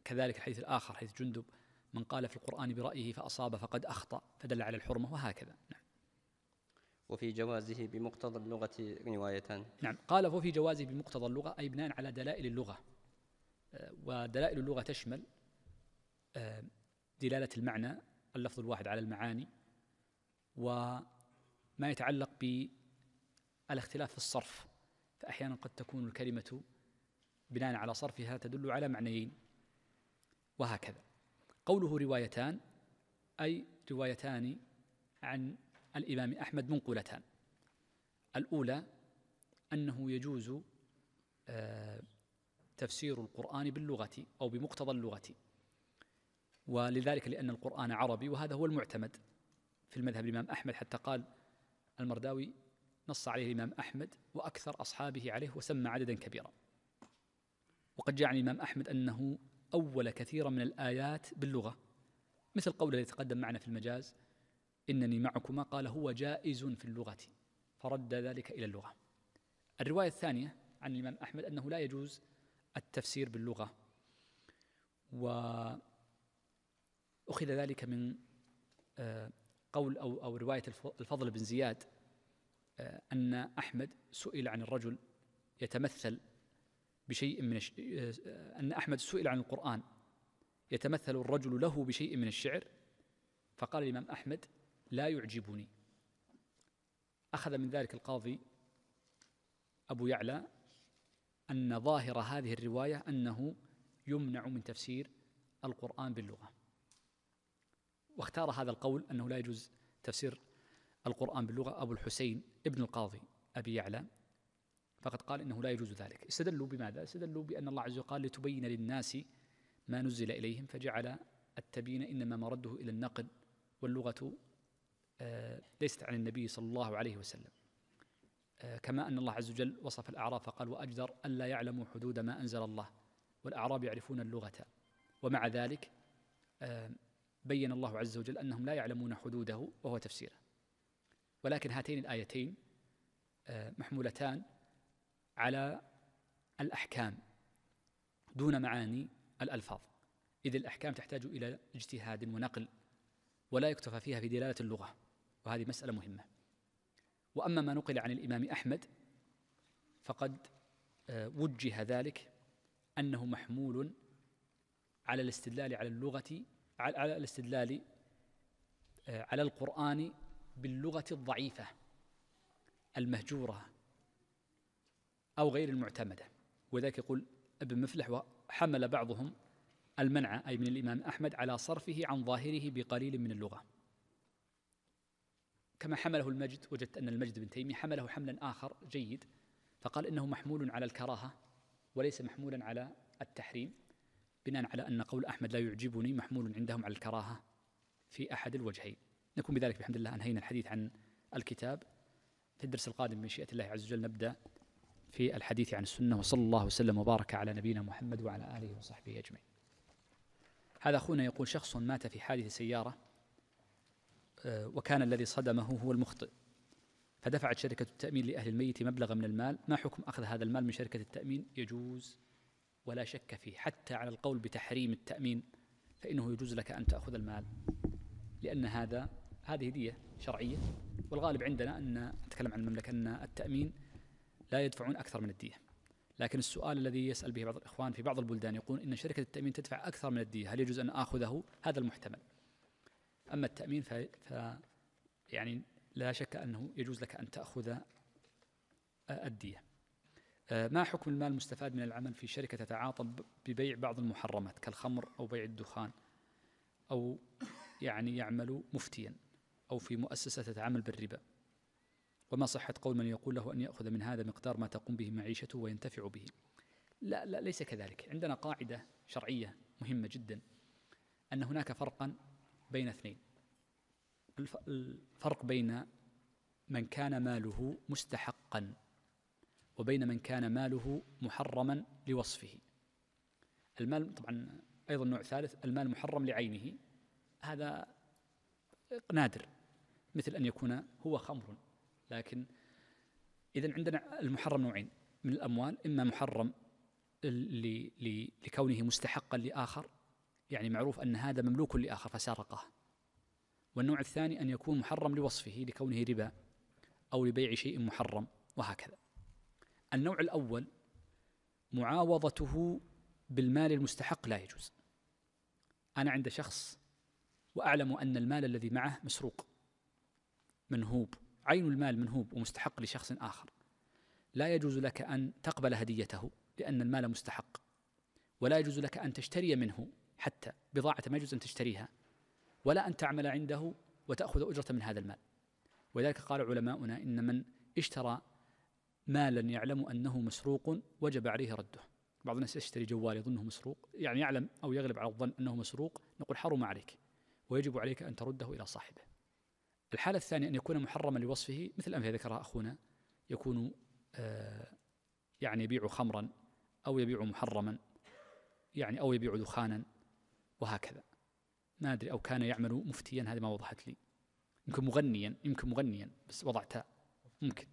كذلك الحديث الآخر حديث جندب من قال في القرآن برأيه فأصاب فقد أخطأ فدل على الحرمة وهكذا نعم وفي جوازه بمقتضى اللغة روايتان نعم قال وفي جوازه بمقتضى اللغة أي بناء على دلائل اللغة آه، ودلائل اللغة تشمل آه، دلالة المعنى اللفظ الواحد على المعاني وما يتعلق بالاختلاف في الصرف فأحيانا قد تكون الكلمة بناء على صرفها تدل على معنيين وهكذا قوله روايتان أي روايتان عن الإمام أحمد منقولتان الأولى أنه يجوز آه، تفسير القرآن باللغة أو بمقتضى اللغة ولذلك لأن القرآن عربي وهذا هو المعتمد في المذهب الإمام أحمد حتى قال المرداوي نص عليه الإمام أحمد وأكثر أصحابه عليه وسمى عددا كبيرا وقد جاء عن الإمام أحمد أنه أول كثيرا من الآيات باللغة مثل قول الذي تقدم معنا في المجاز إنني معكما قال هو جائز في اللغة فرد ذلك إلى اللغة الرواية الثانية عن الإمام أحمد أنه لا يجوز التفسير باللغة وأخذ ذلك من آه، قول أو, أو رواية الفضل بن زياد آه، أن أحمد سئل عن الرجل يتمثل بشيء من الش... آه، أن أحمد سئل عن القرآن يتمثل الرجل له بشيء من الشعر فقال الإمام أحمد لا يعجبني أخذ من ذلك القاضي أبو يعلى أن ظاهر هذه الرواية أنه يمنع من تفسير القرآن باللغة واختار هذا القول أنه لا يجوز تفسير القرآن باللغة أبو الحسين ابن القاضي أبي يعلى فقد قال إنه لا يجوز ذلك استدلوا بماذا؟ استدلوا بأن الله عز وجل قال لتبين للناس ما نزل إليهم فجعل التبيين إنما مرده إلى النقل واللغة آه، ليست عن النبي صلى الله عليه وسلم آه، كما أن الله عز وجل وصف الأعراب فقال وأجدر ألا يعلموا حدود ما أنزل الله والأعراب يعرفون اللغة ومع ذلك آه، بين الله عز وجل أنهم لا يعلمون حدوده وهو تفسيره ولكن هاتين الآيتين محمولتان على الأحكام دون معاني الألفاظ إذ الأحكام تحتاج إلى اجتهاد ونقل ولا يكتفى فيها في دلالة اللغة وهذه مسألة مهمة وأما ما نقل عن الإمام أحمد فقد آه، وجه ذلك أنه محمول على الاستدلال على اللغة على الاستدلال آه، على القرآن باللغة الضعيفة المهجورة أو غير المعتمدة وذلك يقول ابن مفلح وحمل بعضهم المنع أي من الإمام أحمد على صرفه عن ظاهره بقليل من اللغة كما حمله المجد وجدت أن المجد بن تيمية حمله حملا آخر جيد فقال إنه محمول على الكراهة وليس محمولا على التحريم بناء على أن قول أحمد لا يعجبني محمول عندهم على الكراهة في أحد الوجهين نكون بذلك بحمد الله أنهينا الحديث عن الكتاب في الدرس القادم من شيئة الله عز وجل نبدأ في الحديث عن السنة وصلى الله وسلم وبارك على نبينا محمد وعلى آله وصحبه أجمعين هذا أخونا يقول شخص مات في حادث سيارة آه، وكان الذي صدمه هو المخطئ فدفعت شركة التأمين لأهل الميت مبلغا من المال ما حكم أخذ هذا المال من شركة التأمين يجوز ولا شك فيه حتى على القول بتحريم التأمين فإنه يجوز لك أن تأخذ المال لأن هذا هذه دية شرعية والغالب عندنا أن نتكلم عن المملكة أن التأمين لا يدفعون أكثر من الدية لكن السؤال الذي يسأل به بعض الإخوان في بعض البلدان يقول إن شركة التأمين تدفع أكثر من الدية هل يجوز أن آخذه هذا المحتمل أما التأمين ف... ف يعني لا شك أنه يجوز لك أن تأخذ آه، الدية آه، ما حكم المال المستفاد من العمل في شركة تتعاطى ببيع بعض المحرمات كالخمر أو بيع الدخان أو يعني يعمل مفتيا أو في مؤسسة تتعامل بالربا وما صحة قول من يقول له أن يأخذ من هذا مقدار ما تقوم به معيشته وينتفع به لا لا ليس كذلك عندنا قاعدة شرعية مهمة جدا أن هناك فرقا بين اثنين الفرق بين من كان ماله مستحقا وبين من كان ماله محرما لوصفه المال طبعا ايضا نوع ثالث المال محرم لعينه هذا نادر مثل ان يكون هو خمر لكن اذا عندنا المحرم نوعين من الاموال اما محرم لكونه مستحقا لاخر يعني معروف أن هذا مملوك لآخر فسرقه والنوع الثاني أن يكون محرم لوصفه لكونه ربا أو لبيع شيء محرم وهكذا النوع الأول معاوضته بالمال المستحق لا يجوز أنا عند شخص وأعلم أن المال الذي معه مسروق منهوب عين المال منهوب ومستحق لشخص آخر لا يجوز لك أن تقبل هديته لأن المال مستحق ولا يجوز لك أن تشتري منه حتى بضاعة ما يجوز أن تشتريها ولا أن تعمل عنده وتأخذ أجرة من هذا المال ولذلك قال علماؤنا إن من اشترى مالا يعلم أنه مسروق وجب عليه رده بعض الناس يشتري جوال يظنه مسروق يعني يعلم أو يغلب على الظن أنه مسروق نقول حرم عليك ويجب عليك أن ترده إلى صاحبه الحالة الثانية أن يكون محرما لوصفه مثل الأمثلة ذكرها أخونا يكون آه يعني يبيع خمرا أو يبيع محرما يعني أو يبيع دخانا وهكذا ما أدري أو كان يعمل مفتيا هذه ما وضحت لي يمكن مغنيا يمكن مغنيا بس وضعتها ممكن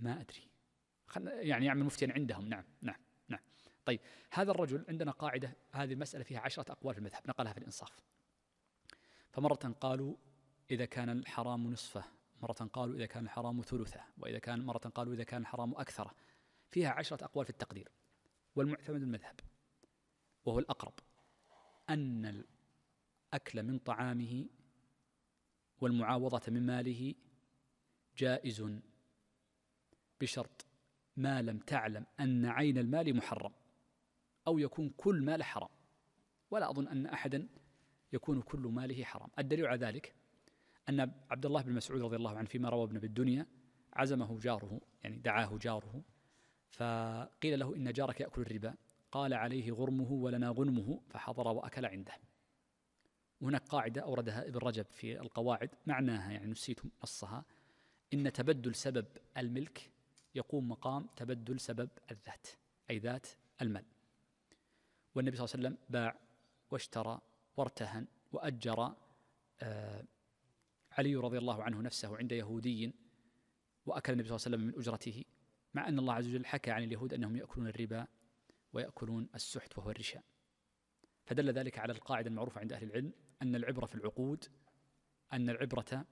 ما أدري يعني يعمل مفتيا عندهم نعم نعم نعم طيب هذا الرجل عندنا قاعدة هذه المسألة فيها عشرة أقوال في المذهب نقلها في الإنصاف فمرة قالوا إذا كان الحرام نصفه مرة قالوا إذا كان الحرام ثلثه وإذا كان مرة قالوا إذا كان الحرام أكثره فيها عشرة أقوال في التقدير والمعتمد المذهب وهو الأقرب أن الأكل من طعامه والمعاوضة من ماله جائز بشرط ما لم تعلم أن عين المال محرم أو يكون كل مال حرام ولا أظن أن أحدا يكون كل ماله حرام الدليل على ذلك أن عبد الله بن مسعود رضي الله عنه فيما روى ابن بالدنيا عزمه جاره يعني دعاه جاره فقيل له إن جارك يأكل الربا قال عليه غرمه ولنا غنمه فحضر وأكل عنده هناك قاعدة أوردها ابن رجب في القواعد معناها يعني نسيت نصها إن تبدل سبب الملك يقوم مقام تبدل سبب الذات أي ذات المال والنبي صلى الله عليه وسلم باع واشترى وارتهن وأجر آه علي رضي الله عنه نفسه عند يهودي وأكل النبي صلى الله عليه وسلم من أجرته مع أن الله عز وجل حكى عن اليهود أنهم يأكلون الربا ويأكلون السحت وهو الرشا فدل ذلك على القاعدة المعروفة عند أهل العلم أن العبرة في العقود أن العبرة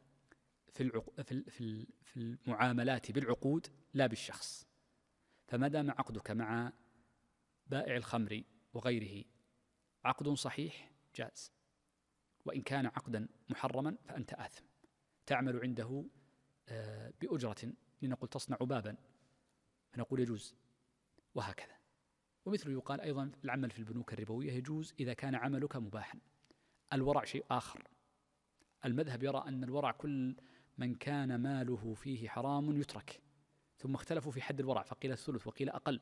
في, العق... في, في, في المعاملات بالعقود لا بالشخص فما دام عقدك مع بائع الخمر وغيره عقد صحيح جاز وإن كان عقدا محرما فأنت آثم تعمل عنده آه، بأجرة لنقول تصنع بابا فنقول يجوز وهكذا ومثله يقال أيضا العمل في البنوك الربوية يجوز إذا كان عملك مباحا الورع شيء آخر المذهب يرى أن الورع كل من كان ماله فيه حرام يترك ثم اختلفوا في حد الورع فقيل الثلث وقيل أقل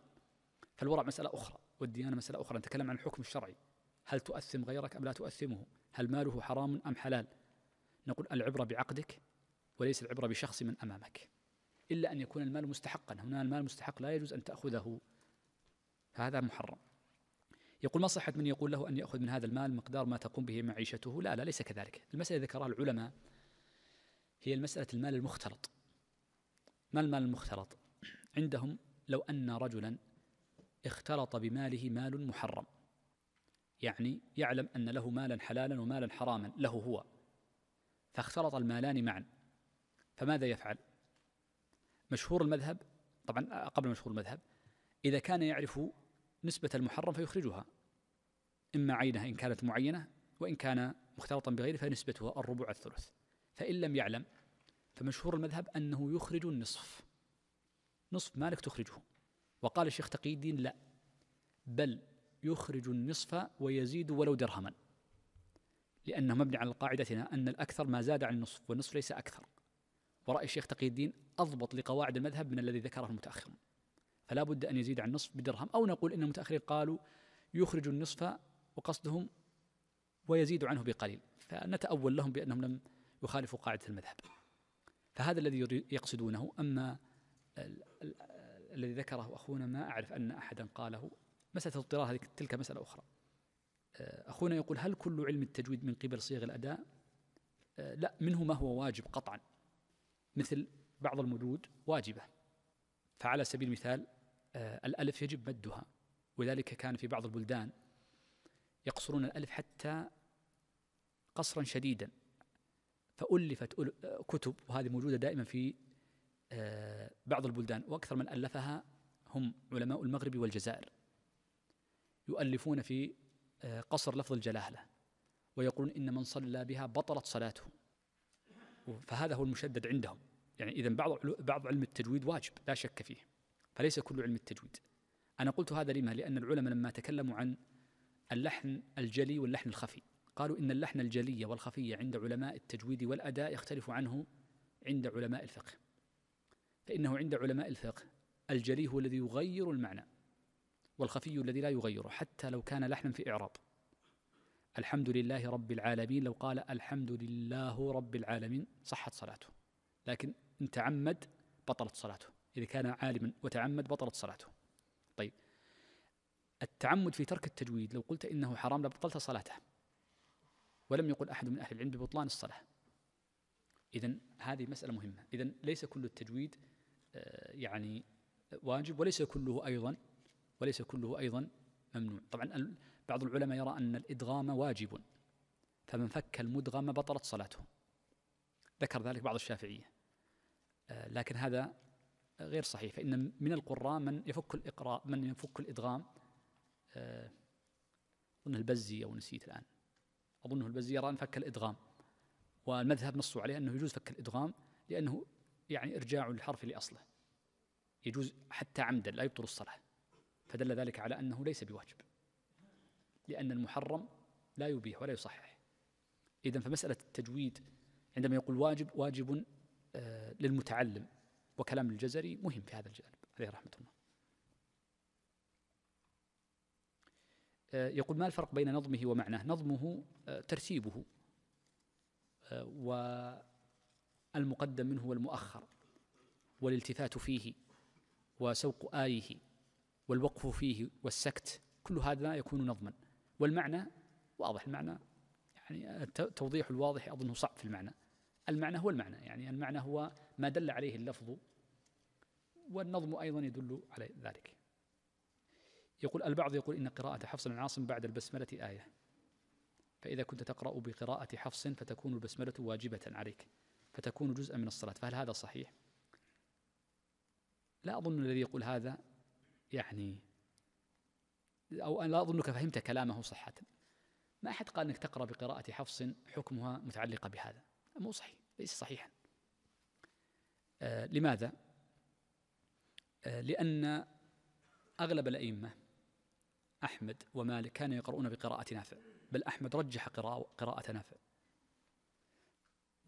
فالورع مسألة أخرى والديانة مسألة أخرى نتكلم عن الحكم الشرعي هل تؤثم غيرك أم لا تؤثمه هل ماله حرام أم حلال نقول العبرة بعقدك وليس العبرة بشخص من أمامك إلا أن يكون المال مستحقا هنا المال مستحق لا يجوز أن تأخذه هذا محرم يقول ما صحة من يقول له أن يأخذ من هذا المال مقدار ما تقوم به معيشته لا لا ليس كذلك المسألة ذكرها العلماء هي المسألة المال المختلط ما المال المختلط عندهم لو أن رجلا اختلط بماله مال محرم يعني يعلم أن له مالا حلالا ومالا حراما له هو فاختلط المالان معا فماذا يفعل مشهور المذهب طبعا قبل مشهور المذهب إذا كان يعرف نسبة المحرم فيخرجها إما عينها إن كانت معينة وإن كان مختلطا بغيره فنسبتها الربع الثلث فإن لم يعلم فمشهور المذهب أنه يخرج النصف نصف مالك تخرجه وقال الشيخ تقي الدين لا بل يخرج النصف ويزيد ولو درهما لأنه مبني على قاعدتنا أن الأكثر ما زاد عن النصف والنصف ليس أكثر ورأي الشيخ تقي الدين أضبط لقواعد المذهب من الذي ذكره المتأخرون فلا بد أن يزيد عن نصف بدرهم أو نقول إن المتأخرين قالوا يخرج النصف وقصدهم ويزيد عنه بقليل فنتأول لهم بأنهم لم يخالفوا قاعدة المذهب فهذا الذي يقصدونه أما الذي ذكره أخونا ما أعرف أن أحدا قاله مسألة الاضطرار هذه تلك مسألة أخرى آه، أخونا يقول هل كل علم التجويد من قبل صيغ الأداء آه، لا منه ما هو واجب قطعا مثل بعض المدود واجبة فعلى سبيل المثال آه، الألف يجب مدها ولذلك كان في بعض البلدان يقصرون الألف حتى قصرا شديدا فألفت كتب وهذه موجودة دائما في آه، بعض البلدان وأكثر من ألفها هم علماء المغرب والجزائر يؤلفون في آه، قصر لفظ الجلاله ويقولون ان من صلى بها بطلت صلاته فهذا هو المشدد عندهم يعني اذا بعض بعض علم التجويد واجب لا شك فيه فليس كل علم التجويد أنا قلت هذا لما لأن العلماء لما تكلموا عن اللحن الجلي واللحن الخفي قالوا إن اللحن الجلي والخفي عند علماء التجويد والأداء يختلف عنه عند علماء الفقه فإنه عند علماء الفقه الجلي هو الذي يغير المعنى والخفي الذي لا يغيره حتى لو كان لحنا في إعراب الحمد لله رب العالمين لو قال الحمد لله رب العالمين صحت صلاته لكن ان تعمد بطلت صلاته إذا كان عالما وتعمد بطلت صلاته طيب التعمد في ترك التجويد لو قلت إنه حرام لبطلت صلاته ولم يقل أحد من أهل العلم ببطلان الصلاة إذا هذه مسألة مهمة إذا ليس كل التجويد آه، يعني واجب وليس كله أيضا وليس كله أيضا ممنوع طبعا بعض العلماء يرى أن الإدغام واجب فمن فك المدغم بطلت صلاته ذكر ذلك بعض الشافعية آه، لكن هذا غير صحيح فإن من القراء من يفك الإقراء من يفك الإدغام آه، أظنه البزي أو نسيت الآن أظنه البزي يرى أن فك الإدغام والمذهب نصوا عليه أنه يجوز فك الإدغام لأنه يعني إرجاع الحرف لأصله يجوز حتى عمدا لا يبطل الصلاة فدل ذلك على أنه ليس بواجب لأن المحرم لا يبيح ولا يصحح إذا فمسألة التجويد عندما يقول واجب واجب آه، للمتعلم وكلام الجزري مهم في هذا الجانب عليه رحمة الله آه، يقول ما الفرق بين نظمه ومعناه نظمه آه، ترتيبه آه، والمقدم منه والمؤخر والالتفات فيه وسوق آيه والوقف فيه والسكت كل هذا يكون نظما والمعنى واضح المعنى يعني التوضيح الواضح أظنه صعب في المعنى المعنى هو المعنى يعني المعنى هو ما دل عليه اللفظ والنظم أيضا يدل على ذلك يقول البعض يقول إن قراءة حفص بن بعد البسملة آية فإذا كنت تقرأ بقراءة حفص فتكون البسملة واجبة عليك فتكون جزءا من الصلاة فهل هذا صحيح؟ لا أظن الذي يقول هذا يعني أو لا أظنك فهمت كلامه صحة ما أحد قال أنك تقرأ بقراءة حفص حكمها متعلقة بهذا مو صحيح ليس صحيحا آه لماذا؟ آه لأن أغلب الأئمة أحمد ومالك كانوا يقرؤون بقراءة نافع بل أحمد رجح قراءة, قراءة نافع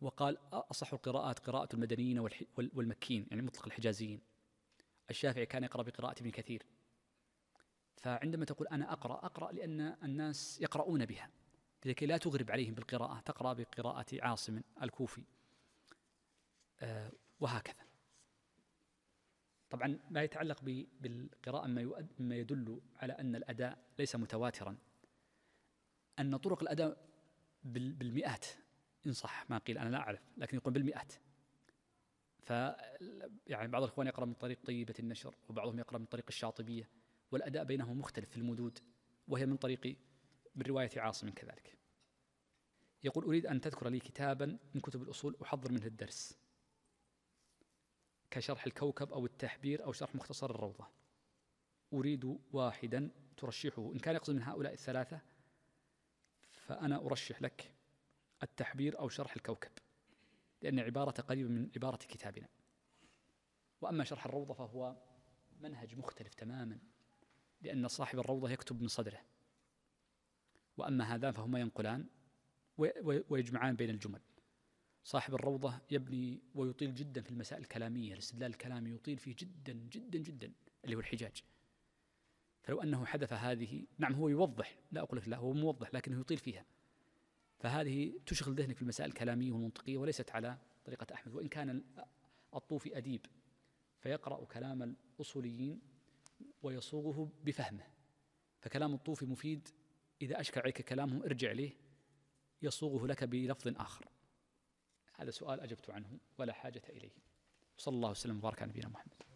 وقال أصح القراءات قراءة المدنيين والمكيين يعني مطلق الحجازيين الشافعي كان يقرأ بقراءة ابن كثير فعندما تقول أنا أقرأ أقرأ لأن الناس يقرؤون بها لكي لا تغرب عليهم بالقراءة تقرأ بقراءة عاصم الكوفي آه، وهكذا طبعا ما يتعلق بالقراءة ما يدل على أن الأداء ليس متواترا أن طرق الأداء بالمئات إن صح ما قيل أنا لا أعرف لكن يقول بالمئات ف يعني بعض الإخوان يقرأ من طريق طيبة النشر وبعضهم يقرأ من طريق الشاطبية والأداء بينهم مختلف في المدود وهي من طريق من رواية عاصم كذلك يقول أريد أن تذكر لي كتابا من كتب الأصول أحضر منه الدرس كشرح الكوكب أو التحبير أو شرح مختصر الروضة أريد واحدا ترشحه إن كان يقصد من هؤلاء الثلاثة فأنا أرشح لك التحبير أو شرح الكوكب لأن عبارة قريبة من عبارة كتابنا وأما شرح الروضة فهو منهج مختلف تماما لأن صاحب الروضة يكتب من صدره وأما هذان فهما ينقلان ويجمعان بين الجمل صاحب الروضة يبني ويطيل جدا في المسائل الكلامية الاستدلال الكلامي يطيل فيه جدا جدا جدا اللي هو الحجاج فلو أنه حذف هذه نعم هو يوضح لا أقول لك لا هو موضح لكنه يطيل فيها فهذه تشغل ذهنك في المسائل الكلامية والمنطقية وليست على طريقة أحمد وإن كان الطوفي أديب فيقرأ كلام الأصوليين ويصوغه بفهمه فكلام الطوفي مفيد إذا أشكل عليك كلامهم ارجع ليه يصوغه لك بلفظ آخر هذا سؤال أجبت عنه ولا حاجة إليه صلى الله وسلم وبارك على نبينا محمد